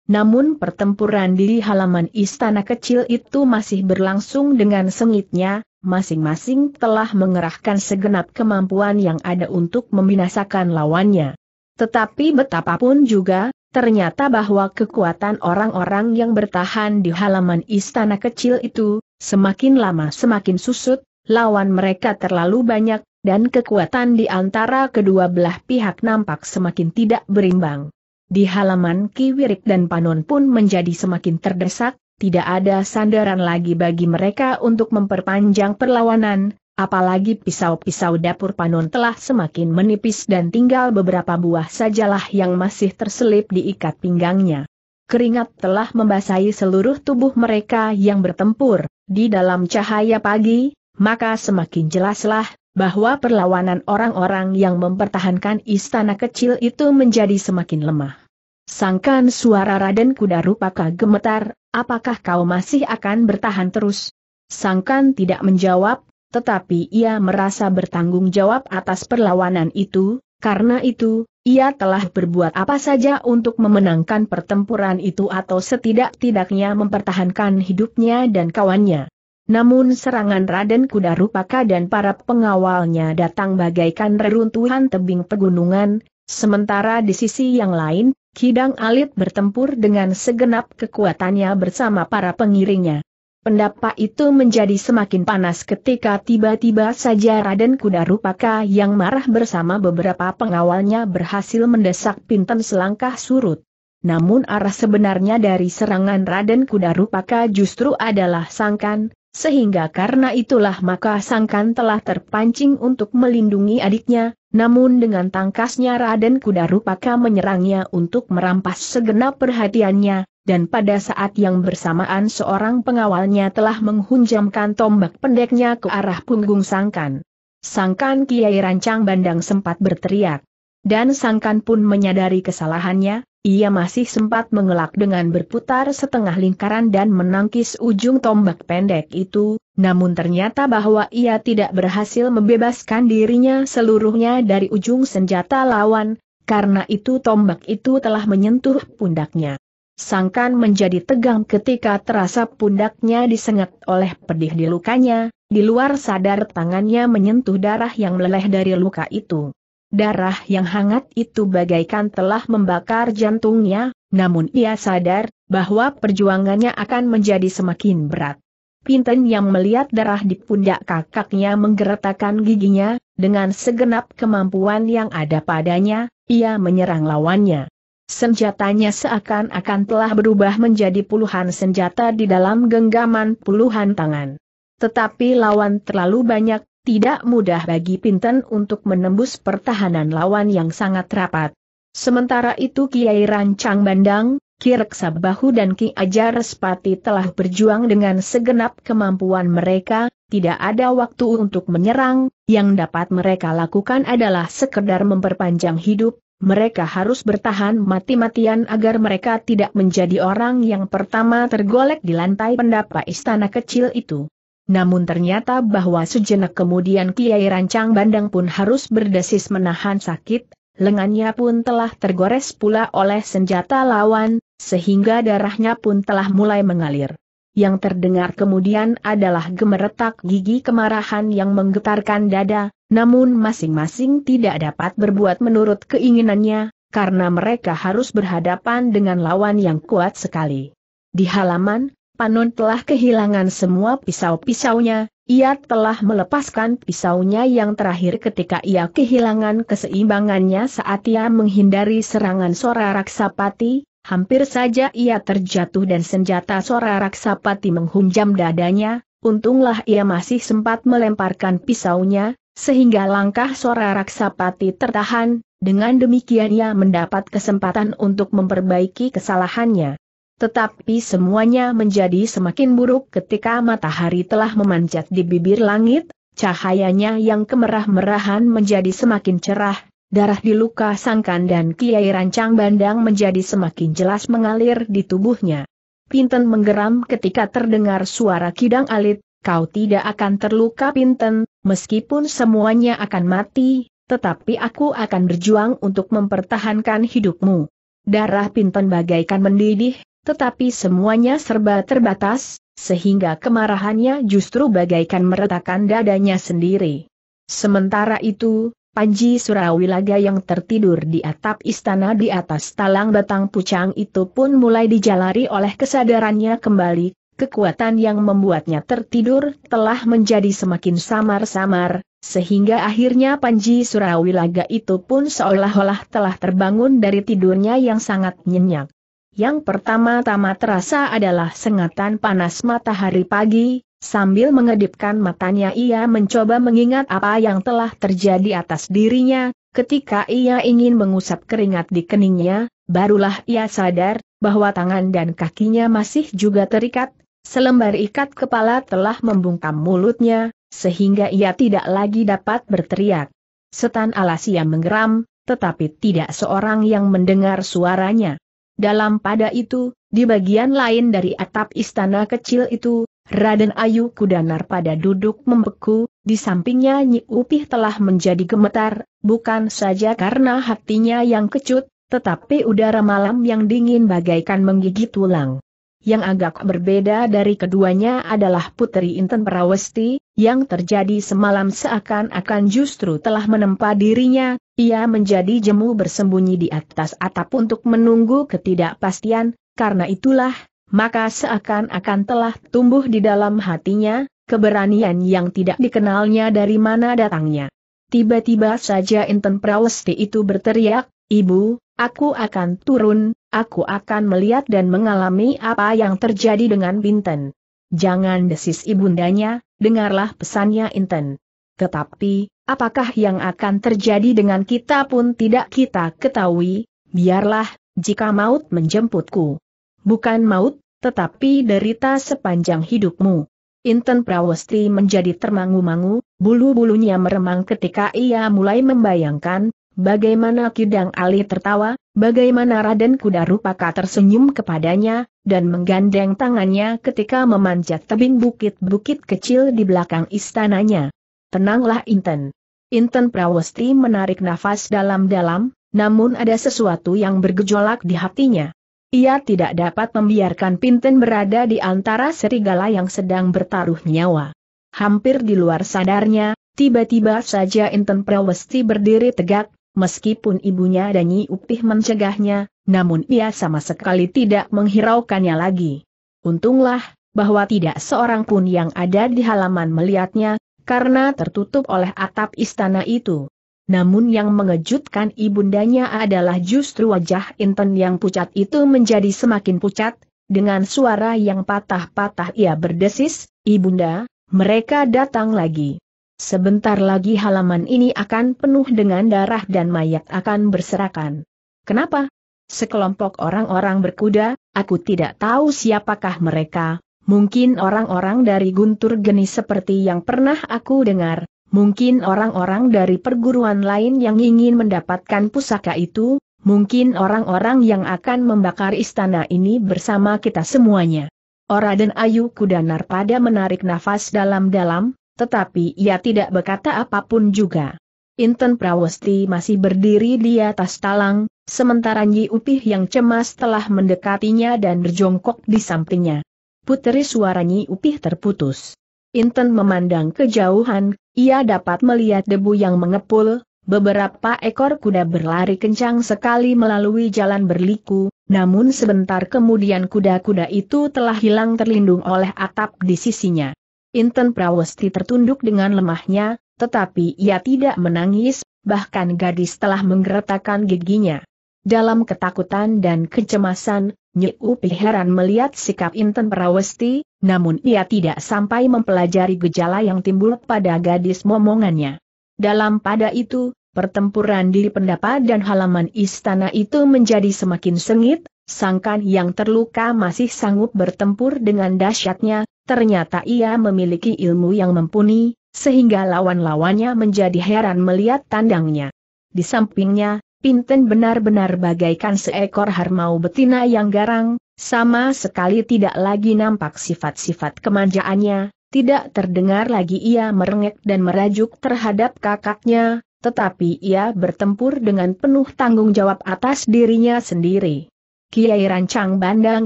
Namun pertempuran di halaman istana kecil itu masih berlangsung dengan sengitnya, masing-masing telah mengerahkan segenap kemampuan yang ada untuk membinasakan lawannya. Tetapi betapapun juga, ternyata bahwa kekuatan orang-orang yang bertahan di halaman istana kecil itu, semakin lama semakin susut, lawan mereka terlalu banyak, dan kekuatan di antara kedua belah pihak nampak semakin tidak berimbang. Di halaman Kiwirik dan Panon pun menjadi semakin terdesak, tidak ada sandaran lagi bagi mereka untuk memperpanjang perlawanan, apalagi pisau-pisau dapur Panon telah semakin menipis dan tinggal beberapa buah sajalah yang masih terselip di ikat pinggangnya. Keringat telah membasahi seluruh tubuh mereka yang bertempur, di dalam cahaya pagi, maka semakin jelaslah bahwa perlawanan orang-orang yang mempertahankan istana kecil itu menjadi semakin lemah. Sangkan suara Raden Kuda Rupaka gemetar, apakah kau masih akan bertahan terus? Sangkan tidak menjawab, tetapi ia merasa bertanggung jawab atas perlawanan itu, karena itu, ia telah berbuat apa saja untuk memenangkan pertempuran itu atau setidak-tidaknya mempertahankan hidupnya dan kawannya. Namun serangan Raden Kuda Rupaka dan para pengawalnya datang bagaikan reruntuhan tebing pegunungan, sementara di sisi yang lain, Kidang Alit bertempur dengan segenap kekuatannya bersama para pengiringnya. Pendapat itu menjadi semakin panas ketika tiba-tiba saja Raden Kuda Rupaka yang marah bersama beberapa pengawalnya berhasil mendesak Pinten selangkah surut. Namun arah sebenarnya dari serangan Raden Kuda Rupaka justru adalah sangkan, sehingga karena itulah maka Sangkan telah terpancing untuk melindungi adiknya, namun dengan tangkasnya Raden Kuda Rupaka menyerangnya untuk merampas segenap perhatiannya, dan pada saat yang bersamaan seorang pengawalnya telah menghunjamkan tombak pendeknya ke arah punggung Sangkan. Sangkan Kiai Rancang Bandang sempat berteriak. Dan Sangkan pun menyadari kesalahannya, ia masih sempat mengelak dengan berputar setengah lingkaran dan menangkis ujung tombak pendek itu, namun ternyata bahwa ia tidak berhasil membebaskan dirinya seluruhnya dari ujung senjata lawan, karena itu tombak itu telah menyentuh pundaknya. Sangkan menjadi tegang ketika terasa pundaknya disengat oleh pedih di lukanya, di luar sadar tangannya menyentuh darah yang meleleh dari luka itu. Darah yang hangat itu bagaikan telah membakar jantungnya, namun ia sadar bahwa perjuangannya akan menjadi semakin berat. Pinten yang melihat darah di pundak kakaknya menggeretakkan giginya, dengan segenap kemampuan yang ada padanya, ia menyerang lawannya. Senjatanya seakan-akan telah berubah menjadi puluhan senjata di dalam genggaman puluhan tangan. Tetapi lawan terlalu banyak, tidak mudah bagi Pinten untuk menembus pertahanan lawan yang sangat rapat. Sementara itu Kiai Rancang Bandang, Kirk Sabahu dan Ki Ajar Respati telah berjuang dengan segenap kemampuan mereka, tidak ada waktu untuk menyerang, yang dapat mereka lakukan adalah sekedar memperpanjang hidup, mereka harus bertahan mati-matian agar mereka tidak menjadi orang yang pertama tergolek di lantai pendapa istana kecil itu. Namun ternyata bahwa sejenak kemudian Kiai Rancang Bandang pun harus berdesis menahan sakit, lengannya pun telah tergores pula oleh senjata lawan, sehingga darahnya pun telah mulai mengalir. Yang terdengar kemudian adalah gemeretak gigi kemarahan yang menggetarkan dada, namun masing-masing tidak dapat berbuat menurut keinginannya, karena mereka harus berhadapan dengan lawan yang kuat sekali. Di halaman, Panon telah kehilangan semua pisau-pisaunya, ia telah melepaskan pisaunya yang terakhir ketika ia kehilangan keseimbangannya saat ia menghindari serangan Sora Raksapati, hampir saja ia terjatuh dan senjata Sora Raksapati menghunjam dadanya, untunglah ia masih sempat melemparkan pisaunya, sehingga langkah Sora Raksapati tertahan, dengan demikian ia mendapat kesempatan untuk memperbaiki kesalahannya. Tetapi semuanya menjadi semakin buruk ketika matahari telah memanjat di bibir langit, cahayanya yang kemerah-merahan menjadi semakin cerah, darah di luka sangkan dan kiai rancang bandang menjadi semakin jelas mengalir di tubuhnya. Pinten menggeram ketika terdengar suara kidang alit, kau tidak akan terluka Pinten, meskipun semuanya akan mati, tetapi aku akan berjuang untuk mempertahankan hidupmu. Darah Pinten bagaikan mendidih, tetapi semuanya serba terbatas, sehingga kemarahannya justru bagaikan meretakkan dadanya sendiri. Sementara itu, Panji Surawilaga yang tertidur di atap istana di atas talang batang pucang itu pun mulai dijalari oleh kesadarannya kembali, kekuatan yang membuatnya tertidur telah menjadi semakin samar-samar, sehingga akhirnya Panji Surawilaga itu pun seolah-olah telah terbangun dari tidurnya yang sangat nyenyak. Yang pertama-tama terasa adalah sengatan panas matahari pagi, sambil mengedipkan matanya ia mencoba mengingat apa yang telah terjadi atas dirinya, ketika ia ingin mengusap keringat di keningnya, barulah ia sadar, bahwa tangan dan kakinya masih juga terikat, selembar ikat kepala telah membungkam mulutnya, sehingga ia tidak lagi dapat berteriak. Setan alas ia menggeram, tetapi tidak seorang yang mendengar suaranya. Dalam pada itu, di bagian lain dari atap istana kecil itu, Raden Ayu Kudanar pada duduk membeku, di sampingnya Nyi Upih telah menjadi gemetar, bukan saja karena hatinya yang kecut, tetapi udara malam yang dingin bagaikan menggigit tulang. Yang agak berbeda dari keduanya adalah Putri Inten Perawesti, yang terjadi semalam seakan-akan justru telah menempa dirinya, ia menjadi jemu bersembunyi di atas atap untuk menunggu ketidakpastian, karena itulah, maka seakan-akan telah tumbuh di dalam hatinya, keberanian yang tidak dikenalnya dari mana datangnya. Tiba-tiba saja Inten Prawesti itu berteriak, Ibu, Aku akan turun, aku akan melihat dan mengalami apa yang terjadi dengan Binten. Jangan desis ibundanya, dengarlah pesannya Inten. Tetapi, apakah yang akan terjadi dengan kita pun tidak kita ketahui, biarlah, jika maut menjemputku. Bukan maut, tetapi derita sepanjang hidupmu. Inten Prawesti menjadi termangu-mangu, bulu-bulunya meremang ketika ia mulai membayangkan, Bagaimana Kidang Ali tertawa, bagaimana Raden Kuda Rupaka tersenyum kepadanya, dan menggandeng tangannya ketika memanjat tebing bukit-bukit kecil di belakang istananya. Tenanglah Inten. Inten Prawesti menarik nafas dalam-dalam, namun ada sesuatu yang bergejolak di hatinya. Ia tidak dapat membiarkan Pinten berada di antara serigala yang sedang bertaruh nyawa. Hampir di luar sadarnya, tiba-tiba saja Inten Prawesti berdiri tegak, Meskipun ibunya dan Nyi Upih mencegahnya, namun ia sama sekali tidak menghiraukannya lagi. Untunglah, bahwa tidak seorang pun yang ada di halaman melihatnya, karena tertutup oleh atap istana itu. Namun yang mengejutkan ibundanya adalah justru wajah Inten yang pucat itu menjadi semakin pucat, dengan suara yang patah-patah ia berdesis, Ibunda, mereka datang lagi. Sebentar lagi halaman ini akan penuh dengan darah dan mayat akan berserakan. Kenapa? Sekelompok orang-orang berkuda, aku tidak tahu siapakah mereka, mungkin orang-orang dari Guntur Geni seperti yang pernah aku dengar, mungkin orang-orang dari perguruan lain yang ingin mendapatkan pusaka itu, mungkin orang-orang yang akan membakar istana ini bersama kita semuanya. Ora dan Ayu Kudanar pada menarik nafas dalam-dalam, tetapi ia tidak berkata apapun juga. Inten Prawesti masih berdiri di atas talang, sementara Nyi Upih yang cemas telah mendekatinya dan berjongkok di sampingnya. Puteri suara Nyi Upih terputus. Inten memandang kejauhan, ia dapat melihat debu yang mengepul, beberapa ekor kuda berlari kencang sekali melalui jalan berliku, namun sebentar kemudian kuda-kuda itu telah hilang terlindung oleh atap di sisinya. Inten Prawesti tertunduk dengan lemahnya, tetapi ia tidak menangis, bahkan gadis telah menggeretakkan giginya. Dalam ketakutan dan kecemasan, Nyi Upi heran melihat sikap Inten Prawesti, namun ia tidak sampai mempelajari gejala yang timbul pada gadis momongannya. Dalam pada itu, pertempuran di pendapat dan halaman istana itu menjadi semakin sengit, sangkan yang terluka masih sanggup bertempur dengan dahsyatnya, ternyata ia memiliki ilmu yang mumpuni, sehingga lawan-lawannya menjadi heran melihat tandangnya. Di sampingnya, Pinten benar-benar bagaikan seekor harmau betina yang garang, sama sekali tidak lagi nampak sifat-sifat kemanjaannya, tidak terdengar lagi ia merengek dan merajuk terhadap kakaknya, tetapi ia bertempur dengan penuh tanggung jawab atas dirinya sendiri. Kiai Rancang Bandang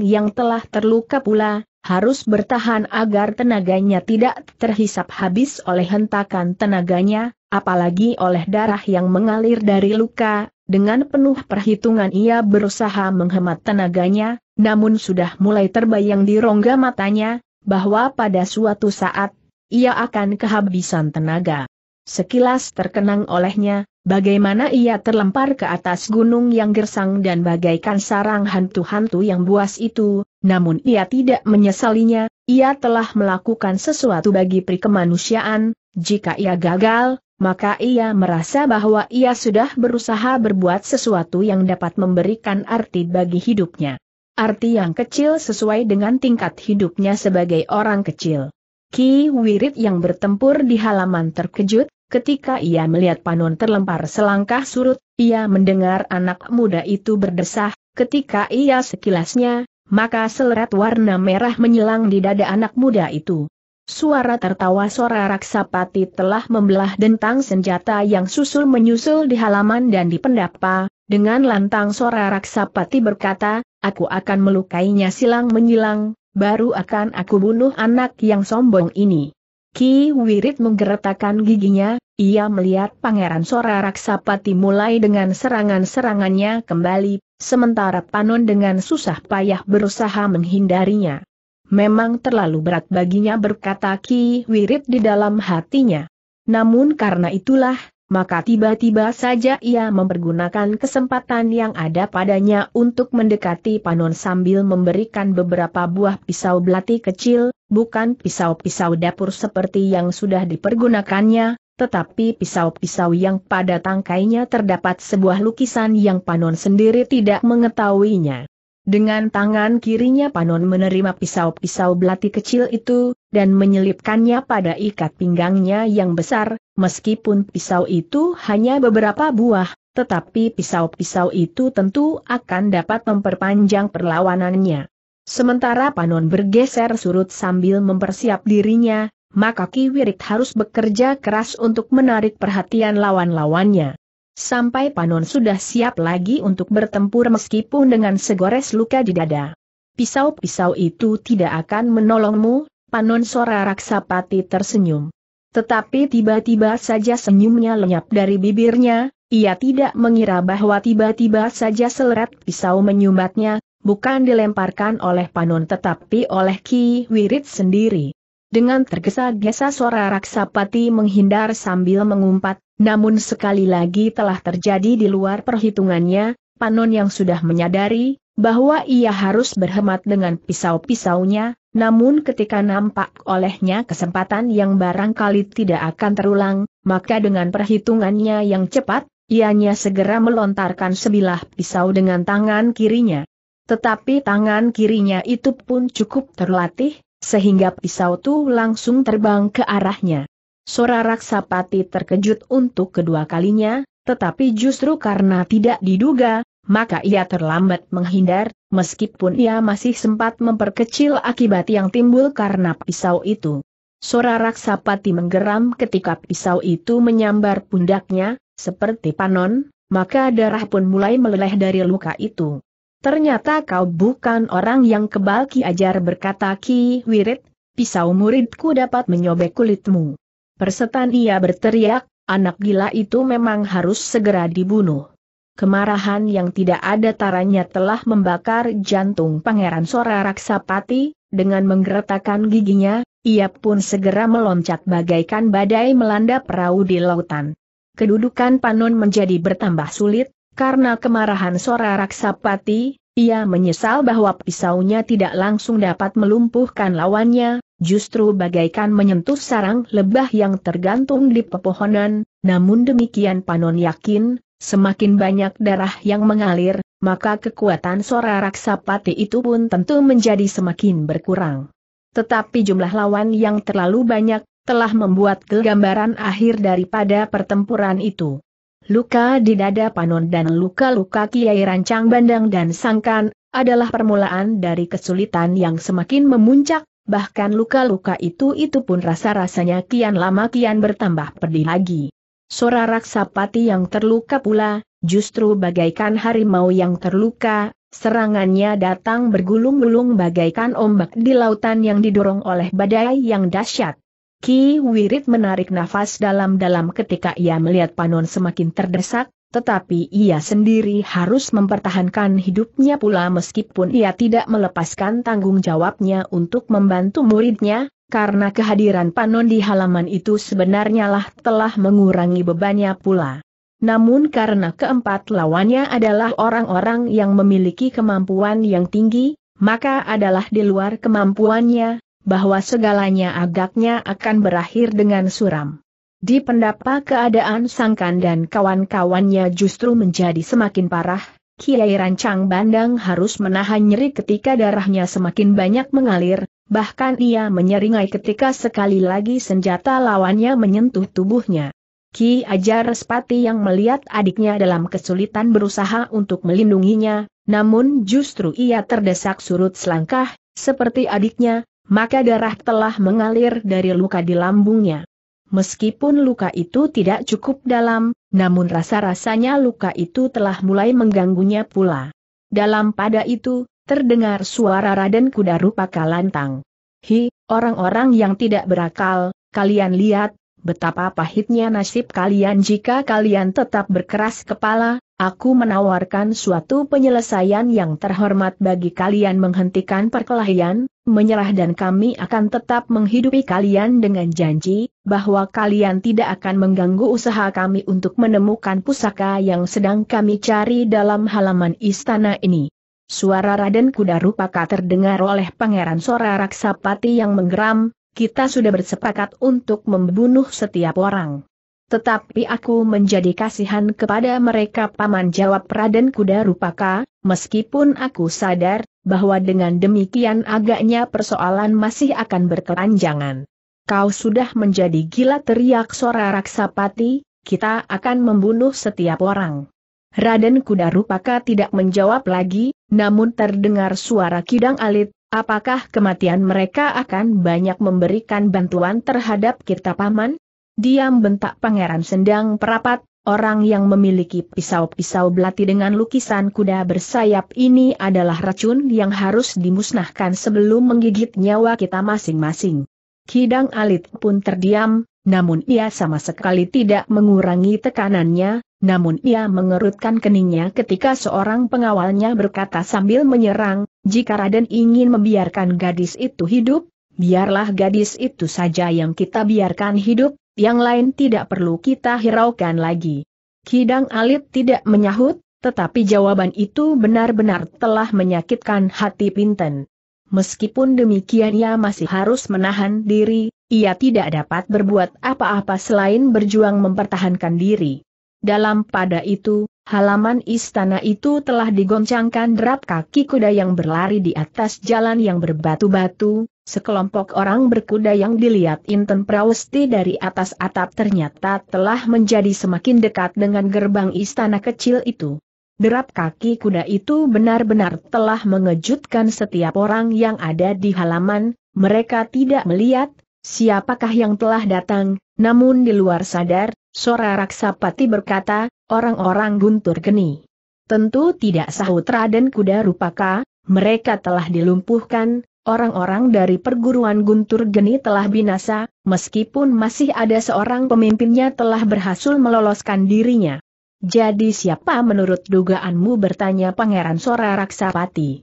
yang telah terluka pula, harus bertahan agar tenaganya tidak terhisap habis oleh hentakan tenaganya, apalagi oleh darah yang mengalir dari luka, dengan penuh perhitungan ia berusaha menghemat tenaganya, namun sudah mulai terbayang di rongga matanya, bahwa pada suatu saat, ia akan kehabisan tenaga. Sekilas terkenang olehnya, Bagaimana ia terlempar ke atas gunung yang gersang dan bagaikan sarang hantu-hantu yang buas itu, namun ia tidak menyesalinya, ia telah melakukan sesuatu bagi prikemanusiaan, jika ia gagal, maka ia merasa bahwa ia sudah berusaha berbuat sesuatu yang dapat memberikan arti bagi hidupnya. Arti yang kecil sesuai dengan tingkat hidupnya sebagai orang kecil. Ki Wirid yang bertempur di halaman terkejut, Ketika ia melihat Panon terlempar selangkah surut, ia mendengar anak muda itu berdesah, ketika ia sekilasnya, maka seleret warna merah menyilang di dada anak muda itu. Suara tertawa suara raksapati telah membelah dentang senjata yang susul menyusul di halaman dan di pendapa, dengan lantang suara raksapati berkata, aku akan melukainya silang menyilang, baru akan aku bunuh anak yang sombong ini. Ki Wirid menggeretakkan giginya, ia melihat Pangeran Sora Raksapati mulai dengan serangan-serangannya kembali, sementara Panon dengan susah payah berusaha menghindarinya. Memang terlalu berat baginya berkata Ki Wirid di dalam hatinya. Namun karena itulah, maka tiba-tiba saja ia mempergunakan kesempatan yang ada padanya untuk mendekati Panon sambil memberikan beberapa buah pisau belati kecil, bukan pisau-pisau dapur seperti yang sudah dipergunakannya, tetapi pisau-pisau yang pada tangkainya terdapat sebuah lukisan yang Panon sendiri tidak mengetahuinya. Dengan tangan kirinya Panon menerima pisau-pisau belati kecil itu, dan menyelipkannya pada ikat pinggangnya yang besar, Meskipun pisau itu hanya beberapa buah, tetapi pisau-pisau itu tentu akan dapat memperpanjang perlawanannya. Sementara Panon bergeser surut sambil mempersiap dirinya, maka Ki Wirit harus bekerja keras untuk menarik perhatian lawan-lawannya. Sampai Panon sudah siap lagi untuk bertempur meskipun dengan segores luka di dada. Pisau-pisau itu tidak akan menolongmu, Panon Sora Raksapati tersenyum. Tetapi tiba-tiba saja senyumnya lenyap dari bibirnya, ia tidak mengira bahwa tiba-tiba saja selerat pisau menyumbatnya, bukan dilemparkan oleh Panon tetapi oleh Ki Wirid sendiri. Dengan tergesa-gesa suara Raksapati menghindar sambil mengumpat, namun sekali lagi telah terjadi di luar perhitungannya, Panon yang sudah menyadari, bahwa ia harus berhemat dengan pisau-pisaunya, namun ketika nampak olehnya kesempatan yang barangkali tidak akan terulang, maka dengan perhitungannya yang cepat, ianya segera melontarkan sebilah pisau dengan tangan kirinya. Tetapi tangan kirinya itu pun cukup terlatih, sehingga pisau itu langsung terbang ke arahnya. Sora Raksapati terkejut untuk kedua kalinya, tetapi justru karena tidak diduga, maka ia terlambat menghindar, meskipun ia masih sempat memperkecil akibat yang timbul karena pisau itu. Sora Raksapati menggeram ketika pisau itu menyambar pundaknya, seperti panon, maka darah pun mulai meleleh dari luka itu. Ternyata kau bukan orang yang kebal Ki Ajar berkata Ki Wirid, pisau muridku dapat menyobek kulitmu. Persetan ia berteriak, anak gila itu memang harus segera dibunuh. Kemarahan yang tidak ada taranya telah membakar jantung Pangeran Sora Raksapati, dengan menggeretakan giginya, ia pun segera meloncat bagaikan badai melanda perahu di lautan. Kedudukan Panon menjadi bertambah sulit, karena kemarahan Sora Raksapati, ia menyesal bahwa pisaunya tidak langsung dapat melumpuhkan lawannya, justru bagaikan menyentuh sarang lebah yang tergantung di pepohonan, namun demikian Panon yakin, Semakin banyak darah yang mengalir, maka kekuatan Sora Raksapati itu pun tentu menjadi semakin berkurang. Tetapi jumlah lawan yang terlalu banyak, telah membuat kegambaran akhir daripada pertempuran itu. Luka di dada Panon dan luka-luka Kiai Rancang Bandang dan Sangkan, adalah permulaan dari kesulitan yang semakin memuncak, bahkan luka-luka itu itu pun rasa-rasanya kian lama kian bertambah pedih lagi. Sora Raksapati yang terluka pula, justru bagaikan harimau yang terluka, serangannya datang bergulung-gulung bagaikan ombak di lautan yang didorong oleh badai yang dahsyat. Ki Wirid menarik nafas dalam-dalam ketika ia melihat Panon semakin terdesak, tetapi ia sendiri harus mempertahankan hidupnya pula meskipun ia tidak melepaskan tanggung jawabnya untuk membantu muridnya, karena kehadiran Panon di halaman itu sebenarnya lah telah mengurangi bebannya pula. Namun karena keempat lawannya adalah orang-orang yang memiliki kemampuan yang tinggi, maka adalah di luar kemampuannya, bahwa segalanya agaknya akan berakhir dengan suram. Di pendapa keadaan Sangkan dan kawan-kawannya justru menjadi semakin parah, Kiai Rancang Bandang harus menahan nyeri ketika darahnya semakin banyak mengalir, bahkan ia menyeringai ketika sekali lagi senjata lawannya menyentuh tubuhnya. Ki Ajar Respati yang melihat adiknya dalam kesulitan berusaha untuk melindunginya, namun justru ia terdesak surut selangkah, seperti adiknya, maka darah telah mengalir dari luka di lambungnya. Meskipun luka itu tidak cukup dalam, namun rasa-rasanya luka itu telah mulai mengganggunya pula. Dalam pada itu, terdengar suara Raden Kuda rupa lantang. Hi, orang-orang yang tidak berakal, kalian lihat, betapa pahitnya nasib kalian jika kalian tetap berkeras kepala, aku menawarkan suatu penyelesaian yang terhormat bagi kalian menghentikan perkelahian, menyerah dan kami akan tetap menghidupi kalian dengan janji, bahwa kalian tidak akan mengganggu usaha kami untuk menemukan pusaka yang sedang kami cari dalam halaman istana ini. Suara Raden Kuda Rupaka terdengar oleh Pangeran Sora Raksapati yang menggeram, kita sudah bersepakat untuk membunuh setiap orang. Tetapi aku menjadi kasihan kepada mereka paman jawab Raden Kuda Rupaka, meskipun aku sadar, bahwa dengan demikian agaknya persoalan masih akan berkepanjangan. Kau sudah menjadi gila teriak Sora Raksapati, kita akan membunuh setiap orang. Raden Kuda Rupaka tidak menjawab lagi, namun terdengar suara kidang alit, apakah kematian mereka akan banyak memberikan bantuan terhadap kita paman? Diam bentak pangeran sendang perapat, Orang yang memiliki pisau-pisau belati dengan lukisan kuda bersayap ini adalah racun yang harus dimusnahkan sebelum menggigit nyawa kita masing-masing. Kidang Alit pun terdiam, namun ia sama sekali tidak mengurangi tekanannya, namun ia mengerutkan keningnya ketika seorang pengawalnya berkata sambil menyerang, jika Raden ingin membiarkan gadis itu hidup, biarlah gadis itu saja yang kita biarkan hidup, yang lain tidak perlu kita hiraukan lagi. Kidang Alit tidak menyahut, tetapi jawaban itu benar-benar telah menyakitkan hati Pinten. Meskipun demikian ia masih harus menahan diri, ia tidak dapat berbuat apa-apa selain berjuang mempertahankan diri. Dalam pada itu, halaman istana itu telah digoncangkan derap kaki kuda yang berlari di atas jalan yang berbatu-batu, sekelompok orang berkuda yang dilihat Inten Prawesti dari atas atap ternyata telah menjadi semakin dekat dengan gerbang istana kecil itu. Derap kaki kuda itu benar-benar telah mengejutkan setiap orang yang ada di halaman, mereka tidak melihat, siapakah yang telah datang, namun di luar sadar, Sora Raksapati berkata, orang-orang guntur geni. Tentu tidak sahut Raden Kuda Rupaka, mereka telah dilumpuhkan, orang-orang dari perguruan guntur geni telah binasa, meskipun masih ada seorang pemimpinnya telah berhasil meloloskan dirinya. Jadi siapa menurut dugaanmu bertanya Pangeran Sora Raksapati?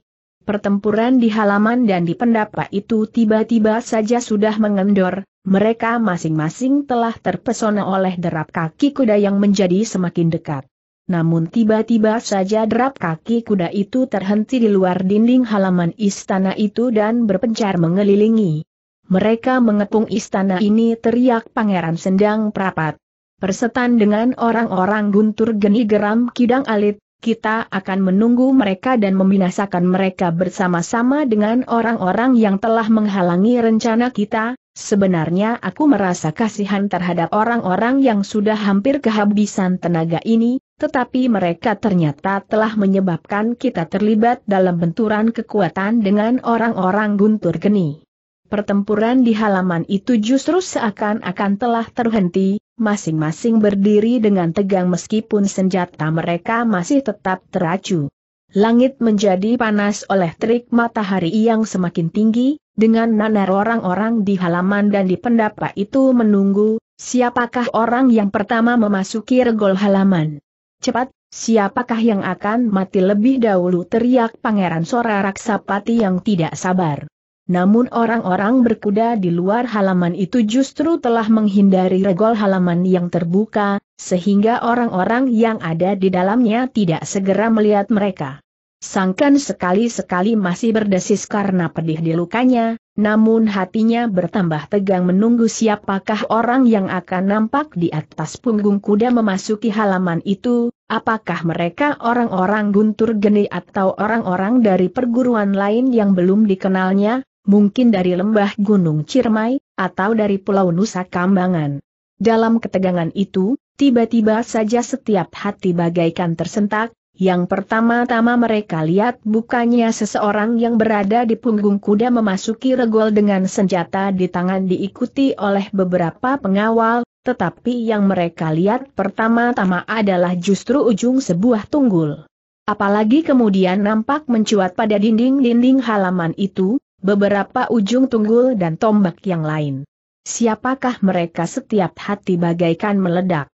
Pertempuran di halaman dan di pendapa itu tiba-tiba saja sudah mengendor, mereka masing-masing telah terpesona oleh derap kaki kuda yang menjadi semakin dekat. Namun tiba-tiba saja derap kaki kuda itu terhenti di luar dinding halaman istana itu dan berpencar mengelilingi. Mereka mengepung istana ini teriak Pangeran Sendang Prapat. Persetan dengan orang-orang guntur geni geram kidang alit, kita akan menunggu mereka dan membinasakan mereka bersama-sama dengan orang-orang yang telah menghalangi rencana kita, Sebenarnya aku merasa kasihan terhadap orang-orang yang sudah hampir kehabisan tenaga ini, tetapi mereka ternyata telah menyebabkan kita terlibat dalam benturan kekuatan dengan orang-orang guntur geni. Pertempuran di halaman itu justru seakan-akan telah terhenti, masing-masing berdiri dengan tegang meskipun senjata mereka masih tetap teracu. Langit menjadi panas oleh terik matahari yang semakin tinggi, dengan nanar orang-orang di halaman dan di pendapa itu menunggu, siapakah orang yang pertama memasuki regol halaman. Cepat, siapakah yang akan mati lebih dahulu teriak Pangeran Sora Raksapati yang tidak sabar. Namun orang-orang berkuda di luar halaman itu justru telah menghindari regol halaman yang terbuka, sehingga orang-orang yang ada di dalamnya tidak segera melihat mereka. Sangkan sekali-sekali masih berdesis karena pedih di lukanya, namun hatinya bertambah tegang menunggu siapakah orang yang akan nampak di atas punggung kuda memasuki halaman itu, Apakah mereka orang-orang guntur geni atau orang-orang dari perguruan lain yang belum dikenalnya? mungkin dari lembah Gunung Ciremai, atau dari Pulau Nusa Kambangan. Dalam ketegangan itu, tiba-tiba saja setiap hati bagaikan tersentak, yang pertama-tama mereka lihat bukannya seseorang yang berada di punggung kuda memasuki regol dengan senjata di tangan diikuti oleh beberapa pengawal, tetapi yang mereka lihat pertama-tama adalah justru ujung sebuah tunggul. Apalagi kemudian nampak mencuat pada dinding-dinding halaman itu, beberapa ujung tunggul dan tombak yang lain. Siapakah mereka setiap hati bagaikan meledak?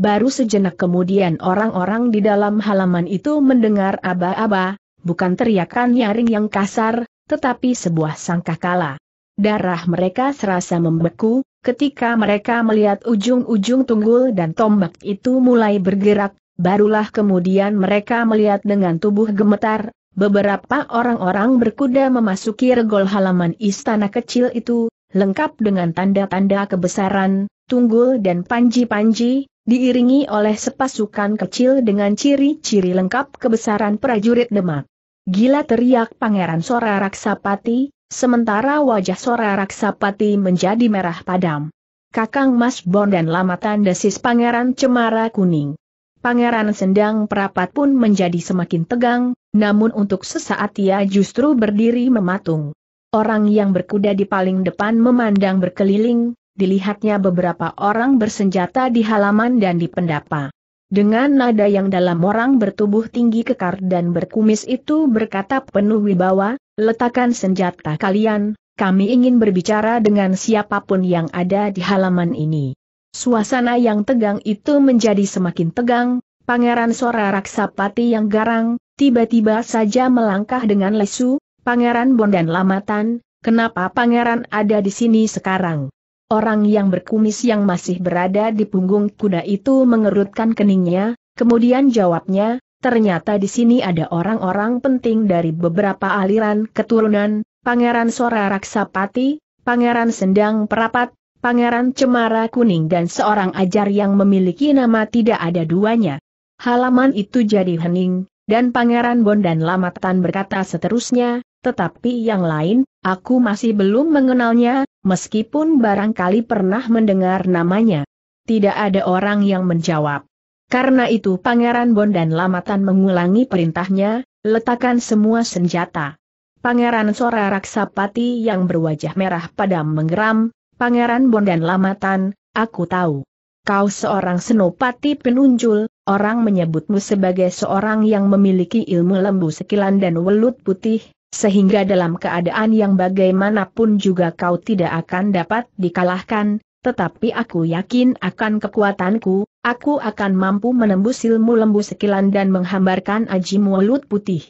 Baru sejenak kemudian orang-orang di dalam halaman itu mendengar aba-aba, bukan teriakan nyaring yang kasar, tetapi sebuah sangkakala. Darah mereka serasa membeku, ketika mereka melihat ujung-ujung tunggul dan tombak itu mulai bergerak, barulah kemudian mereka melihat dengan tubuh gemetar, Beberapa orang-orang berkuda memasuki regol halaman istana kecil itu, lengkap dengan tanda-tanda kebesaran, tunggul dan panji-panji, diiringi oleh sepasukan kecil dengan ciri-ciri lengkap kebesaran prajurit Demak. Gila teriak Pangeran Sora Raksapati, sementara wajah Sora Raksapati menjadi merah padam. Kakang Mas Bon dan tanda sis Pangeran Cemara Kuning. Pangeran Sendang prapat pun menjadi semakin tegang, namun untuk sesaat ia justru berdiri mematung. Orang yang berkuda di paling depan memandang berkeliling, dilihatnya beberapa orang bersenjata di halaman dan di pendapa. Dengan nada yang dalam orang bertubuh tinggi kekar dan berkumis itu berkata penuh wibawa, letakkan senjata kalian, kami ingin berbicara dengan siapapun yang ada di halaman ini. Suasana yang tegang itu menjadi semakin tegang, Pangeran Sora Raksapati yang garang, tiba-tiba saja melangkah dengan lesu, Pangeran Bondan Lamatan, kenapa Pangeran ada di sini sekarang? Orang yang berkumis yang masih berada di punggung kuda itu mengerutkan keningnya, kemudian jawabnya, ternyata di sini ada orang-orang penting dari beberapa aliran keturunan, Pangeran Sora Raksapati, Pangeran Sendang Perapat, Pangeran Cemara Kuning dan seorang ajar yang memiliki nama tidak ada duanya. Halaman itu jadi hening, dan Pangeran Bon dan Lamatan berkata seterusnya, tetapi yang lain, aku masih belum mengenalnya, meskipun barangkali pernah mendengar namanya. Tidak ada orang yang menjawab. Karena itu Pangeran Bon dan Lamatan mengulangi perintahnya, letakkan semua senjata. Pangeran Sora Raksapati yang berwajah merah padam menggeram, Pangeran Bondan Lamatan, aku tahu. Kau seorang senopati penunjul, orang menyebutmu sebagai seorang yang memiliki ilmu lembu sekilan dan welut putih, sehingga dalam keadaan yang bagaimanapun juga kau tidak akan dapat dikalahkan, tetapi aku yakin akan kekuatanku, aku akan mampu menembus ilmu lembu sekilan dan menghambarkan aji mulut putih.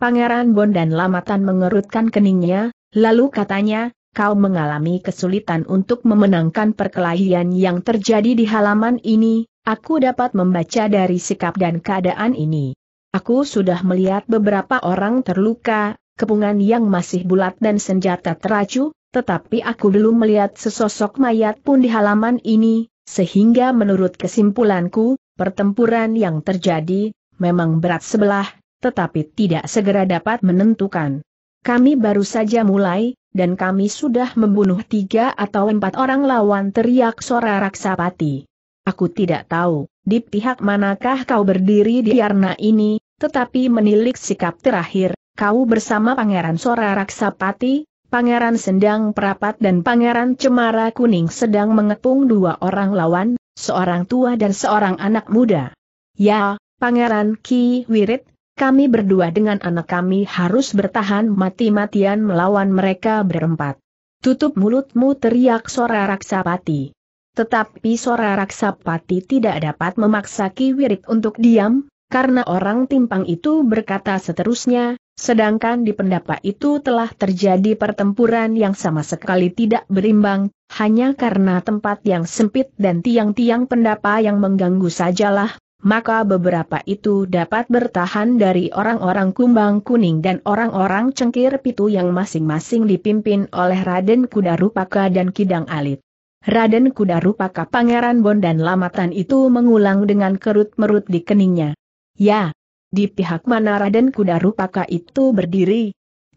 Pangeran Bondan Lamatan mengerutkan keningnya, lalu katanya, kau mengalami kesulitan untuk memenangkan perkelahian yang terjadi di halaman ini, aku dapat membaca dari sikap dan keadaan ini. Aku sudah melihat beberapa orang terluka, kepungan yang masih bulat dan senjata teracu, tetapi aku belum melihat sesosok mayat pun di halaman ini, sehingga menurut kesimpulanku, pertempuran yang terjadi, memang berat sebelah, tetapi tidak segera dapat menentukan. Kami baru saja mulai, dan kami sudah membunuh tiga atau empat orang lawan teriak Sora Raksapati. Aku tidak tahu, di pihak manakah kau berdiri di arna ini, tetapi menilik sikap terakhir, kau bersama Pangeran Sora Raksapati, Pangeran Sendang Perapat dan Pangeran Cemara Kuning sedang mengepung dua orang lawan, seorang tua dan seorang anak muda. Ya, Pangeran Ki Wirid? kami berdua dengan anak kami harus bertahan mati-matian melawan mereka berempat. Tutup mulutmu teriak Sora Raksapati. Tetapi Sora Raksapati tidak dapat memaksa Ki Wirit untuk diam, karena orang timpang itu berkata seterusnya, sedangkan di pendapa itu telah terjadi pertempuran yang sama sekali tidak berimbang, hanya karena tempat yang sempit dan tiang-tiang pendapa yang mengganggu sajalah maka beberapa itu dapat bertahan dari orang-orang kumbang kuning dan orang-orang cengkir pitu yang masing-masing dipimpin oleh Raden Kuda Rupaka dan Kidang Alit. Raden Kuda Rupaka Pangeran dan Lamatan itu mengulang dengan kerut-merut di keningnya. Ya, di pihak mana Raden Kuda Rupaka itu berdiri?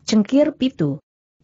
Cengkir pitu.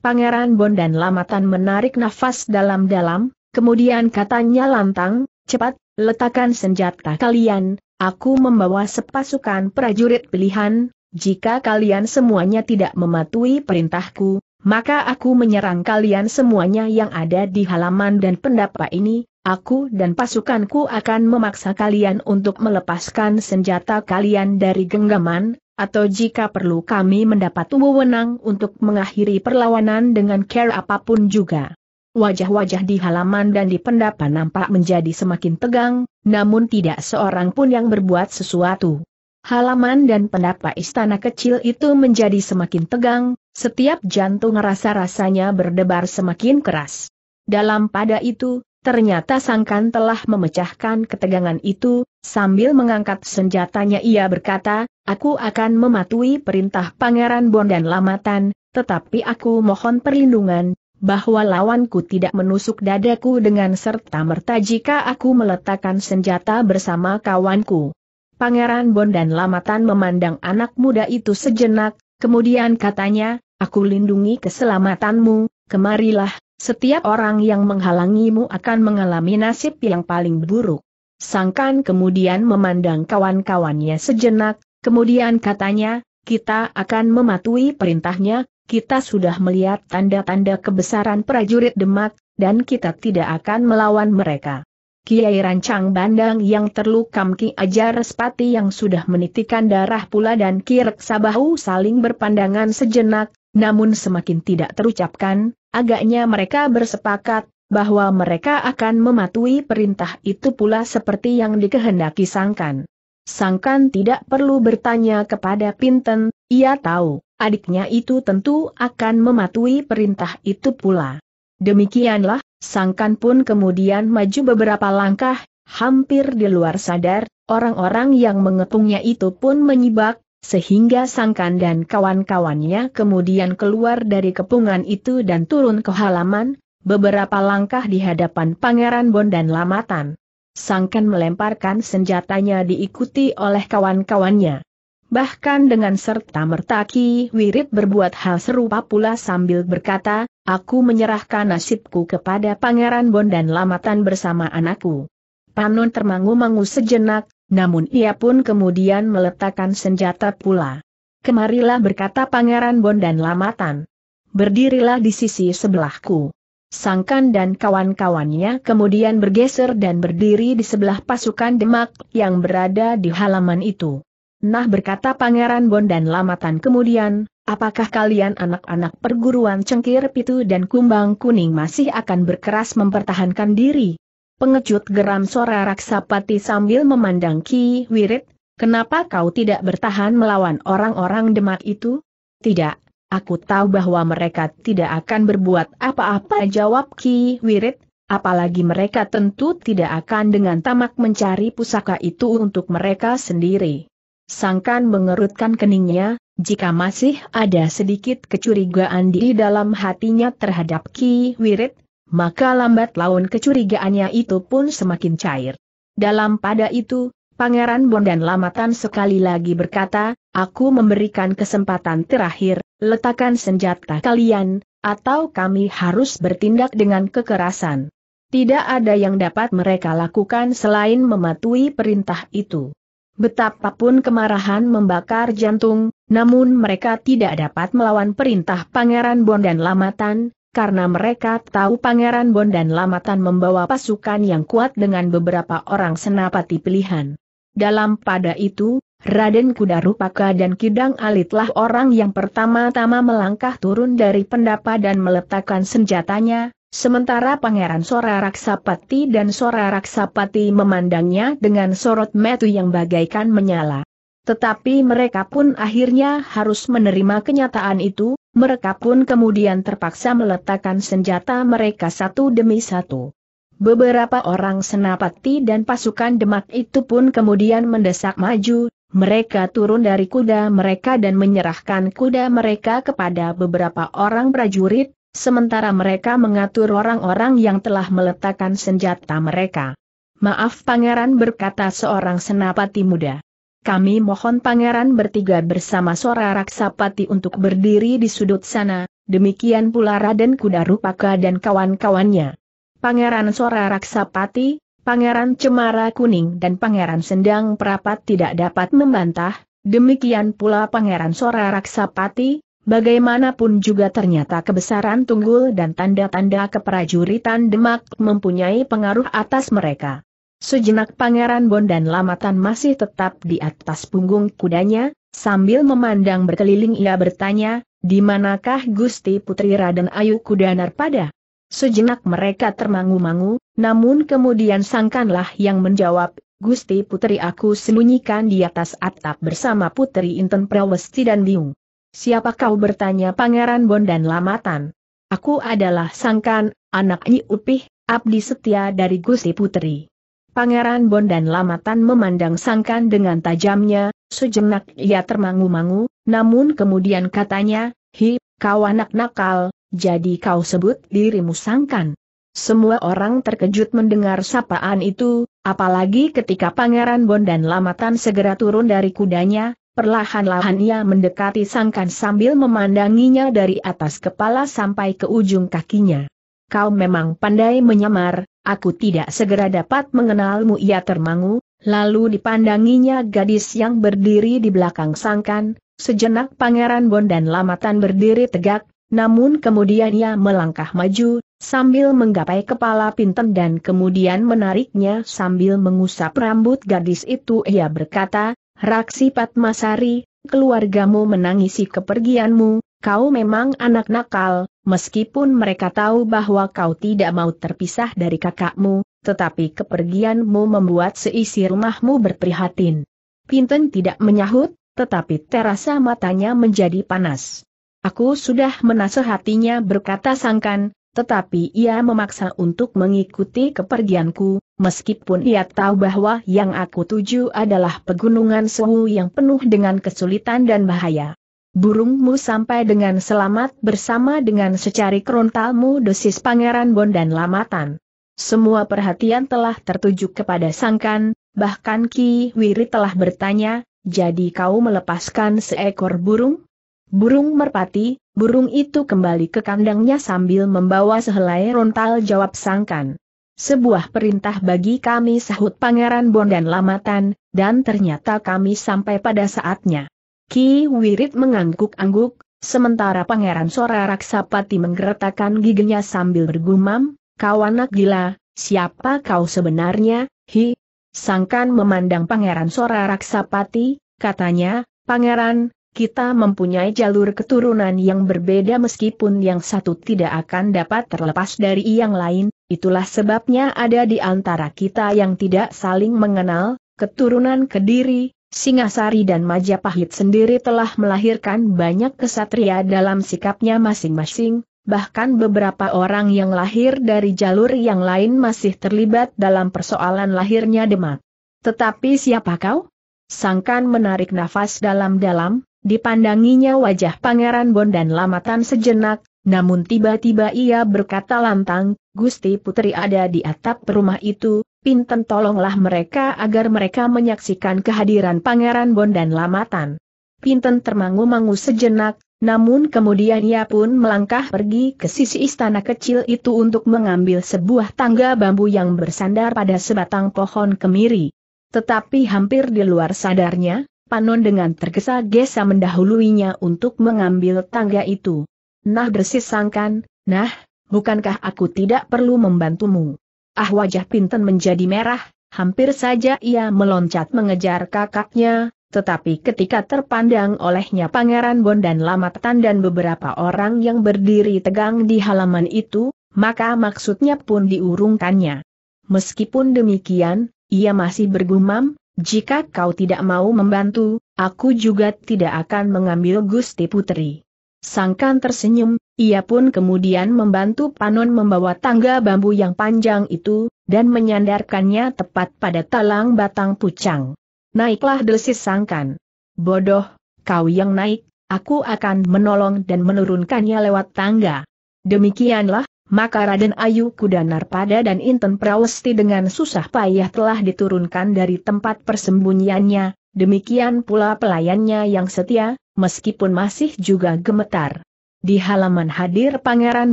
Pangeran Bon dan Lamatan menarik nafas dalam-dalam, kemudian katanya lantang, cepat, letakkan senjata kalian, Aku membawa sepasukan prajurit pilihan, jika kalian semuanya tidak mematuhi perintahku, maka aku menyerang kalian semuanya yang ada di halaman dan pendapa ini, aku dan pasukanku akan memaksa kalian untuk melepaskan senjata kalian dari genggaman, atau jika perlu kami mendapat wewenang untuk mengakhiri perlawanan dengan care apapun juga. Wajah-wajah di halaman dan di pendapa nampak menjadi semakin tegang, namun tidak seorang pun yang berbuat sesuatu. Halaman dan pendapa istana kecil itu menjadi semakin tegang, setiap jantung rasa-rasanya berdebar semakin keras. Dalam pada itu, ternyata Sangkan telah memecahkan ketegangan itu, sambil mengangkat senjatanya ia berkata, Aku akan mematuhi perintah Pangeran Bondan Lamatan, tetapi aku mohon perlindungan, bahwa lawanku tidak menusuk dadaku dengan serta-merta jika aku meletakkan senjata bersama kawanku. Pangeran Bon dan Lamatan memandang anak muda itu sejenak, kemudian katanya, aku lindungi keselamatanmu, kemarilah, setiap orang yang menghalangimu akan mengalami nasib yang paling buruk. Sangkan kemudian memandang kawan-kawannya sejenak, kemudian katanya, kita akan mematuhi perintahnya, kita sudah melihat tanda-tanda kebesaran prajurit Demak, dan kita tidak akan melawan mereka. Kiai Rancang Bandang yang terluka, Ki Ajar Spati yang sudah menitikan darah pula dan Ki Sabahu saling berpandangan sejenak, namun semakin tidak terucapkan, agaknya mereka bersepakat, bahwa mereka akan mematuhi perintah itu pula seperti yang dikehendaki Sangkan. Sangkan tidak perlu bertanya kepada Pinten, ia tahu. Adiknya itu tentu akan mematuhi perintah itu pula. Demikianlah, Sangkan pun kemudian maju beberapa langkah, hampir di luar sadar, orang-orang yang mengepungnya itu pun menyibak, sehingga Sangkan dan kawan-kawannya kemudian keluar dari kepungan itu dan turun ke halaman, beberapa langkah di hadapan Pangeran Bon dan Lamatan. Sangkan melemparkan senjatanya diikuti oleh kawan-kawannya. Bahkan dengan serta-merta Ki Wirid berbuat hal serupa pula sambil berkata, aku menyerahkan nasibku kepada Pangeran Bon dan Lamatan bersama anakku. Panon termangu-mangu sejenak, namun ia pun kemudian meletakkan senjata pula. Kemarilah berkata Pangeran Bon dan Lamatan. Berdirilah di sisi sebelahku. Sangkan dan kawan-kawannya kemudian bergeser dan berdiri di sebelah pasukan Demak yang berada di halaman itu. Nah berkata Pangeran Bon dan Lamatan kemudian, apakah kalian anak-anak perguruan cengkir pitu dan kumbang kuning masih akan berkeras mempertahankan diri? Pengecut geram Sora Raksapati sambil memandang Ki wirid kenapa kau tidak bertahan melawan orang-orang demak itu? Tidak, aku tahu bahwa mereka tidak akan berbuat apa-apa jawab Ki wirid apalagi mereka tentu tidak akan dengan tamak mencari pusaka itu untuk mereka sendiri. Sangkan mengerutkan keningnya, jika masih ada sedikit kecurigaan di dalam hatinya terhadap Ki Wirid, maka lambat laun kecurigaannya itu pun semakin cair. Dalam pada itu, Pangeran Bondan Lamatan sekali lagi berkata, aku memberikan kesempatan terakhir, letakkan senjata kalian, atau kami harus bertindak dengan kekerasan. Tidak ada yang dapat mereka lakukan selain mematuhi perintah itu. Betapapun kemarahan membakar jantung, namun mereka tidak dapat melawan perintah Pangeran Bon dan Lamatan, karena mereka tahu Pangeran Bon dan Lamatan membawa pasukan yang kuat dengan beberapa orang senapati pilihan. Dalam pada itu, Raden Kudarupaka dan Kidang Alitlah orang yang pertama-tama melangkah turun dari pendapa dan meletakkan senjatanya, Sementara Pangeran Sora Raksapati dan Sora Raksapati memandangnya dengan sorot metu yang bagaikan menyala. Tetapi mereka pun akhirnya harus menerima kenyataan itu, mereka pun kemudian terpaksa meletakkan senjata mereka satu demi satu. Beberapa orang senapati dan pasukan demak itu pun kemudian mendesak maju, mereka turun dari kuda mereka dan menyerahkan kuda mereka kepada beberapa orang prajurit, sementara mereka mengatur orang-orang yang telah meletakkan senjata mereka. Maaf pangeran berkata seorang senapati muda. Kami mohon pangeran bertiga bersama Sora Raksapati untuk berdiri di sudut sana, demikian pula Raden Kudarupaka dan kawan-kawannya. Pangeran Sora Raksapati, Pangeran Cemara Kuning dan Pangeran Sendang Perapat tidak dapat membantah, demikian pula Pangeran Sora Raksapati, Bagaimanapun juga ternyata kebesaran Tunggul dan tanda-tanda keprajuritan Demak mempunyai pengaruh atas mereka. Sejenak Pangeran Bon dan Lamatan masih tetap di atas punggung kudanya, sambil memandang berkeliling ia bertanya, di manakah Gusti Putri Raden Ayu Kudanar pada? Sejenak mereka termangu-mangu, namun kemudian sangkanlah yang menjawab, Gusti Putri aku sembunyikan di atas atap bersama Putri Inten Prawesti dan Biung. Siapa kau bertanya Pangeran Bon dan Lamatan? Aku adalah Sangkan, anak Nyi Upih, abdi setia dari Gusti Putri. Pangeran Bon dan Lamatan memandang Sangkan dengan tajamnya, sejenak ia termangu-mangu, namun kemudian katanya, Hi, kau anak nakal, jadi kau sebut dirimu Sangkan. Semua orang terkejut mendengar sapaan itu, apalagi ketika Pangeran Bon dan Lamatan segera turun dari kudanya, Perlahan-lahan ia mendekati sangkan sambil memandanginya dari atas kepala sampai ke ujung kakinya. Kau memang pandai menyamar, aku tidak segera dapat mengenalmu ia termangu, lalu dipandanginya gadis yang berdiri di belakang sangkan, sejenak pangeran Bon dan Lamatan berdiri tegak, namun kemudian ia melangkah maju, sambil menggapai kepala Pinten dan kemudian menariknya sambil mengusap rambut gadis itu ia berkata, Raksi Patmasari, keluargamu menangisi kepergianmu, kau memang anak nakal, meskipun mereka tahu bahwa kau tidak mau terpisah dari kakakmu, tetapi kepergianmu membuat seisi rumahmu berprihatin. Pinten tidak menyahut, tetapi terasa matanya menjadi panas. Aku sudah menasehatinya berkata sangkan, tetapi ia memaksa untuk mengikuti kepergianku, Meskipun ia tahu bahwa yang aku tuju adalah pegunungan Suhu yang penuh dengan kesulitan dan bahaya. Burungmu sampai dengan selamat bersama dengan secari kerontalmu dosis Pangeran Bon dan Lamatan. Semua perhatian telah tertuju kepada Sangkan, bahkan Ki Wiri telah bertanya, jadi kau melepaskan seekor burung? Burung merpati, burung itu kembali ke kandangnya sambil membawa sehelai rontal jawab Sangkan. Sebuah perintah bagi kami sahut Pangeran Bondan Lamatan, dan ternyata kami sampai pada saatnya. Ki Wirid mengangguk-angguk, sementara Pangeran Sora Raksapati menggeretakkan giginya sambil bergumam, kau anak gila, siapa kau sebenarnya, hi? Sangkan memandang Pangeran Sora Raksapati, katanya, Pangeran, kita mempunyai jalur keturunan yang berbeda meskipun yang satu tidak akan dapat terlepas dari yang lain, Itulah sebabnya ada di antara kita yang tidak saling mengenal, keturunan Kediri, Singasari dan Majapahit sendiri telah melahirkan banyak kesatria dalam sikapnya masing-masing, bahkan beberapa orang yang lahir dari jalur yang lain masih terlibat dalam persoalan lahirnya Demak. Tetapi siapa kau? Sangkan menarik nafas dalam-dalam, dipandanginya wajah Pangeran Bondan Lamatan sejenak, namun tiba-tiba ia berkata lantang, Gusti Putri ada di atap rumah itu, pinten tolonglah mereka agar mereka menyaksikan kehadiran Pangeran Bon dan Lamatan. Pinten termangu-mangu sejenak, namun kemudian ia pun melangkah pergi ke sisi istana kecil itu untuk mengambil sebuah tangga bambu yang bersandar pada sebatang pohon kemiri. Tetapi hampir di luar sadarnya, Panon dengan tergesa-gesa mendahuluinya untuk mengambil tangga itu. Nah bersisangkan, nah, bukankah aku tidak perlu membantumu? Ah wajah Pinten menjadi merah, hampir saja ia meloncat mengejar kakaknya, tetapi ketika terpandang olehnya Pangeran Bon Bondan Lamatan dan beberapa orang yang berdiri tegang di halaman itu, maka maksudnya pun diurungkannya. Meskipun demikian, ia masih bergumam, jika kau tidak mau membantu, aku juga tidak akan mengambil Gusti Putri. Sangkan tersenyum, ia pun kemudian membantu Panon membawa tangga bambu yang panjang itu, dan menyandarkannya tepat pada talang batang pucang. Naiklah desis Sangkan. Bodoh, kau yang naik, aku akan menolong dan menurunkannya lewat tangga. Demikianlah, maka Raden Ayu Kudanar pada dan Inten Prawesti dengan susah payah telah diturunkan dari tempat persembunyiannya, demikian pula pelayannya yang setia, meskipun masih juga gemetar. Di halaman hadir Pangeran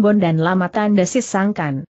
Bon dan Lamatan Desis Sangkan.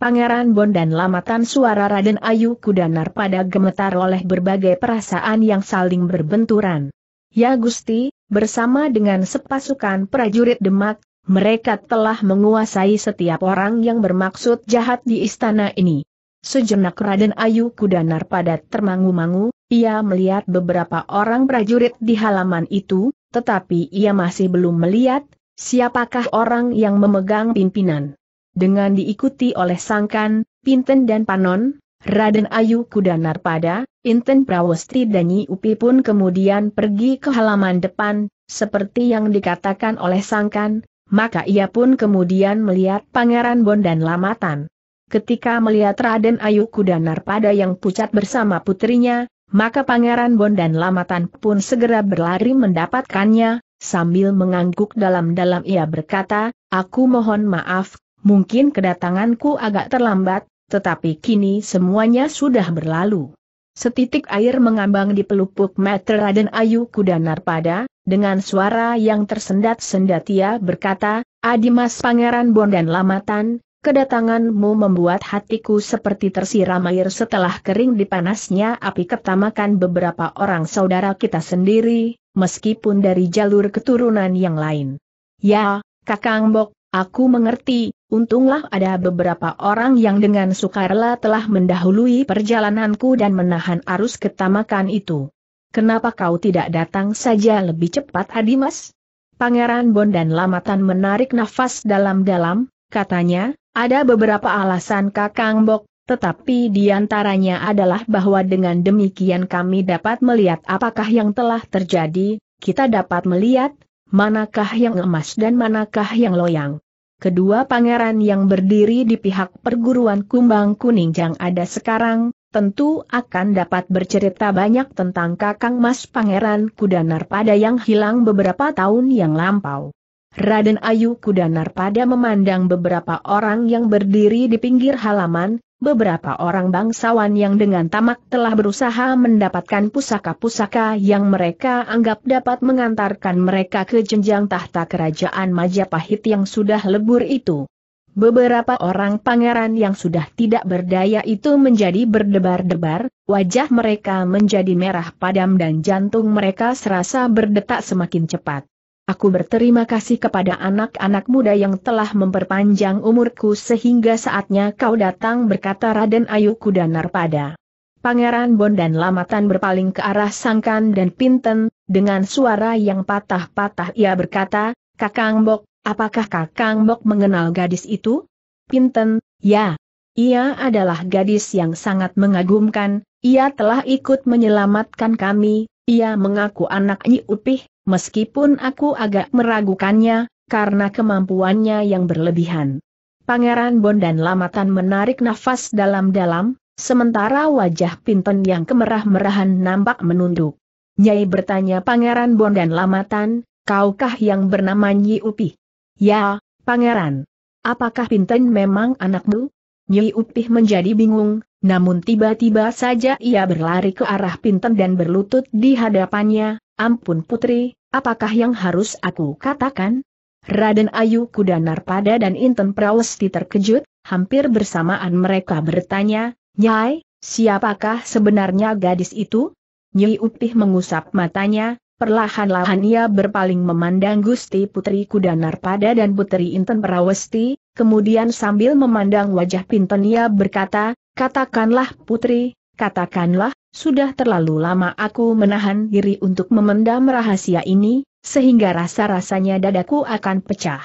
Pangeran Bon dan Lamatan suara Raden Ayu Kudanar pada gemetar oleh berbagai perasaan yang saling berbenturan. Ya Gusti, bersama dengan sepasukan prajurit Demak, mereka telah menguasai setiap orang yang bermaksud jahat di istana ini. Sejenak Raden Ayu Kudanar pada termangu-mangu, ia melihat beberapa orang prajurit di halaman itu, tetapi ia masih belum melihat siapakah orang yang memegang pimpinan. Dengan diikuti oleh Sangkan, Pinten dan Panon, Raden Ayu Kudanar pada, Inten Prawestri dan Nyi Upi pun kemudian pergi ke halaman depan, seperti yang dikatakan oleh Sangkan, maka ia pun kemudian melihat Pangeran Bondan Lamatan. Ketika melihat Raden Ayu Kudanar pada yang pucat bersama putrinya, maka Pangeran Bon dan Lamatan pun segera berlari mendapatkannya, sambil mengangguk dalam-dalam ia berkata, aku mohon maaf, mungkin kedatanganku agak terlambat, tetapi kini semuanya sudah berlalu. Setitik air mengambang di pelupuk meter Raden Ayu Kuda Narpada, dengan suara yang tersendat-sendat ia berkata, Adimas Pangeran Bon dan Lamatan, Kedatanganmu membuat hatiku seperti tersiram air setelah kering di panasnya api ketamakan beberapa orang saudara kita sendiri, meskipun dari jalur keturunan yang lain. Ya, Kakang Bok, aku mengerti, untunglah ada beberapa orang yang dengan sukarela telah mendahului perjalananku dan menahan arus ketamakan itu. Kenapa kau tidak datang saja lebih cepat Adimas? Pangeran Bondan Lamatan menarik nafas dalam-dalam, katanya, ada beberapa alasan Kakang Bok, tetapi diantaranya adalah bahwa dengan demikian kami dapat melihat apakah yang telah terjadi, kita dapat melihat, manakah yang emas dan manakah yang loyang. Kedua pangeran yang berdiri di pihak perguruan Kumbang kuning yang ada sekarang, tentu akan dapat bercerita banyak tentang kakang mas pangeran Kudanar pada yang hilang beberapa tahun yang lampau. Raden Ayu Kudanar pada memandang beberapa orang yang berdiri di pinggir halaman, beberapa orang bangsawan yang dengan tamak telah berusaha mendapatkan pusaka-pusaka yang mereka anggap dapat mengantarkan mereka ke jenjang tahta kerajaan Majapahit yang sudah lebur itu. Beberapa orang pangeran yang sudah tidak berdaya itu menjadi berdebar-debar, wajah mereka menjadi merah padam dan jantung mereka serasa berdetak semakin cepat. Aku berterima kasih kepada anak-anak muda yang telah memperpanjang umurku sehingga saatnya kau datang berkata Raden Ayu Kudanar pada. Pangeran Bon dan Lamatan berpaling ke arah Sangkan dan Pinten, dengan suara yang patah-patah ia berkata, Kakang Bok, apakah Kakang Bok mengenal gadis itu? Pinten, ya. Ia adalah gadis yang sangat mengagumkan, ia telah ikut menyelamatkan kami, ia mengaku anak Nyi Upih, meskipun aku agak meragukannya, karena kemampuannya yang berlebihan. Pangeran Bon dan Lamatan menarik nafas dalam-dalam, sementara wajah Pinten yang kemerah-merahan nampak menunduk. Nyai bertanya Pangeran Bon dan Lamatan, kaukah yang bernama Nyi Upih? Ya, Pangeran. Apakah Pinten memang anakmu? Nyi Upih menjadi bingung, namun tiba-tiba saja ia berlari ke arah Pinten dan berlutut di hadapannya, ampun putri, apakah yang harus aku katakan? Raden Ayu Kudanar pada dan Inten Prawesti terkejut, hampir bersamaan mereka bertanya, Nyai, siapakah sebenarnya gadis itu? Nyi Upih mengusap matanya, Perlahan-lahan ia berpaling memandang Gusti Putri Kudanar pada dan Putri Inten Prawesti, kemudian sambil memandang wajah Pinten ia berkata, Katakanlah putri, katakanlah, sudah terlalu lama aku menahan diri untuk memendam rahasia ini, sehingga rasa-rasanya dadaku akan pecah.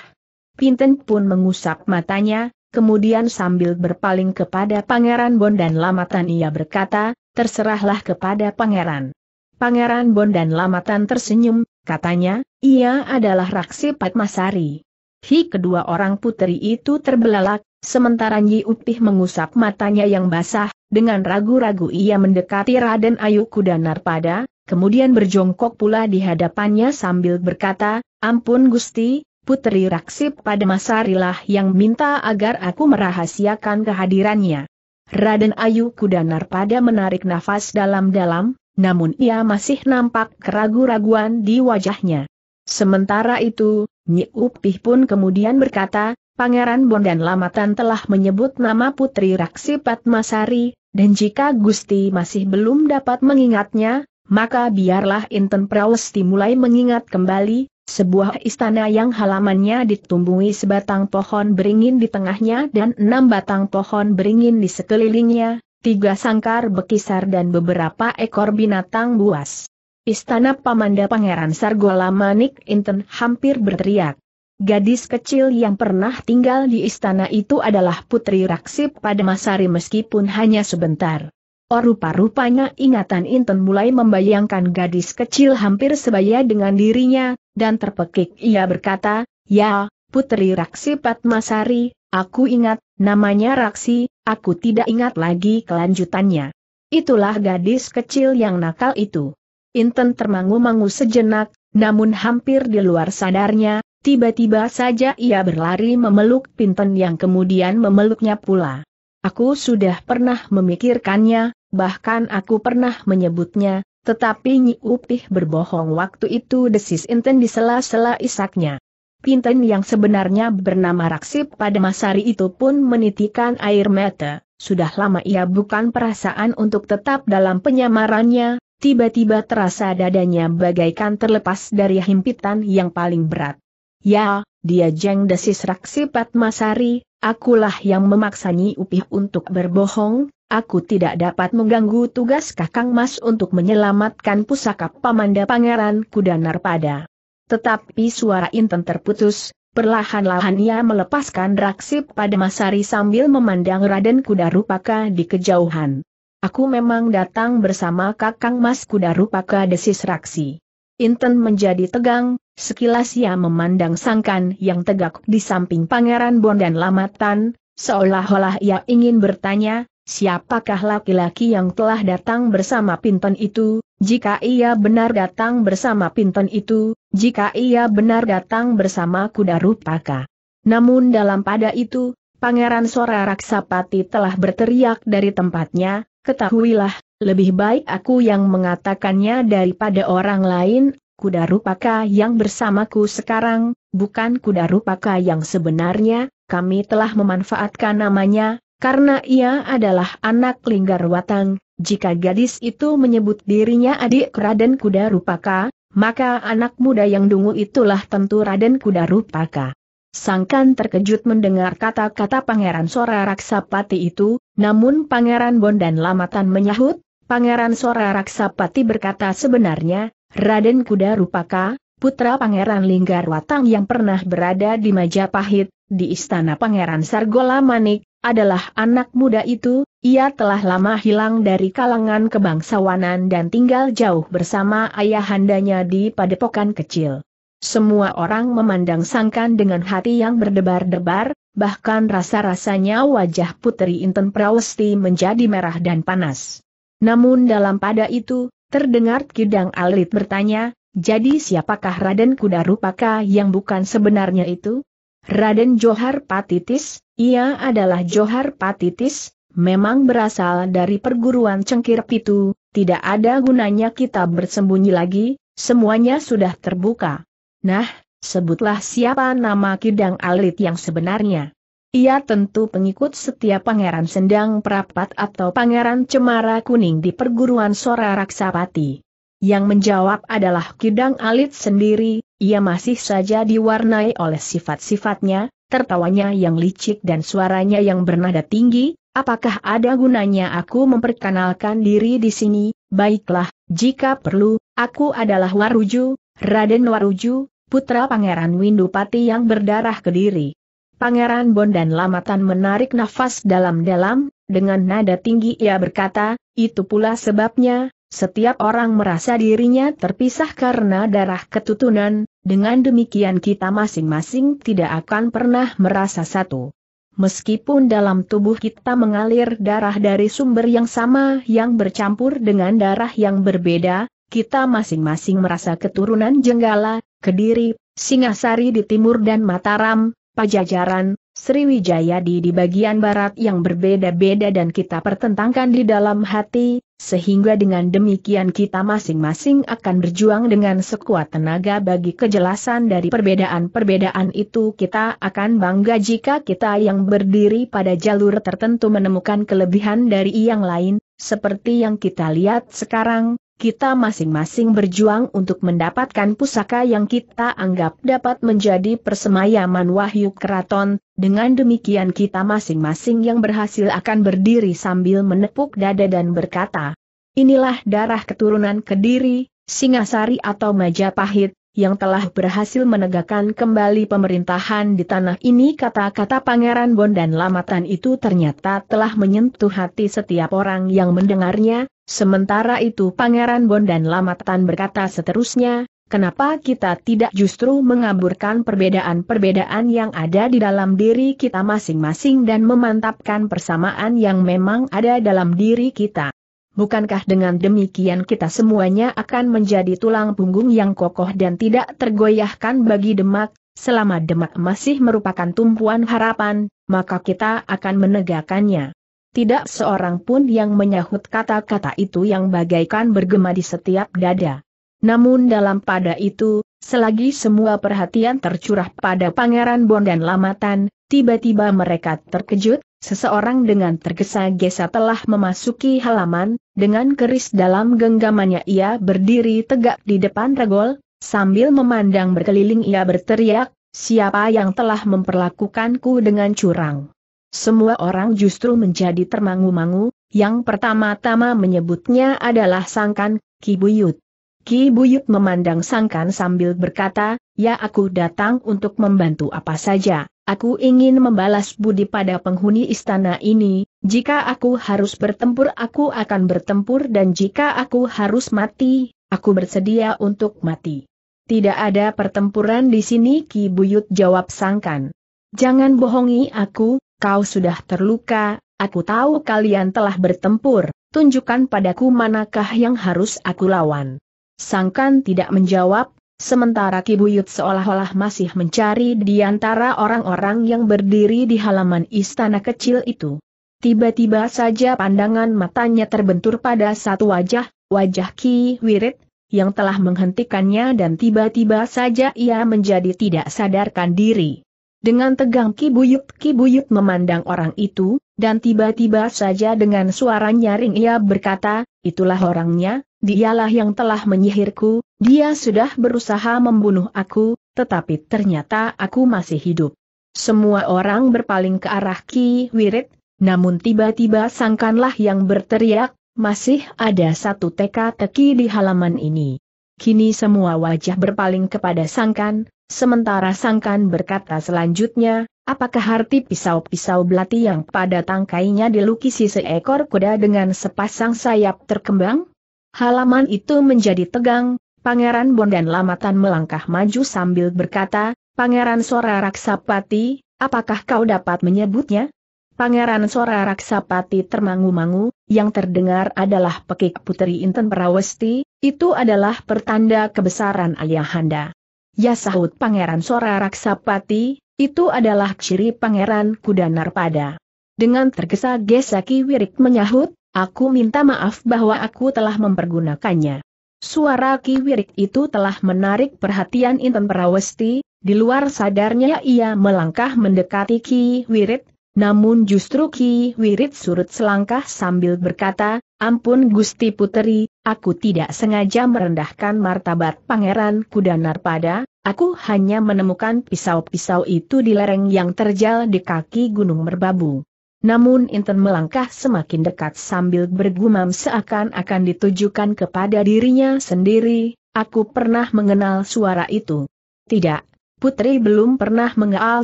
Pinten pun mengusap matanya, kemudian sambil berpaling kepada Pangeran Bon dan Lamatan ia berkata, terserahlah kepada Pangeran. Pangeran Bon dan Lamatan tersenyum, katanya, ia adalah Raksi Padmasari. Hi kedua orang putri itu terbelalak, Sementara Nyi Upih mengusap matanya yang basah, dengan ragu-ragu ia mendekati Raden Ayu Kuda Narpada, kemudian berjongkok pula di hadapannya sambil berkata, Ampun Gusti, Putri Raksip pada masarilah yang minta agar aku merahasiakan kehadirannya. Raden Ayu Kuda Narpada menarik nafas dalam-dalam, namun ia masih nampak keragu-raguan di wajahnya. Sementara itu, Nyi Upih pun kemudian berkata, Pangeran Bondan Lamatan telah menyebut nama Putri Raksi Patmasari, dan jika Gusti masih belum dapat mengingatnya, maka biarlah Inten Prawesti mulai mengingat kembali, sebuah istana yang halamannya ditumbuhi sebatang pohon beringin di tengahnya dan enam batang pohon beringin di sekelilingnya, tiga sangkar bekisar dan beberapa ekor binatang buas. Istana Pamanda Pangeran Sargolamanik Inten hampir berteriak. Gadis kecil yang pernah tinggal di istana itu adalah Putri Raksip pada Masari meskipun hanya sebentar. Oh rupa-rupanya ingatan Inten mulai membayangkan gadis kecil hampir sebaya dengan dirinya, dan terpekik ia berkata, Ya, Putri Raksi Patmasari, aku ingat, namanya Raksi, aku tidak ingat lagi kelanjutannya. Itulah gadis kecil yang nakal itu. Inten termangu-mangu sejenak, namun hampir di luar sadarnya, Tiba-tiba saja ia berlari memeluk Pinten yang kemudian memeluknya pula. Aku sudah pernah memikirkannya, bahkan aku pernah menyebutnya, tetapi Nyi Upih berbohong waktu itu desis Inten di sela-sela isaknya. Pinten yang sebenarnya bernama Raksip pada Masari itu pun menitikan air mata, sudah lama ia bukan perasaan untuk tetap dalam penyamarannya, tiba-tiba terasa dadanya bagaikan terlepas dari himpitan yang paling berat. Ya, dia Jeng Desis Raksi Patmasari, akulah yang memaksanya Upih untuk berbohong, aku tidak dapat mengganggu tugas Kakang Mas untuk menyelamatkan pusaka Pamanda Pangeran Kuda Narpada. Tetapi suara Inten terputus, perlahan-lahan ia melepaskan Raksi pada Masari sambil memandang Raden Kuda Rupaka di kejauhan. Aku memang datang bersama Kakang Mas Kuda Rupaka Desis Raksi. Inten menjadi tegang, Sekilas ia memandang sangkan yang tegak di samping Pangeran Bon dan Lamatan, seolah-olah ia ingin bertanya, siapakah laki-laki yang telah datang bersama Pinton itu, jika ia benar datang bersama Pinton itu, jika ia benar datang bersama kuda rupaka. Namun dalam pada itu, Pangeran Sora Raksapati telah berteriak dari tempatnya, ketahuilah, lebih baik aku yang mengatakannya daripada orang lain, kuda rupaka yang bersamaku sekarang, bukan kuda rupaka yang sebenarnya, kami telah memanfaatkan namanya, karena ia adalah anak Linggar Watang, jika gadis itu menyebut dirinya adik Raden Kuda Rupaka, maka anak muda yang dungu itulah tentu Raden Kuda Rupaka. Sangkan terkejut mendengar kata-kata Pangeran Sora Raksapati itu, namun Pangeran Bondan Lamatan menyahut, Pangeran Sora Raksapati berkata sebenarnya, Raden Kuda Rupaka, putra Pangeran Linggarwatang yang pernah berada di Majapahit, di istana Pangeran Sargola Manik, adalah anak muda itu, ia telah lama hilang dari kalangan kebangsawanan dan tinggal jauh bersama ayahandanya di padepokan kecil. Semua orang memandang sangkan dengan hati yang berdebar-debar, bahkan rasa-rasanya wajah Putri Inten Prawesti menjadi merah dan panas. Namun dalam pada itu, Terdengar Kidang Alit bertanya, jadi siapakah Raden Kuda Rupaka yang bukan sebenarnya itu? Raden Johar Patitis, ia adalah Johar Patitis, memang berasal dari perguruan cengkir pitu, tidak ada gunanya kita bersembunyi lagi, semuanya sudah terbuka. Nah, sebutlah siapa nama Kidang Alit yang sebenarnya. Ia tentu pengikut setiap Pangeran Sendang Perapat atau Pangeran Cemara Kuning di perguruan Sora Raksapati. Yang menjawab adalah Kidang Alit sendiri, ia masih saja diwarnai oleh sifat-sifatnya, tertawanya yang licik dan suaranya yang bernada tinggi, apakah ada gunanya aku memperkenalkan diri di sini, baiklah, jika perlu, aku adalah Waruju, Raden Waruju, putra Pangeran Windupati yang berdarah kediri. Pangeran Bon dan Lamatan menarik nafas dalam-dalam, dengan nada tinggi ia berkata, itu pula sebabnya, setiap orang merasa dirinya terpisah karena darah ketutunan, dengan demikian kita masing-masing tidak akan pernah merasa satu. Meskipun dalam tubuh kita mengalir darah dari sumber yang sama yang bercampur dengan darah yang berbeda, kita masing-masing merasa keturunan Jenggala, Kediri, Singasari di timur dan Mataram, Pajajaran, Sriwijaya di di bagian barat yang berbeda-beda dan kita pertentangkan di dalam hati, sehingga dengan demikian kita masing-masing akan berjuang dengan sekuat tenaga bagi kejelasan dari perbedaan-perbedaan itu kita akan bangga jika kita yang berdiri pada jalur tertentu menemukan kelebihan dari yang lain, seperti yang kita lihat sekarang, kita masing-masing berjuang untuk mendapatkan pusaka yang kita anggap dapat menjadi persemayaman wahyu keraton, dengan demikian kita masing-masing yang berhasil akan berdiri sambil menepuk dada dan berkata, inilah darah keturunan Kediri, Singasari atau Majapahit, yang telah berhasil menegakkan kembali pemerintahan di tanah ini kata-kata Pangeran Bon dan Lamatan itu ternyata telah menyentuh hati setiap orang yang mendengarnya, Sementara itu Pangeran Bon dan Lamatan berkata seterusnya, kenapa kita tidak justru mengaburkan perbedaan-perbedaan yang ada di dalam diri kita masing-masing dan memantapkan persamaan yang memang ada dalam diri kita. Bukankah dengan demikian kita semuanya akan menjadi tulang punggung yang kokoh dan tidak tergoyahkan bagi Demak, selama Demak masih merupakan tumpuan harapan, maka kita akan menegakkannya tidak seorang pun yang menyahut kata-kata itu yang bagaikan bergema di setiap dada. Namun dalam pada itu, selagi semua perhatian tercurah pada Pangeran Bon dan Lamatan, tiba-tiba mereka terkejut, seseorang dengan tergesa-gesa telah memasuki halaman, dengan keris dalam genggamannya ia berdiri tegak di depan regol, sambil memandang berkeliling ia berteriak, siapa yang telah memperlakukanku dengan curang. Semua orang justru menjadi termangu-mangu, yang pertama-tama menyebutnya adalah Sangkan, Ki Buyut. Ki Buyut memandang Sangkan sambil berkata, ya aku datang untuk membantu apa saja, aku ingin membalas budi pada penghuni istana ini, jika aku harus bertempur aku akan bertempur dan jika aku harus mati, aku bersedia untuk mati. Tidak ada pertempuran di sini Ki Buyut jawab Sangkan. Jangan bohongi aku, kau sudah terluka, aku tahu kalian telah bertempur, tunjukkan padaku manakah yang harus aku lawan. Sangkan tidak menjawab, sementara Kibuyut seolah-olah masih mencari di antara orang-orang yang berdiri di halaman istana kecil itu. Tiba-tiba saja pandangan matanya terbentur pada satu wajah, wajah Ki Wirid, yang telah menghentikannya dan tiba-tiba saja ia menjadi tidak sadarkan diri. Dengan tegang kibuyut kibuyut memandang orang itu, dan tiba-tiba saja dengan suara nyaring ia berkata, itulah orangnya, dialah yang telah menyihirku, dia sudah berusaha membunuh aku, tetapi ternyata aku masih hidup. Semua orang berpaling ke arah Ki Wirid, namun tiba-tiba sangkanlah yang berteriak, masih ada satu teka-teki di halaman ini. Kini semua wajah berpaling kepada sangkan, Sementara sangkan berkata selanjutnya, apakah arti pisau-pisau belati yang pada tangkainya dilukisi seekor kuda dengan sepasang sayap terkembang? Halaman itu menjadi tegang, Pangeran Bondan Lamatan melangkah maju sambil berkata, Pangeran Sora Raksapati, apakah kau dapat menyebutnya? Pangeran Sora Raksapati termangu-mangu, yang terdengar adalah pekik putri Inten Perawesti, itu adalah pertanda kebesaran ayahanda. Ya sahut Pangeran Sora Raksapati, itu adalah ciri Pangeran Kuda Narpada. Dengan tergesa-gesa Ki Wirik menyahut, aku minta maaf bahwa aku telah mempergunakannya. Suara Ki Wirik itu telah menarik perhatian Intan Perawesti, di luar sadarnya ia melangkah mendekati Ki Wirik, namun justru Ki Wirik surut selangkah sambil berkata, Ampun Gusti Puteri, aku tidak sengaja merendahkan martabat Pangeran Kudanar pada. aku hanya menemukan pisau-pisau itu di lereng yang terjal di kaki Gunung Merbabu. Namun Inten melangkah semakin dekat sambil bergumam seakan-akan ditujukan kepada dirinya sendiri, aku pernah mengenal suara itu. Tidak, Putri belum pernah mengenal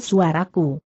suaraku.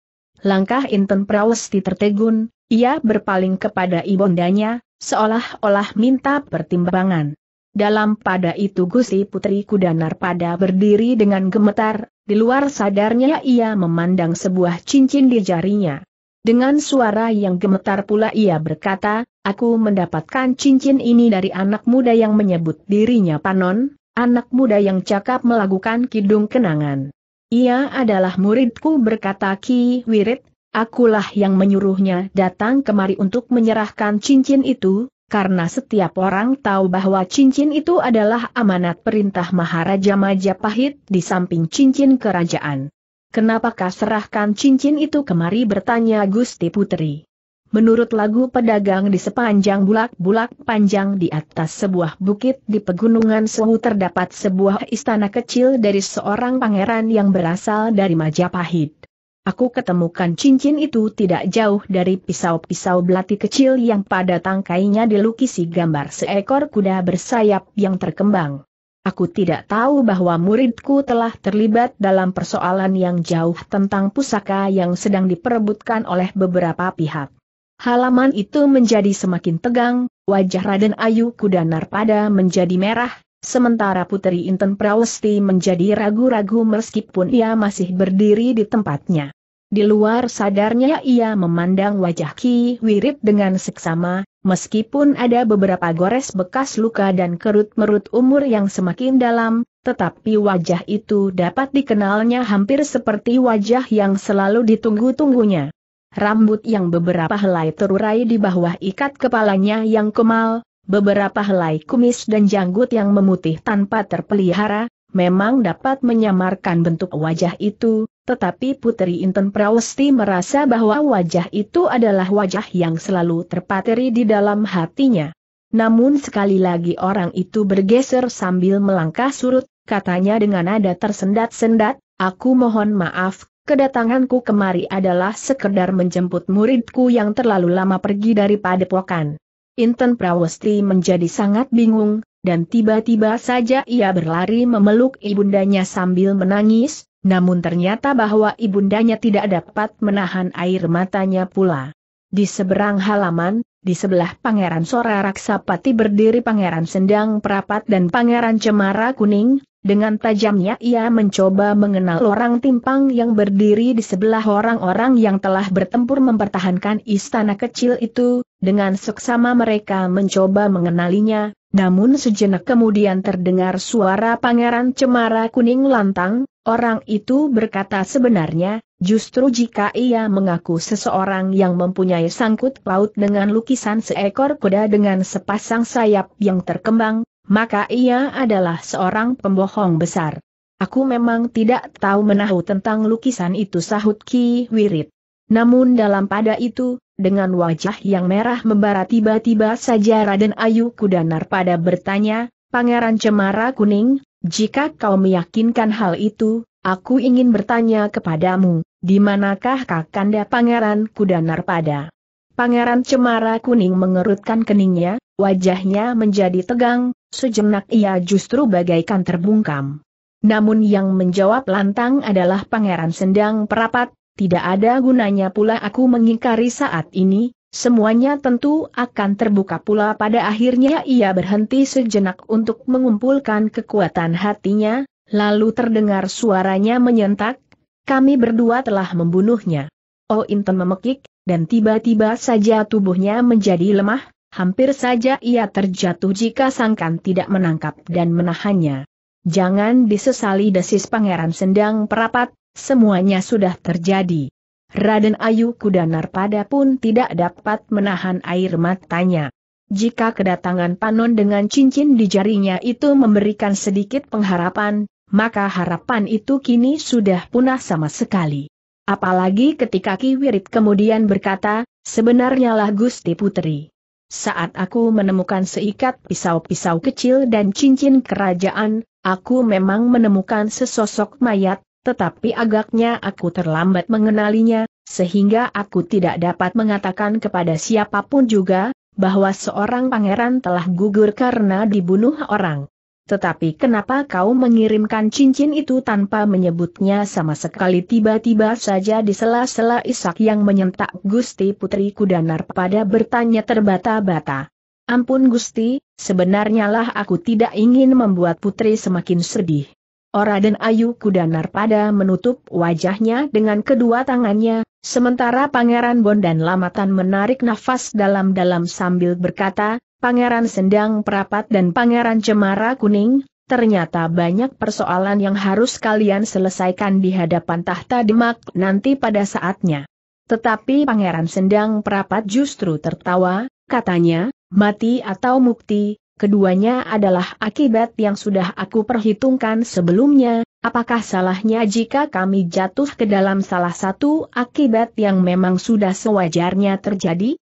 Langkah Inten Prawesti tertegun, ia berpaling kepada ibundanya, seolah-olah minta pertimbangan. Dalam pada itu Gusti Putri Kudanar pada berdiri dengan gemetar, di luar sadarnya ia memandang sebuah cincin di jarinya. Dengan suara yang gemetar pula ia berkata, aku mendapatkan cincin ini dari anak muda yang menyebut dirinya Panon, anak muda yang cakap melakukan kidung kenangan. Ia adalah muridku berkata Ki Wirid." akulah yang menyuruhnya datang kemari untuk menyerahkan cincin itu, karena setiap orang tahu bahwa cincin itu adalah amanat perintah Maharaja Majapahit di samping cincin kerajaan. Kenapakah serahkan cincin itu kemari bertanya Gusti Putri. Menurut lagu pedagang di sepanjang bulak-bulak panjang di atas sebuah bukit di pegunungan Suhu terdapat sebuah istana kecil dari seorang pangeran yang berasal dari Majapahit. Aku ketemukan cincin itu tidak jauh dari pisau-pisau belati kecil yang pada tangkainya dilukisi gambar seekor kuda bersayap yang terkembang. Aku tidak tahu bahwa muridku telah terlibat dalam persoalan yang jauh tentang pusaka yang sedang diperebutkan oleh beberapa pihak. Halaman itu menjadi semakin tegang, wajah Raden Ayu Kudanar pada menjadi merah, Sementara Putri Inten Prawesti menjadi ragu-ragu meskipun ia masih berdiri di tempatnya. Di luar sadarnya ia memandang wajah Ki Wirit dengan seksama, meskipun ada beberapa gores bekas luka dan kerut-merut umur yang semakin dalam, tetapi wajah itu dapat dikenalnya hampir seperti wajah yang selalu ditunggu-tunggunya. Rambut yang beberapa helai terurai di bawah ikat kepalanya yang kemal, beberapa helai kumis dan janggut yang memutih tanpa terpelihara, memang dapat menyamarkan bentuk wajah itu, tetapi Putri Inten Prawesti merasa bahwa wajah itu adalah wajah yang selalu terpateri di dalam hatinya. Namun sekali lagi orang itu bergeser sambil melangkah surut, katanya dengan nada tersendat-sendat, aku mohon maaf, kedatanganku kemari adalah sekedar menjemput muridku yang terlalu lama pergi dari padepokan. Inten Prawesti menjadi sangat bingung, dan tiba-tiba saja ia berlari memeluk ibundanya sambil menangis, namun ternyata bahwa ibundanya tidak dapat menahan air matanya pula. Di seberang halaman, di sebelah Pangeran Sora Raksapati berdiri Pangeran Sendang Prapat dan Pangeran Cemara Kuning, dengan tajamnya ia mencoba mengenal orang timpang yang berdiri di sebelah orang-orang yang telah bertempur mempertahankan istana kecil itu, dengan seksama mereka mencoba mengenalinya, namun sejenak kemudian terdengar suara pangeran cemara kuning lantang, orang itu berkata sebenarnya, justru jika ia mengaku seseorang yang mempunyai sangkut paut dengan lukisan seekor kuda dengan sepasang sayap yang terkembang, maka ia adalah seorang pembohong besar. Aku memang tidak tahu menahu tentang lukisan itu sahut Ki Wirid. Namun dalam pada itu, dengan wajah yang merah membara tiba-tiba saja Raden Ayu Kudanar pada bertanya, Pangeran Cemara Kuning, jika kau meyakinkan hal itu, aku ingin bertanya kepadamu, di manakah Kakanda Pangeran Kudanar pada? Pangeran Cemara Kuning mengerutkan keningnya, wajahnya menjadi tegang, sejenak ia justru bagaikan terbungkam. Namun yang menjawab lantang adalah Pangeran Sendang Perapat, tidak ada gunanya pula aku mengingkari saat ini, semuanya tentu akan terbuka pula pada akhirnya ia berhenti sejenak untuk mengumpulkan kekuatan hatinya, lalu terdengar suaranya menyentak, kami berdua telah membunuhnya. Oh Inten memekik, dan tiba-tiba saja tubuhnya menjadi lemah, hampir saja ia terjatuh jika sangkan tidak menangkap dan menahannya. Jangan disesali desis pangeran sendang perapat, semuanya sudah terjadi. Raden Ayu Kudanar pada pun tidak dapat menahan air matanya. Jika kedatangan Panon dengan cincin di jarinya itu memberikan sedikit pengharapan, maka harapan itu kini sudah punah sama sekali. Apalagi ketika Ki Wirid kemudian berkata, sebenarnya lah Gusti Putri. Saat aku menemukan seikat pisau-pisau kecil dan cincin kerajaan, aku memang menemukan sesosok mayat, tetapi agaknya aku terlambat mengenalinya, sehingga aku tidak dapat mengatakan kepada siapapun juga, bahwa seorang pangeran telah gugur karena dibunuh orang. Tetapi kenapa kau mengirimkan cincin itu tanpa menyebutnya sama sekali tiba-tiba saja di sela-sela isak yang menyentak Gusti Putri Kudanar pada bertanya terbata-bata. Ampun Gusti, sebenarnya lah aku tidak ingin membuat Putri semakin sedih. Ora dan Ayu Kudanar pada menutup wajahnya dengan kedua tangannya, sementara Pangeran Bon dan Lamatan menarik nafas dalam-dalam sambil berkata, Pangeran Sendang Perapat dan Pangeran Cemara Kuning, ternyata banyak persoalan yang harus kalian selesaikan di hadapan tahta Demak nanti pada saatnya. Tetapi Pangeran Sendang Perapat justru tertawa, katanya, mati atau mukti, keduanya adalah akibat yang sudah aku perhitungkan sebelumnya, apakah salahnya jika kami jatuh ke dalam salah satu akibat yang memang sudah sewajarnya terjadi?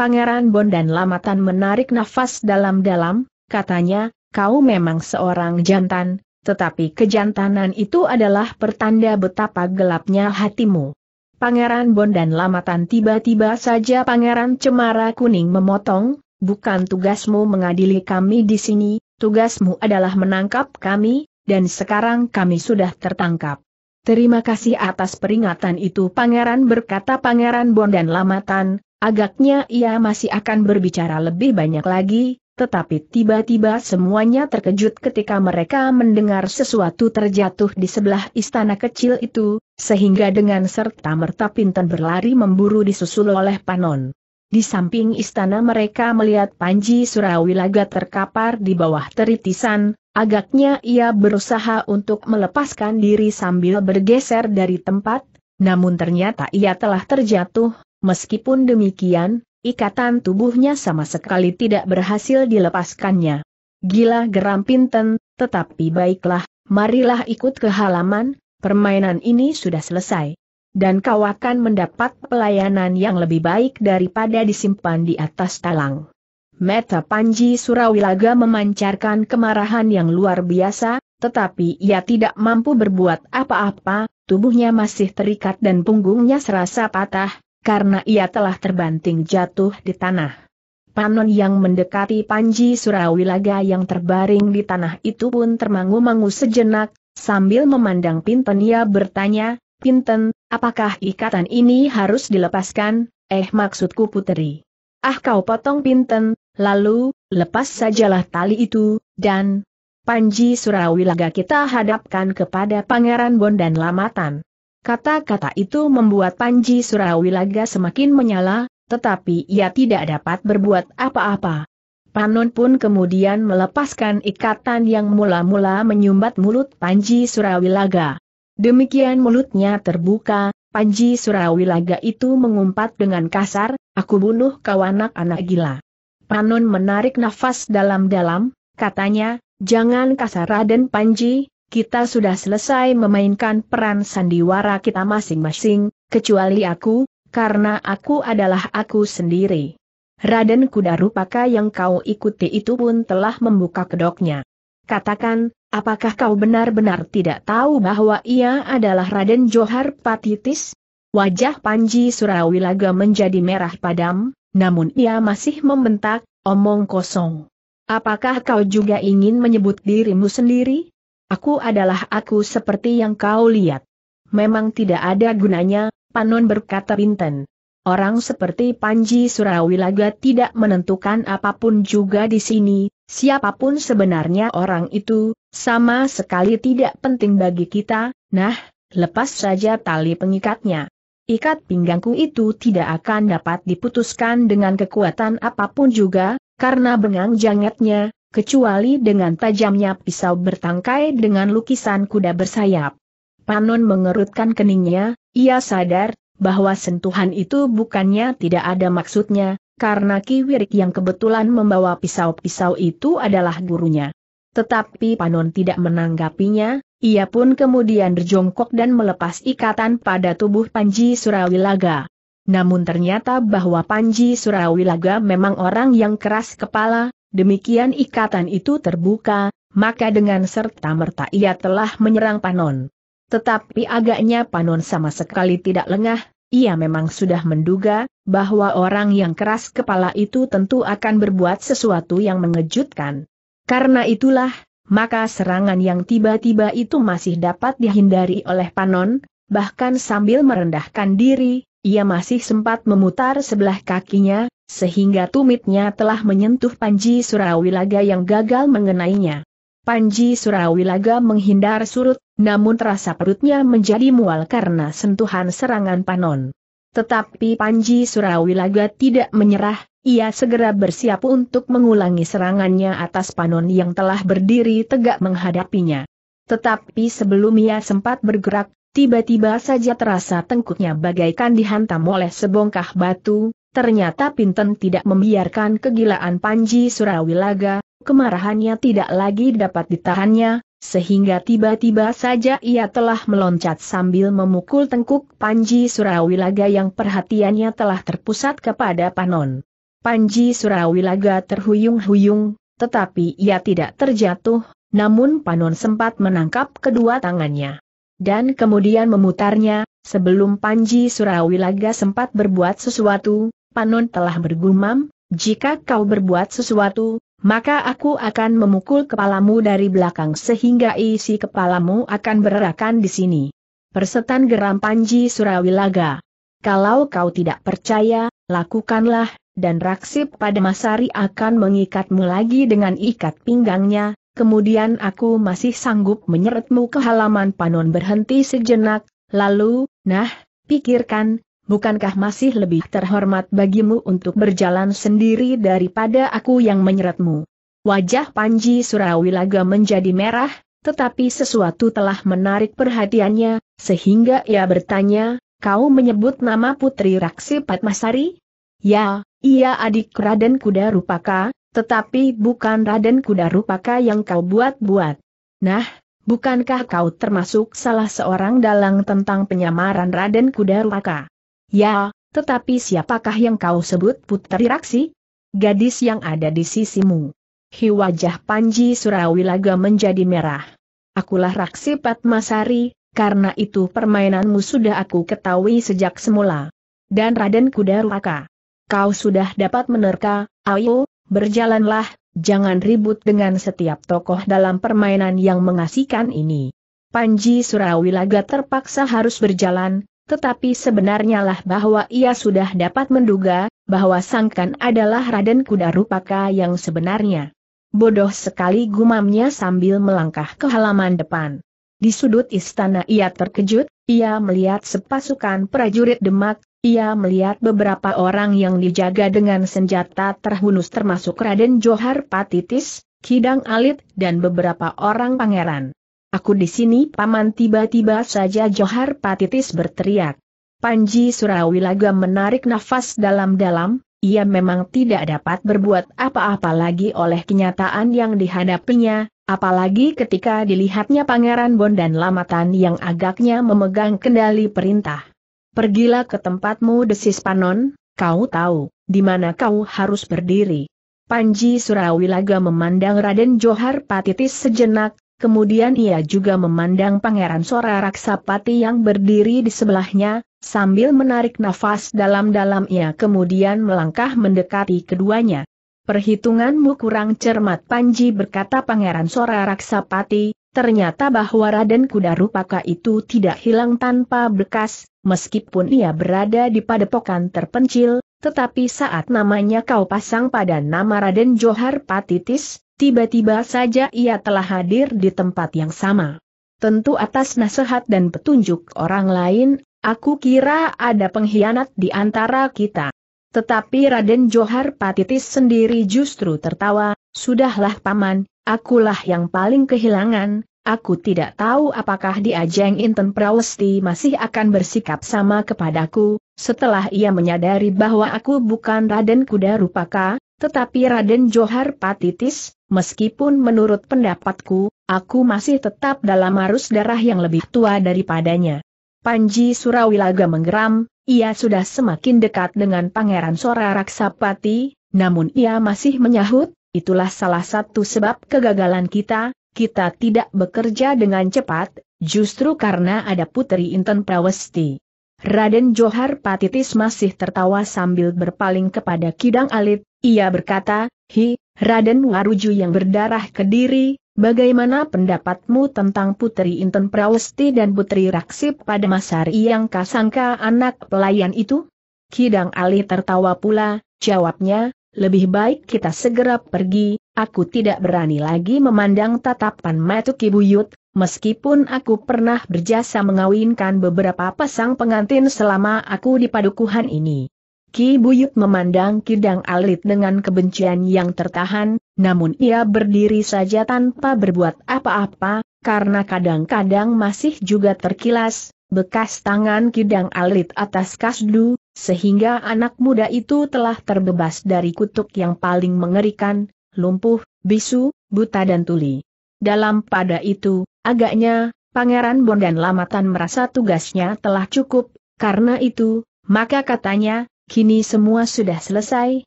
Pangeran Bon dan Lamatan menarik nafas dalam-dalam, katanya, kau memang seorang jantan, tetapi kejantanan itu adalah pertanda betapa gelapnya hatimu. Pangeran Bon dan Lamatan tiba-tiba saja Pangeran Cemara Kuning memotong, bukan tugasmu mengadili kami di sini, tugasmu adalah menangkap kami, dan sekarang kami sudah tertangkap. Terima kasih atas peringatan itu Pangeran berkata Pangeran Bon dan Lamatan, Agaknya ia masih akan berbicara lebih banyak lagi, tetapi tiba-tiba semuanya terkejut ketika mereka mendengar sesuatu terjatuh di sebelah istana kecil itu, sehingga dengan serta-merta Pinten berlari memburu disusul oleh Panon. Di samping istana mereka melihat Panji Surawilaga terkapar di bawah teritisan, agaknya ia berusaha untuk melepaskan diri sambil bergeser dari tempat, namun ternyata ia telah terjatuh, Meskipun demikian, ikatan tubuhnya sama sekali tidak berhasil dilepaskannya. Gila geram Pinten, tetapi baiklah, marilah ikut ke halaman, permainan ini sudah selesai. Dan kau akan mendapat pelayanan yang lebih baik daripada disimpan di atas talang. Meta Panji Surawilaga memancarkan kemarahan yang luar biasa, tetapi ia tidak mampu berbuat apa-apa, tubuhnya masih terikat dan punggungnya serasa patah, karena ia telah terbanting jatuh di tanah. Panon yang mendekati Panji Surawilaga yang terbaring di tanah itu pun termangu-mangu sejenak, sambil memandang Pinten ia bertanya, Pinten, apakah ikatan ini harus dilepaskan? Eh maksudku puteri. Ah kau potong Pinten, lalu, lepas sajalah tali itu, dan Panji Surawilaga kita hadapkan kepada Pangeran Bondan Lamatan. Kata-kata itu membuat Panji Surawilaga semakin menyala, tetapi ia tidak dapat berbuat apa-apa. Panon pun kemudian melepaskan ikatan yang mula-mula menyumbat mulut Panji Surawilaga. Demikian mulutnya terbuka, Panji Surawilaga itu mengumpat dengan kasar, aku bunuh kau anak-anak gila. Panon menarik nafas dalam-dalam, katanya, jangan kasar Raden Panji, kita sudah selesai memainkan peran sandiwara kita masing-masing, kecuali aku, karena aku adalah aku sendiri. Raden Kuda Rupaka yang kau ikuti itu pun telah membuka kedoknya. Katakan, apakah kau benar-benar tidak tahu bahwa ia adalah Raden Johar Patitis? Wajah Panji Surawilaga menjadi merah padam, namun ia masih membentak, omong kosong. Apakah kau juga ingin menyebut dirimu sendiri? Aku adalah aku seperti yang kau lihat. Memang tidak ada gunanya, Panon berkata Binten. Orang seperti Panji Surawilaga tidak menentukan apapun juga di sini, siapapun sebenarnya orang itu, sama sekali tidak penting bagi kita, nah, lepas saja tali pengikatnya. Ikat pinggangku itu tidak akan dapat diputuskan dengan kekuatan apapun juga, karena bengang jangatnya, kecuali dengan tajamnya pisau bertangkai dengan lukisan kuda bersayap. Panon mengerutkan keningnya, ia sadar bahwa sentuhan itu bukannya tidak ada maksudnya, karena Kiwirik yang kebetulan membawa pisau-pisau itu adalah gurunya. Tetapi Panon tidak menanggapinya, ia pun kemudian berjongkok dan melepas ikatan pada tubuh Panji Surawilaga. Namun ternyata bahwa Panji Surawilaga memang orang yang keras kepala, Demikian ikatan itu terbuka, maka dengan serta-merta ia telah menyerang Panon. Tetapi agaknya Panon sama sekali tidak lengah, ia memang sudah menduga, bahwa orang yang keras kepala itu tentu akan berbuat sesuatu yang mengejutkan. Karena itulah, maka serangan yang tiba-tiba itu masih dapat dihindari oleh Panon, bahkan sambil merendahkan diri, ia masih sempat memutar sebelah kakinya, sehingga tumitnya telah menyentuh Panji Surawilaga yang gagal mengenainya. Panji Surawilaga menghindar surut, namun terasa perutnya menjadi mual karena sentuhan serangan Panon. Tetapi Panji Surawilaga tidak menyerah, ia segera bersiap untuk mengulangi serangannya atas Panon yang telah berdiri tegak menghadapinya. Tetapi sebelum ia sempat bergerak, Tiba-tiba saja terasa tengkuknya bagaikan dihantam oleh sebongkah batu, ternyata Pinten tidak membiarkan kegilaan Panji Surawilaga, kemarahannya tidak lagi dapat ditahannya, sehingga tiba-tiba saja ia telah meloncat sambil memukul tengkuk Panji Surawilaga yang perhatiannya telah terpusat kepada Panon. Panji Surawilaga terhuyung-huyung, tetapi ia tidak terjatuh, namun Panon sempat menangkap kedua tangannya dan kemudian memutarnya, sebelum Panji Surawilaga sempat berbuat sesuatu, Panon telah bergumam, jika kau berbuat sesuatu, maka aku akan memukul kepalamu dari belakang sehingga isi kepalamu akan bererakan di sini. Persetan geram Panji Surawilaga. Kalau kau tidak percaya, lakukanlah, dan Raksip pada Masari akan mengikatmu lagi dengan ikat pinggangnya, kemudian aku masih sanggup menyeretmu ke halaman panon berhenti sejenak, lalu, nah, pikirkan, bukankah masih lebih terhormat bagimu untuk berjalan sendiri daripada aku yang menyeretmu? Wajah Panji Surawilaga menjadi merah, tetapi sesuatu telah menarik perhatiannya, sehingga ia bertanya, kau menyebut nama Putri Raksi Patmasari? Ya, ia adik Raden Kuda Rupaka, tetapi bukan Raden Kuda Rupaka yang kau buat-buat. Nah, bukankah kau termasuk salah seorang dalang tentang penyamaran Raden Kuda Rupaka? Ya, tetapi siapakah yang kau sebut Putri Raksi? Gadis yang ada di sisimu. Hi wajah Panji Surawilaga menjadi merah. Akulah Raksi Patmasari, karena itu permainanmu sudah aku ketahui sejak semula. Dan Raden Kuda Rupaka. Kau sudah dapat menerka, ayo, berjalanlah, jangan ribut dengan setiap tokoh dalam permainan yang mengasihkan ini. Panji Surawilaga terpaksa harus berjalan, tetapi sebenarnya lah bahwa ia sudah dapat menduga, bahwa Sangkan adalah Raden Kuda Rupaka yang sebenarnya. Bodoh sekali gumamnya sambil melangkah ke halaman depan. Di sudut istana ia terkejut, ia melihat sepasukan prajurit demak, ia melihat beberapa orang yang dijaga dengan senjata terhunus termasuk Raden Johar Patitis, Kidang Alit dan beberapa orang pangeran. Aku di sini paman tiba-tiba saja Johar Patitis berteriak. Panji Surawilaga menarik nafas dalam-dalam, ia memang tidak dapat berbuat apa-apa lagi oleh kenyataan yang dihadapinya, apalagi ketika dilihatnya Pangeran Bondan Lamatan yang agaknya memegang kendali perintah. Pergilah ke tempatmu desis Panon, kau tahu, di mana kau harus berdiri. Panji Surawilaga memandang Raden Johar Patitis sejenak, kemudian ia juga memandang Pangeran Sora Raksapati yang berdiri di sebelahnya, sambil menarik nafas dalam-dalam ia kemudian melangkah mendekati keduanya. Perhitunganmu kurang cermat Panji berkata Pangeran Sora Raksapati, Ternyata bahwa Raden Kuda Rupaka itu tidak hilang tanpa bekas, meskipun ia berada di padepokan terpencil, tetapi saat namanya kau pasang pada nama Raden Johar Patitis, tiba-tiba saja ia telah hadir di tempat yang sama. Tentu atas nasihat dan petunjuk orang lain, aku kira ada pengkhianat di antara kita. Tetapi Raden Johar Patitis sendiri justru tertawa, sudahlah paman, Akulah yang paling kehilangan, aku tidak tahu apakah diajeng Inten Prawesti masih akan bersikap sama kepadaku, setelah ia menyadari bahwa aku bukan Raden Kuda Rupaka, tetapi Raden Johar Patitis, meskipun menurut pendapatku, aku masih tetap dalam arus darah yang lebih tua daripadanya. Panji Surawilaga menggeram, ia sudah semakin dekat dengan Pangeran Sora Raksapati, namun ia masih menyahut, Itulah salah satu sebab kegagalan kita, kita tidak bekerja dengan cepat, justru karena ada Putri Inten Prawesti. Raden Johar Patitis masih tertawa sambil berpaling kepada Kidang Alit, ia berkata, Hi, Raden Waruju yang berdarah kediri, bagaimana pendapatmu tentang Putri Inten Prawesti dan Putri Raksip pada Masari yang kasangka anak pelayan itu? Kidang Alit tertawa pula, jawabnya, lebih baik kita segera pergi, aku tidak berani lagi memandang tatapan Matu Kibuyut, Meskipun aku pernah berjasa mengawinkan beberapa pasang pengantin selama aku di padukuhan ini. Ki Buyut memandang Kidang Alit dengan kebencian yang tertahan, namun ia berdiri saja tanpa berbuat apa-apa, karena kadang-kadang masih juga terkilas, bekas tangan kidang alit atas kasdu, sehingga anak muda itu telah terbebas dari kutuk yang paling mengerikan, lumpuh, bisu, buta dan tuli. Dalam pada itu, agaknya, Pangeran Bondan Lamatan merasa tugasnya telah cukup, karena itu, maka katanya, kini semua sudah selesai,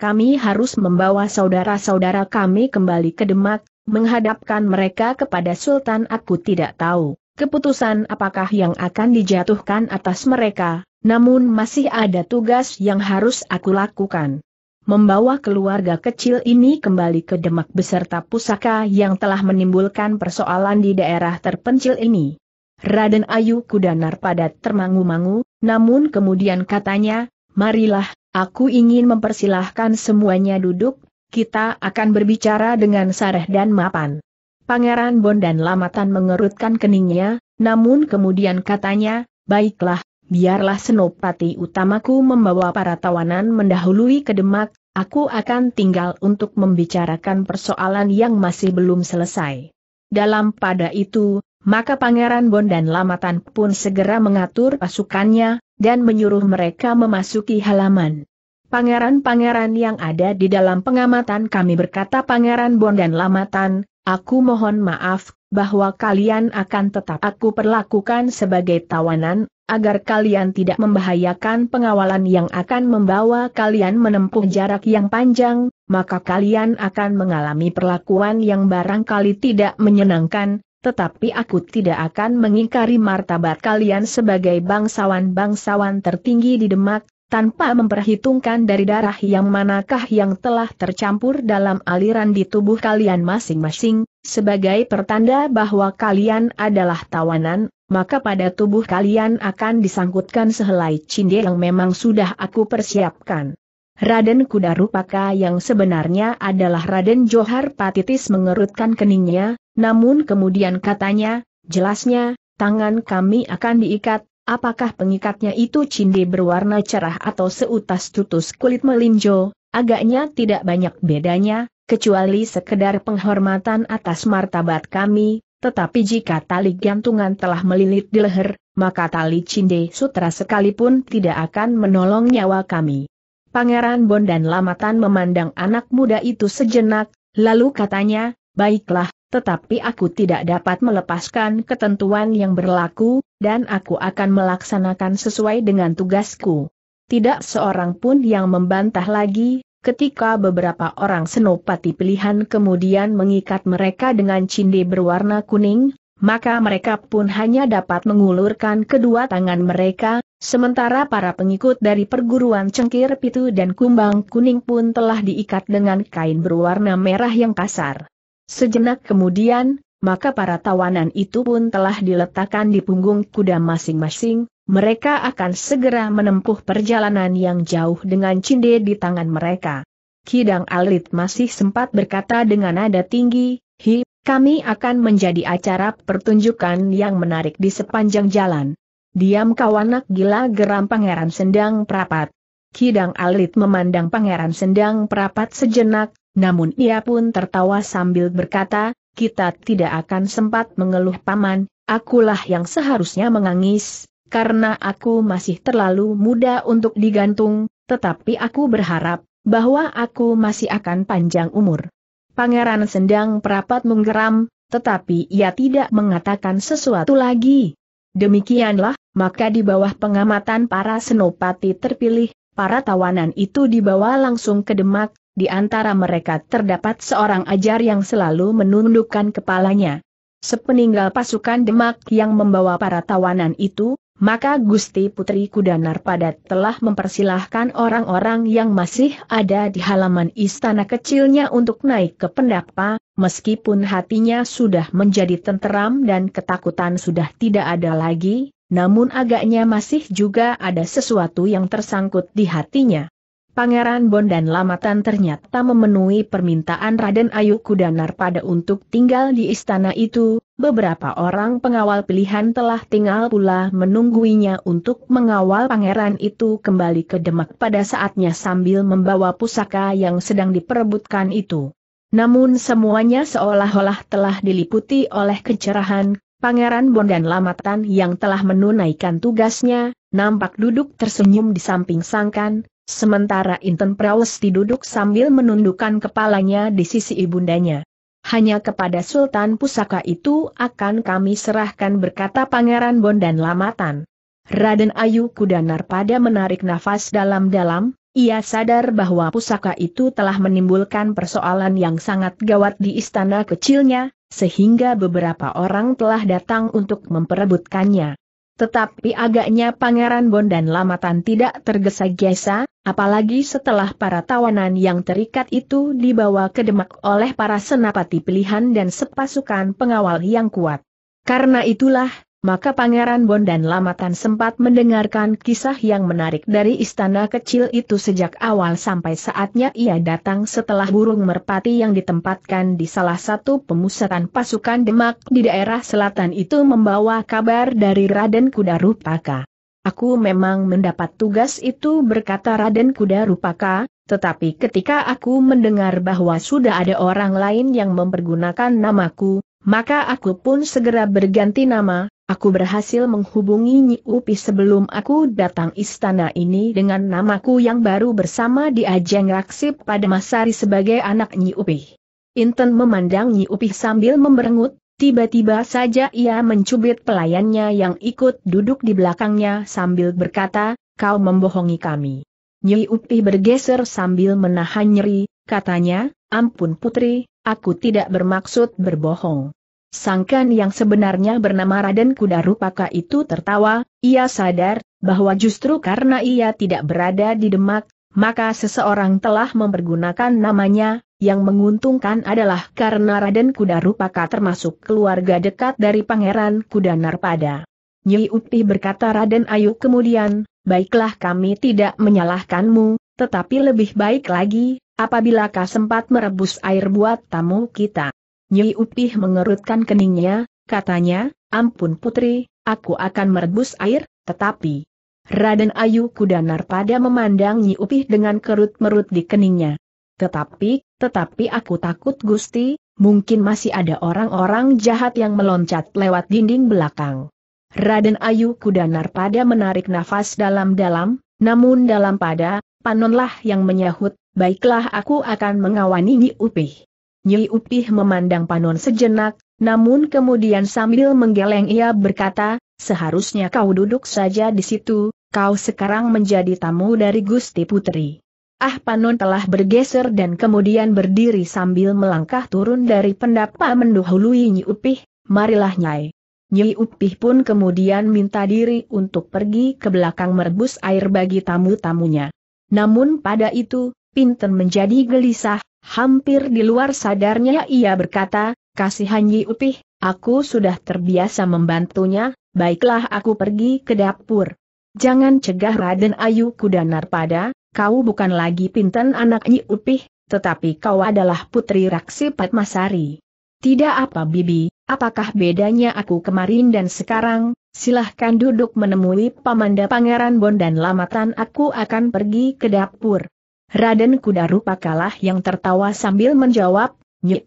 kami harus membawa saudara-saudara kami kembali ke Demak, menghadapkan mereka kepada Sultan aku tidak tahu keputusan apakah yang akan dijatuhkan atas mereka, namun masih ada tugas yang harus aku lakukan. Membawa keluarga kecil ini kembali ke Demak beserta pusaka yang telah menimbulkan persoalan di daerah terpencil ini. Raden Ayu Kudanar padat termangu-mangu, namun kemudian katanya, marilah, aku ingin mempersilahkan semuanya duduk, kita akan berbicara dengan sareh dan mapan. Pangeran Bon dan Lamatan mengerutkan keningnya, namun kemudian katanya, baiklah, biarlah senopati utamaku membawa para tawanan mendahului ke Demak, aku akan tinggal untuk membicarakan persoalan yang masih belum selesai. Dalam pada itu, maka Pangeran Bon dan Lamatan pun segera mengatur pasukannya, dan menyuruh mereka memasuki halaman. Pangeran-pangeran yang ada di dalam pengamatan kami berkata Pangeran Bon dan Lamatan, Aku mohon maaf, bahwa kalian akan tetap aku perlakukan sebagai tawanan, agar kalian tidak membahayakan pengawalan yang akan membawa kalian menempuh jarak yang panjang, maka kalian akan mengalami perlakuan yang barangkali tidak menyenangkan, tetapi aku tidak akan mengingkari martabat kalian sebagai bangsawan-bangsawan tertinggi di Demak, tanpa memperhitungkan dari darah yang manakah yang telah tercampur dalam aliran di tubuh kalian masing-masing, sebagai pertanda bahwa kalian adalah tawanan, maka pada tubuh kalian akan disangkutkan sehelai cinde yang memang sudah aku persiapkan. Raden Kuda Rupaka yang sebenarnya adalah Raden Johar Patitis mengerutkan keningnya, namun kemudian katanya, jelasnya, tangan kami akan diikat, Apakah pengikatnya itu cinde berwarna cerah atau seutas tutus kulit melinjo, agaknya tidak banyak bedanya, kecuali sekedar penghormatan atas martabat kami, tetapi jika tali gantungan telah melilit di leher, maka tali cinde sutra sekalipun tidak akan menolong nyawa kami. Pangeran Bon dan Lamatan memandang anak muda itu sejenak, lalu katanya, baiklah, tetapi aku tidak dapat melepaskan ketentuan yang berlaku, dan aku akan melaksanakan sesuai dengan tugasku. Tidak seorang pun yang membantah lagi, ketika beberapa orang senopati pilihan kemudian mengikat mereka dengan cinde berwarna kuning, maka mereka pun hanya dapat mengulurkan kedua tangan mereka, sementara para pengikut dari perguruan cengkir pitu dan kumbang kuning pun telah diikat dengan kain berwarna merah yang kasar. Sejenak kemudian, maka para tawanan itu pun telah diletakkan di punggung kuda masing-masing, mereka akan segera menempuh perjalanan yang jauh dengan cinde di tangan mereka. Kidang Alit masih sempat berkata dengan nada tinggi, Hi, kami akan menjadi acara pertunjukan yang menarik di sepanjang jalan. Diam kau gila geram Pangeran Sendang Prapat. Kidang Alit memandang Pangeran Sendang Prapat sejenak, namun ia pun tertawa sambil berkata, kita tidak akan sempat mengeluh paman, akulah yang seharusnya mengangis, karena aku masih terlalu muda untuk digantung, tetapi aku berharap, bahwa aku masih akan panjang umur. Pangeran Sendang perapat menggeram, tetapi ia tidak mengatakan sesuatu lagi. Demikianlah, maka di bawah pengamatan para senopati terpilih, para tawanan itu dibawa langsung ke Demak, di antara mereka terdapat seorang ajar yang selalu menundukkan kepalanya. Sepeninggal pasukan Demak yang membawa para tawanan itu, maka Gusti Putri Kuda Narpada telah mempersilahkan orang-orang yang masih ada di halaman istana kecilnya untuk naik ke pendapa, meskipun hatinya sudah menjadi tenteram dan ketakutan sudah tidak ada lagi, namun agaknya masih juga ada sesuatu yang tersangkut di hatinya. Pangeran Bon dan Lamatan ternyata memenuhi permintaan Raden Ayu Kudanar pada untuk tinggal di istana itu, beberapa orang pengawal pilihan telah tinggal pula menungguinya untuk mengawal pangeran itu kembali ke Demak pada saatnya sambil membawa pusaka yang sedang diperebutkan itu. Namun semuanya seolah-olah telah diliputi oleh kecerahan, Pangeran Bon dan Lamatan yang telah menunaikan tugasnya, nampak duduk tersenyum di samping sangkan, Sementara Inten Prawesti diduduk sambil menundukkan kepalanya di sisi ibundanya. Hanya kepada Sultan Pusaka itu akan kami serahkan berkata Pangeran Bondan Lamatan. Raden Ayu Kudanar pada menarik nafas dalam-dalam, ia sadar bahwa pusaka itu telah menimbulkan persoalan yang sangat gawat di istana kecilnya, sehingga beberapa orang telah datang untuk memperebutkannya. Tetapi agaknya Pangeran Bon dan Lamatan tidak tergesa-gesa, apalagi setelah para tawanan yang terikat itu dibawa ke Demak oleh para senapati pilihan dan sepasukan pengawal yang kuat. Karena itulah, maka Pangeran Bon dan Lamatan sempat mendengarkan kisah yang menarik dari istana kecil itu sejak awal sampai saatnya ia datang setelah burung merpati yang ditempatkan di salah satu pemusatan pasukan Demak di daerah selatan itu membawa kabar dari Raden Kuda Rupaka. Aku memang mendapat tugas itu berkata Raden Kuda Rupaka, tetapi ketika aku mendengar bahwa sudah ada orang lain yang mempergunakan namaku, maka aku pun segera berganti nama, Aku berhasil menghubungi Nyi Upi sebelum aku datang istana ini dengan namaku yang baru bersama di Ajeng raksip pada Masari sebagai anak Nyi Upi. Inten memandang Nyi Upi sambil memberengut, tiba-tiba saja ia mencubit pelayannya yang ikut duduk di belakangnya sambil berkata, kau membohongi kami. Nyi Upi bergeser sambil menahan nyeri, katanya, ampun putri, aku tidak bermaksud berbohong. Sangkan yang sebenarnya bernama Raden Kuda Rupaka itu tertawa, ia sadar, bahwa justru karena ia tidak berada di Demak, maka seseorang telah mempergunakan namanya, yang menguntungkan adalah karena Raden Kuda Rupaka termasuk keluarga dekat dari Pangeran Kuda Narpada. Nyi Upi berkata Raden Ayu kemudian, baiklah kami tidak menyalahkanmu, tetapi lebih baik lagi, apabila kau sempat merebus air buat tamu kita. Nyi Upih mengerutkan keningnya, katanya, ampun putri, aku akan merebus air, tetapi... Raden Ayu Kudanar pada memandang Nyi Upih dengan kerut-merut di keningnya. Tetapi, tetapi aku takut Gusti, mungkin masih ada orang-orang jahat yang meloncat lewat dinding belakang. Raden Ayu Kudanar pada menarik nafas dalam-dalam, namun dalam pada, Panonlah yang menyahut, baiklah aku akan mengawani Nyi Upih. Nyi Upih memandang Panon sejenak, namun kemudian sambil menggeleng ia berkata, seharusnya kau duduk saja di situ, kau sekarang menjadi tamu dari Gusti Putri. Ah Panon telah bergeser dan kemudian berdiri sambil melangkah turun dari pendapa mendahului Nyi Upih, marilah Nyai. Nyi Upih pun kemudian minta diri untuk pergi ke belakang merebus air bagi tamu-tamunya. Namun pada itu, Pinten menjadi gelisah, Hampir di luar sadarnya ia berkata, kasihan Yi Upih, aku sudah terbiasa membantunya, baiklah aku pergi ke dapur. Jangan cegah Raden Ayu Kudanar pada, kau bukan lagi pinten anak Yi Upih, tetapi kau adalah putri Raksi Patmasari. Tidak apa Bibi, apakah bedanya aku kemarin dan sekarang, silahkan duduk menemui Pamanda Pangeran Bon dan lamatan aku akan pergi ke dapur. Raden Kuda Rupa kalah yang tertawa sambil menjawab,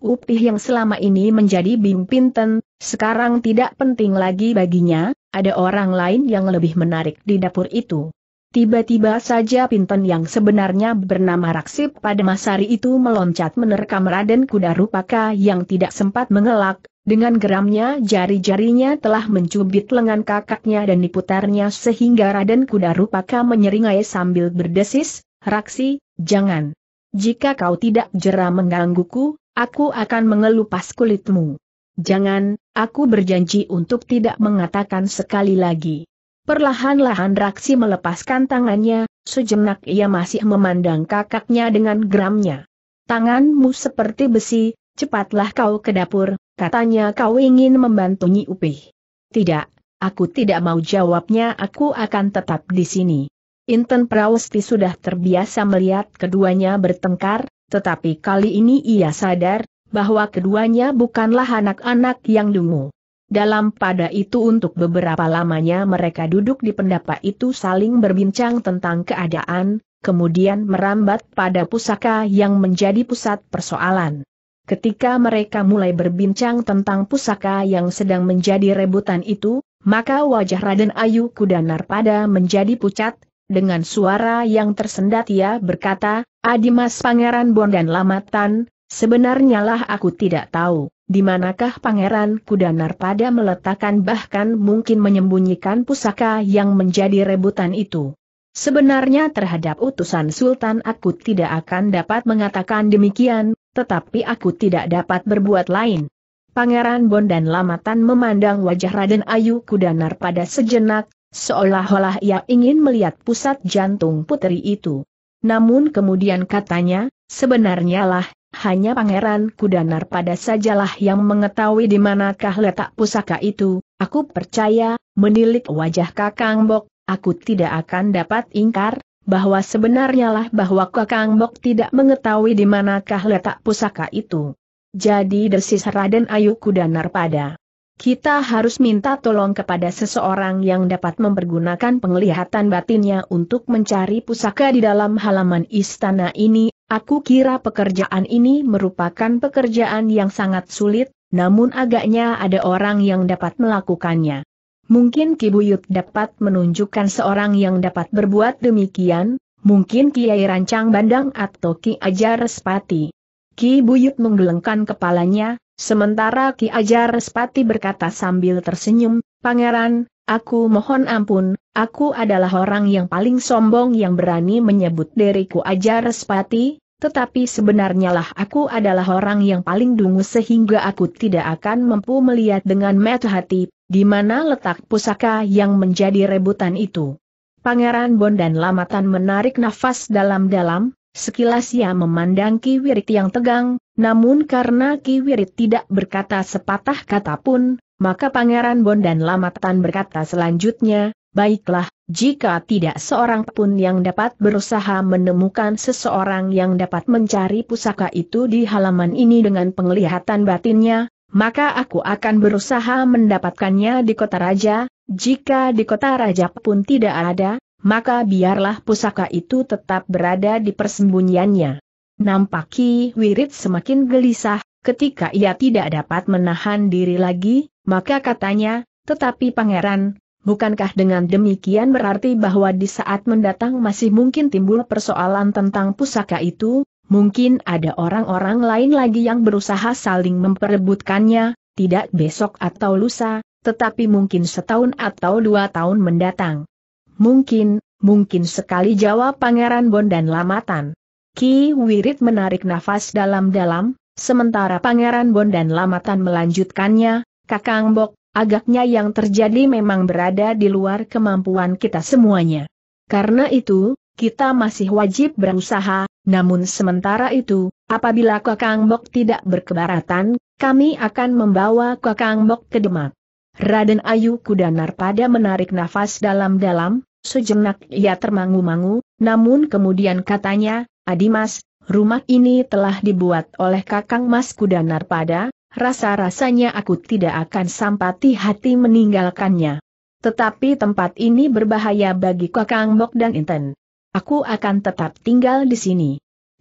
Upih yang selama ini menjadi Bim Pinten, sekarang tidak penting lagi baginya, ada orang lain yang lebih menarik di dapur itu. Tiba-tiba saja Pinten yang sebenarnya bernama Raksip pada masari itu meloncat menerkam Raden Kuda Rupaka yang tidak sempat mengelak, dengan geramnya jari-jarinya telah mencubit lengan kakaknya dan diputarnya sehingga Raden Kuda Rupaka menyeringai sambil berdesis, Raksi, Jangan. Jika kau tidak jera menggangguku, aku akan mengelupas kulitmu. Jangan, aku berjanji untuk tidak mengatakan sekali lagi. Perlahan-lahan Raksi melepaskan tangannya, sejenak ia masih memandang kakaknya dengan geramnya. Tanganmu seperti besi, cepatlah kau ke dapur, katanya kau ingin membantunya Nyi Upih. Tidak, aku tidak mau jawabnya aku akan tetap di sini. Inten Prawesti sudah terbiasa melihat keduanya bertengkar, tetapi kali ini ia sadar bahwa keduanya bukanlah anak-anak yang dungu. Dalam pada itu untuk beberapa lamanya mereka duduk di pendapa itu saling berbincang tentang keadaan, kemudian merambat pada pusaka yang menjadi pusat persoalan. Ketika mereka mulai berbincang tentang pusaka yang sedang menjadi rebutan itu, maka wajah Raden Ayu Kudanar pada menjadi pucat, dengan suara yang tersendat ia berkata, Adimas Pangeran Bondan Lamatan, sebenarnya lah aku tidak tahu, di manakah Pangeran Kudanar pada meletakkan bahkan mungkin menyembunyikan pusaka yang menjadi rebutan itu. Sebenarnya terhadap utusan Sultan aku tidak akan dapat mengatakan demikian, tetapi aku tidak dapat berbuat lain. Pangeran Bondan Lamatan memandang wajah Raden Ayu Kudanar pada sejenak, Seolah-olah ia ingin melihat pusat jantung putri itu. Namun kemudian katanya, sebenarnya lah, hanya Pangeran Kudanar pada sajalah yang mengetahui di manakah letak pusaka itu, aku percaya, menilik wajah Kakang Bok, aku tidak akan dapat ingkar, bahwa sebenarnya lah bahwa Kakang Bok tidak mengetahui di manakah letak pusaka itu. Jadi desis Raden Ayu Kudanar pada kita harus minta tolong kepada seseorang yang dapat mempergunakan penglihatan batinnya untuk mencari pusaka di dalam halaman istana ini. Aku kira pekerjaan ini merupakan pekerjaan yang sangat sulit, namun agaknya ada orang yang dapat melakukannya. Mungkin Kibuyut dapat menunjukkan seorang yang dapat berbuat demikian, mungkin Kiai Rancang Bandang atau Ki Ajar Respati. Ki Buyut menggelengkan kepalanya, Sementara Ki Ajar Respati berkata sambil tersenyum, Pangeran, aku mohon ampun, aku adalah orang yang paling sombong yang berani menyebut diriku Ajar Respati, tetapi sebenarnya lah aku adalah orang yang paling dungu sehingga aku tidak akan mampu melihat dengan mata hati, di mana letak pusaka yang menjadi rebutan itu. Pangeran Bondan Lamatan menarik nafas dalam-dalam, Sekilas ia memandang Ki Wirit yang tegang, namun karena Ki Wirit tidak berkata sepatah kata pun, maka Pangeran Bon dan Lamatan berkata selanjutnya, Baiklah, jika tidak seorang pun yang dapat berusaha menemukan seseorang yang dapat mencari pusaka itu di halaman ini dengan penglihatan batinnya, maka aku akan berusaha mendapatkannya di kota raja, jika di kota raja pun tidak ada, maka biarlah pusaka itu tetap berada di persembunyiannya. Nampak Ki Wirid semakin gelisah, ketika ia tidak dapat menahan diri lagi, maka katanya, tetapi pangeran, bukankah dengan demikian berarti bahwa di saat mendatang masih mungkin timbul persoalan tentang pusaka itu, mungkin ada orang-orang lain lagi yang berusaha saling memperebutkannya, tidak besok atau lusa, tetapi mungkin setahun atau dua tahun mendatang. Mungkin, mungkin sekali jawab Pangeran Bon dan Lamatan. Ki Wirid menarik nafas dalam-dalam, sementara Pangeran Bon dan Lamatan melanjutkannya, Kakang Bok, agaknya yang terjadi memang berada di luar kemampuan kita semuanya. Karena itu, kita masih wajib berusaha, namun sementara itu, apabila Kakang Bok tidak berkebaratan, kami akan membawa Kakang Bok ke Demak. Raden Ayu Kudanar pada menarik nafas dalam-dalam, sejenak ia termangu-mangu, namun kemudian katanya, Adimas, rumah ini telah dibuat oleh kakang Mas Kudanar pada, rasa-rasanya aku tidak akan sampati hati meninggalkannya. Tetapi tempat ini berbahaya bagi kakang Bok dan Inten. Aku akan tetap tinggal di sini.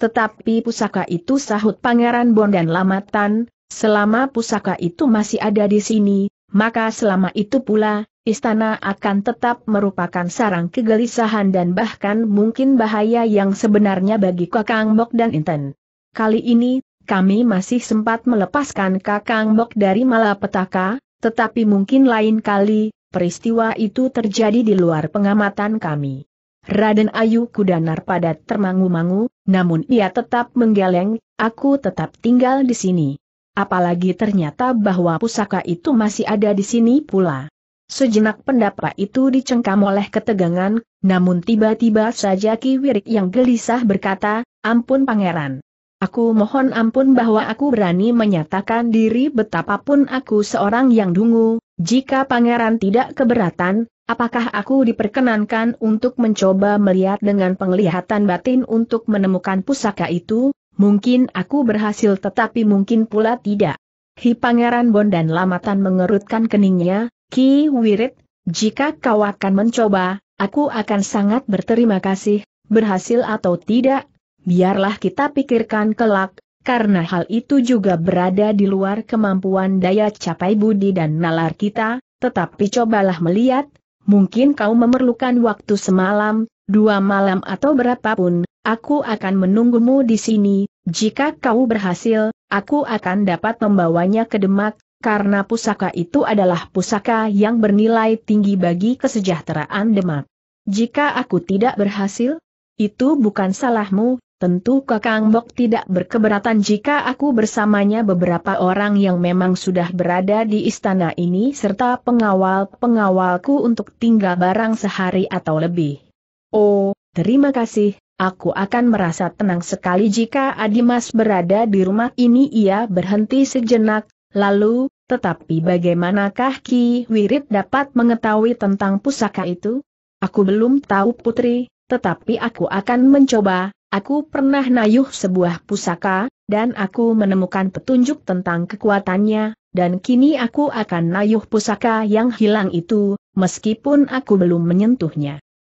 Tetapi pusaka itu sahut Pangeran Bondan Lamatan, selama pusaka itu masih ada di sini, maka selama itu pula, istana akan tetap merupakan sarang kegelisahan dan bahkan mungkin bahaya yang sebenarnya bagi Kakang Bok dan Inten. Kali ini, kami masih sempat melepaskan Kakang Bok dari malapetaka, tetapi mungkin lain kali, peristiwa itu terjadi di luar pengamatan kami. Raden Ayu Kudanar Padat termangu-mangu, namun ia tetap menggeleng, aku tetap tinggal di sini. Apalagi ternyata bahwa pusaka itu masih ada di sini pula. Sejenak pendapat itu dicengkam oleh ketegangan, namun tiba-tiba saja Ki Wirik yang gelisah berkata, Ampun pangeran. Aku mohon ampun bahwa aku berani menyatakan diri betapapun aku seorang yang dungu, jika pangeran tidak keberatan, apakah aku diperkenankan untuk mencoba melihat dengan penglihatan batin untuk menemukan pusaka itu, Mungkin aku berhasil tetapi mungkin pula tidak. Hi Pangeran Bon dan Lamatan mengerutkan keningnya, Ki Wirit, jika kau akan mencoba, aku akan sangat berterima kasih, berhasil atau tidak, biarlah kita pikirkan kelak, karena hal itu juga berada di luar kemampuan daya capai budi dan nalar kita, tetapi cobalah melihat, mungkin kau memerlukan waktu semalam, dua malam atau berapapun, Aku akan menunggumu di sini, jika kau berhasil, aku akan dapat membawanya ke Demak, karena pusaka itu adalah pusaka yang bernilai tinggi bagi kesejahteraan Demak. Jika aku tidak berhasil, itu bukan salahmu, tentu Kakang Bok tidak berkeberatan jika aku bersamanya beberapa orang yang memang sudah berada di istana ini serta pengawal-pengawalku untuk tinggal barang sehari atau lebih. Oh, terima kasih, Aku akan merasa tenang sekali jika Adimas berada di rumah ini ia berhenti sejenak, lalu, tetapi bagaimanakah Ki Wirid dapat mengetahui tentang pusaka itu? Aku belum tahu putri, tetapi aku akan mencoba, aku pernah nayuh sebuah pusaka, dan aku menemukan petunjuk tentang kekuatannya, dan kini aku akan nayuh pusaka yang hilang itu, meskipun aku belum menyentuhnya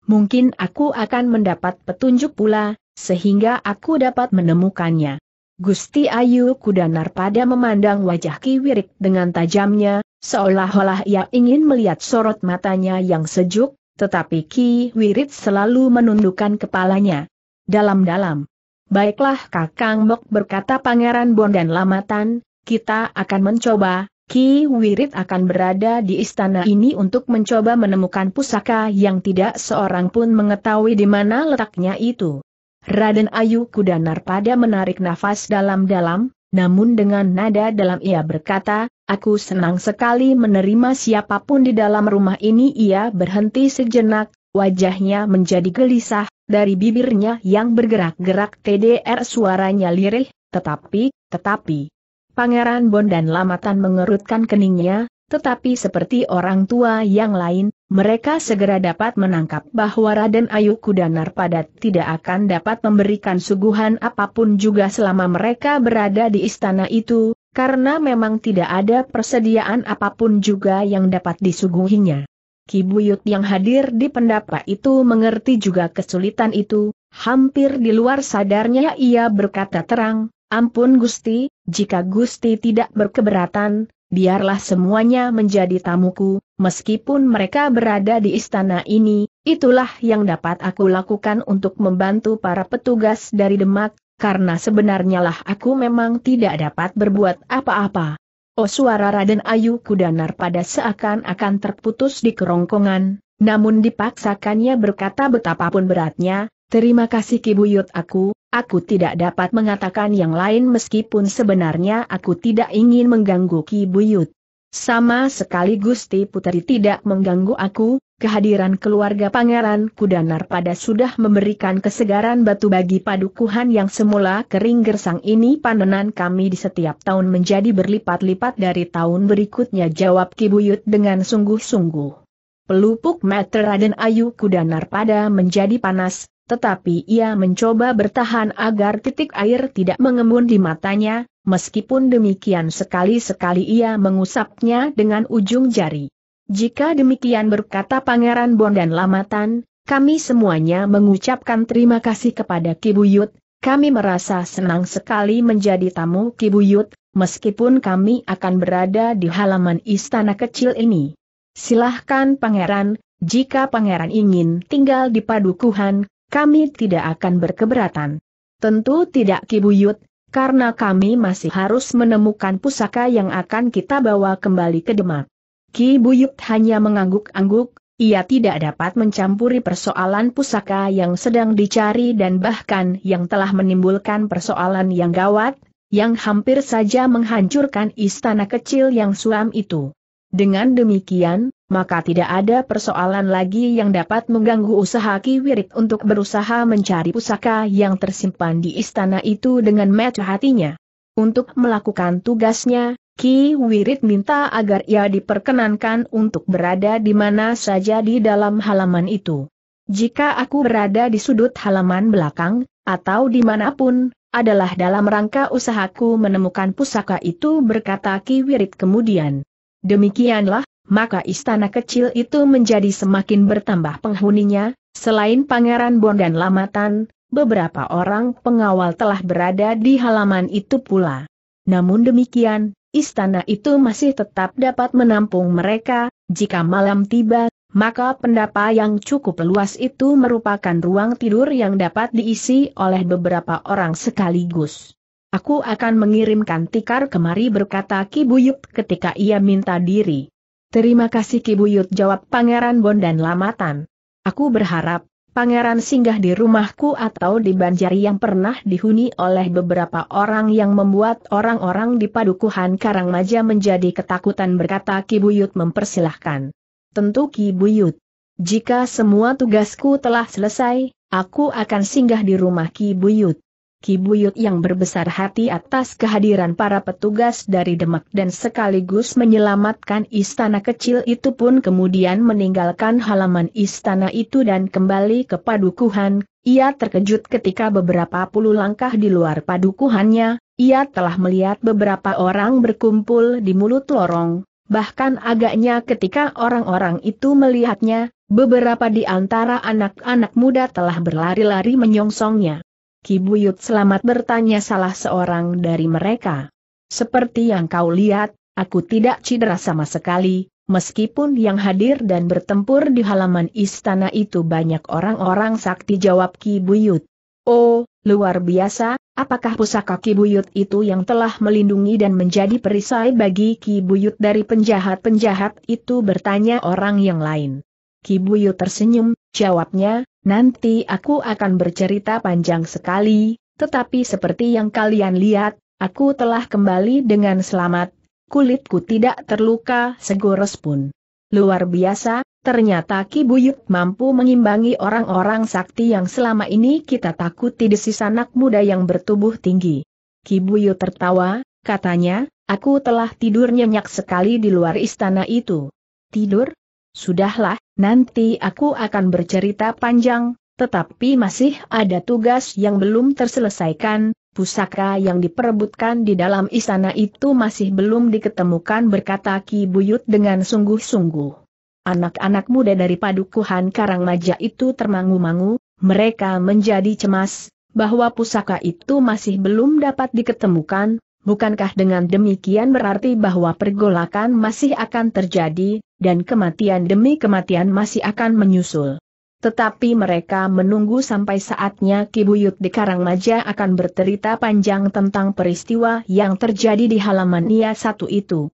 mungkin aku akan mendapat petunjuk pula, sehingga aku dapat menemukannya. Gusti Ayu Kudanar pada memandang wajah Ki Kiwirik dengan tajamnya, seolah-olah ia ingin melihat sorot matanya yang sejuk, tetapi Ki Wirid selalu menundukkan kepalanya. Dalam-dalam. Baiklah Kakang Mok berkata Pangeran Bondan Lamatan, kita akan mencoba, Ki Wirid akan berada di istana ini untuk mencoba menemukan pusaka yang tidak seorang pun mengetahui di mana letaknya itu. Raden Ayu Kudanar pada menarik nafas dalam-dalam, namun dengan nada dalam ia berkata, aku senang sekali menerima siapapun di dalam rumah ini ia berhenti sejenak, wajahnya menjadi gelisah, dari bibirnya yang bergerak-gerak TDR suaranya lirih, tetapi, tetapi. Pangeran Bon dan Lamatan mengerutkan keningnya, tetapi seperti orang tua yang lain, mereka segera dapat menangkap bahwa Raden Ayu Kudanar Padat tidak akan dapat memberikan suguhan apapun juga selama mereka berada di istana itu, karena memang tidak ada persediaan apapun juga yang dapat disuguhinya. Ki Buyut yang hadir di pendapa itu mengerti juga kesulitan itu, hampir di luar sadarnya ia berkata terang, Ampun Gusti, jika Gusti tidak berkeberatan, biarlah semuanya menjadi tamuku, meskipun mereka berada di istana ini, itulah yang dapat aku lakukan untuk membantu para petugas dari Demak, karena sebenarnya lah aku memang tidak dapat berbuat apa-apa. Oh suara Raden Ayu Kudanar pada seakan-akan terputus di kerongkongan, namun dipaksakannya berkata betapapun beratnya, terima kasih kibuyut aku, Aku tidak dapat mengatakan yang lain meskipun sebenarnya aku tidak ingin mengganggu Ki Buyut. Sama sekali Gusti Putri tidak mengganggu aku, kehadiran keluarga Pangeran Kudanar pada sudah memberikan kesegaran batu bagi padukuhan yang semula kering gersang ini panenan kami di setiap tahun menjadi berlipat-lipat dari tahun berikutnya jawab Ki Buyut dengan sungguh-sungguh. Pelupuk meter Raden Ayu Kudanar pada menjadi panas, tetapi ia mencoba bertahan agar titik air tidak mengembun di matanya, meskipun demikian sekali-sekali ia mengusapnya dengan ujung jari. Jika demikian berkata Pangeran Bondan Lamatan, kami semuanya mengucapkan terima kasih kepada Kibuyut, kami merasa senang sekali menjadi tamu Kibuyut, meskipun kami akan berada di halaman istana kecil ini. Silahkan Pangeran, jika Pangeran ingin tinggal di padukuhan, kami tidak akan berkeberatan. Tentu tidak kibuyut, karena kami masih harus menemukan pusaka yang akan kita bawa kembali ke Demak. Ki Buyut hanya mengangguk-angguk, ia tidak dapat mencampuri persoalan pusaka yang sedang dicari dan bahkan yang telah menimbulkan persoalan yang gawat, yang hampir saja menghancurkan istana kecil yang suam itu. Dengan demikian, maka tidak ada persoalan lagi yang dapat mengganggu usaha Ki Wirit untuk berusaha mencari pusaka yang tersimpan di istana itu dengan mata hatinya. Untuk melakukan tugasnya, Ki Wirid minta agar ia diperkenankan untuk berada di mana saja di dalam halaman itu. Jika aku berada di sudut halaman belakang, atau dimanapun, adalah dalam rangka usahaku menemukan pusaka itu berkata Ki Wirid kemudian. Demikianlah, maka istana kecil itu menjadi semakin bertambah penghuninya, selain Pangeran Bon dan Lamatan, beberapa orang pengawal telah berada di halaman itu pula. Namun demikian, istana itu masih tetap dapat menampung mereka, jika malam tiba, maka pendapa yang cukup luas itu merupakan ruang tidur yang dapat diisi oleh beberapa orang sekaligus. Aku akan mengirimkan tikar kemari berkata Ki Buyut ketika ia minta diri. Terima kasih Kibuyut. jawab Pangeran Bon dan Lamatan. Aku berharap, Pangeran singgah di rumahku atau di banjari yang pernah dihuni oleh beberapa orang yang membuat orang-orang di Padukuhan Karangmaja menjadi ketakutan berkata Kibuyut mempersilahkan. Tentu Kibuyut. Jika semua tugasku telah selesai, aku akan singgah di rumah Kibuyut. Kibuyut yang berbesar hati atas kehadiran para petugas dari Demak dan sekaligus menyelamatkan istana kecil itu pun kemudian meninggalkan halaman istana itu dan kembali ke padukuhan, ia terkejut ketika beberapa puluh langkah di luar padukuhannya, ia telah melihat beberapa orang berkumpul di mulut lorong, bahkan agaknya ketika orang-orang itu melihatnya, Beberapa di antara anak-anak muda telah berlari-lari menyongsongnya. Kibuyut selamat bertanya salah seorang dari mereka. Seperti yang kau lihat, aku tidak cedera sama sekali, meskipun yang hadir dan bertempur di halaman istana itu banyak orang-orang sakti jawab Kibuyut. Oh, luar biasa, apakah pusaka Kibuyut itu yang telah melindungi dan menjadi perisai bagi Kibuyut dari penjahat-penjahat itu bertanya orang yang lain. Kibuyut tersenyum, Jawabnya, nanti aku akan bercerita panjang sekali, tetapi seperti yang kalian lihat, aku telah kembali dengan selamat, kulitku tidak terluka segores pun. Luar biasa, ternyata Ki Buyut mampu mengimbangi orang-orang sakti yang selama ini kita takuti di anak muda yang bertubuh tinggi. Ki Buyut tertawa, katanya, aku telah tidur nyenyak sekali di luar istana itu. Tidur? Sudahlah, Nanti aku akan bercerita panjang, tetapi masih ada tugas yang belum terselesaikan, pusaka yang diperebutkan di dalam istana itu masih belum diketemukan berkata Ki Buyut dengan sungguh-sungguh. Anak-anak muda dari Padukuhan Karangmaja itu termangu-mangu, mereka menjadi cemas, bahwa pusaka itu masih belum dapat diketemukan, bukankah dengan demikian berarti bahwa pergolakan masih akan terjadi, dan kematian demi kematian masih akan menyusul. Tetapi mereka menunggu sampai saatnya Kibuyut di Karangmaja akan bercerita panjang tentang peristiwa yang terjadi di halaman ia satu itu.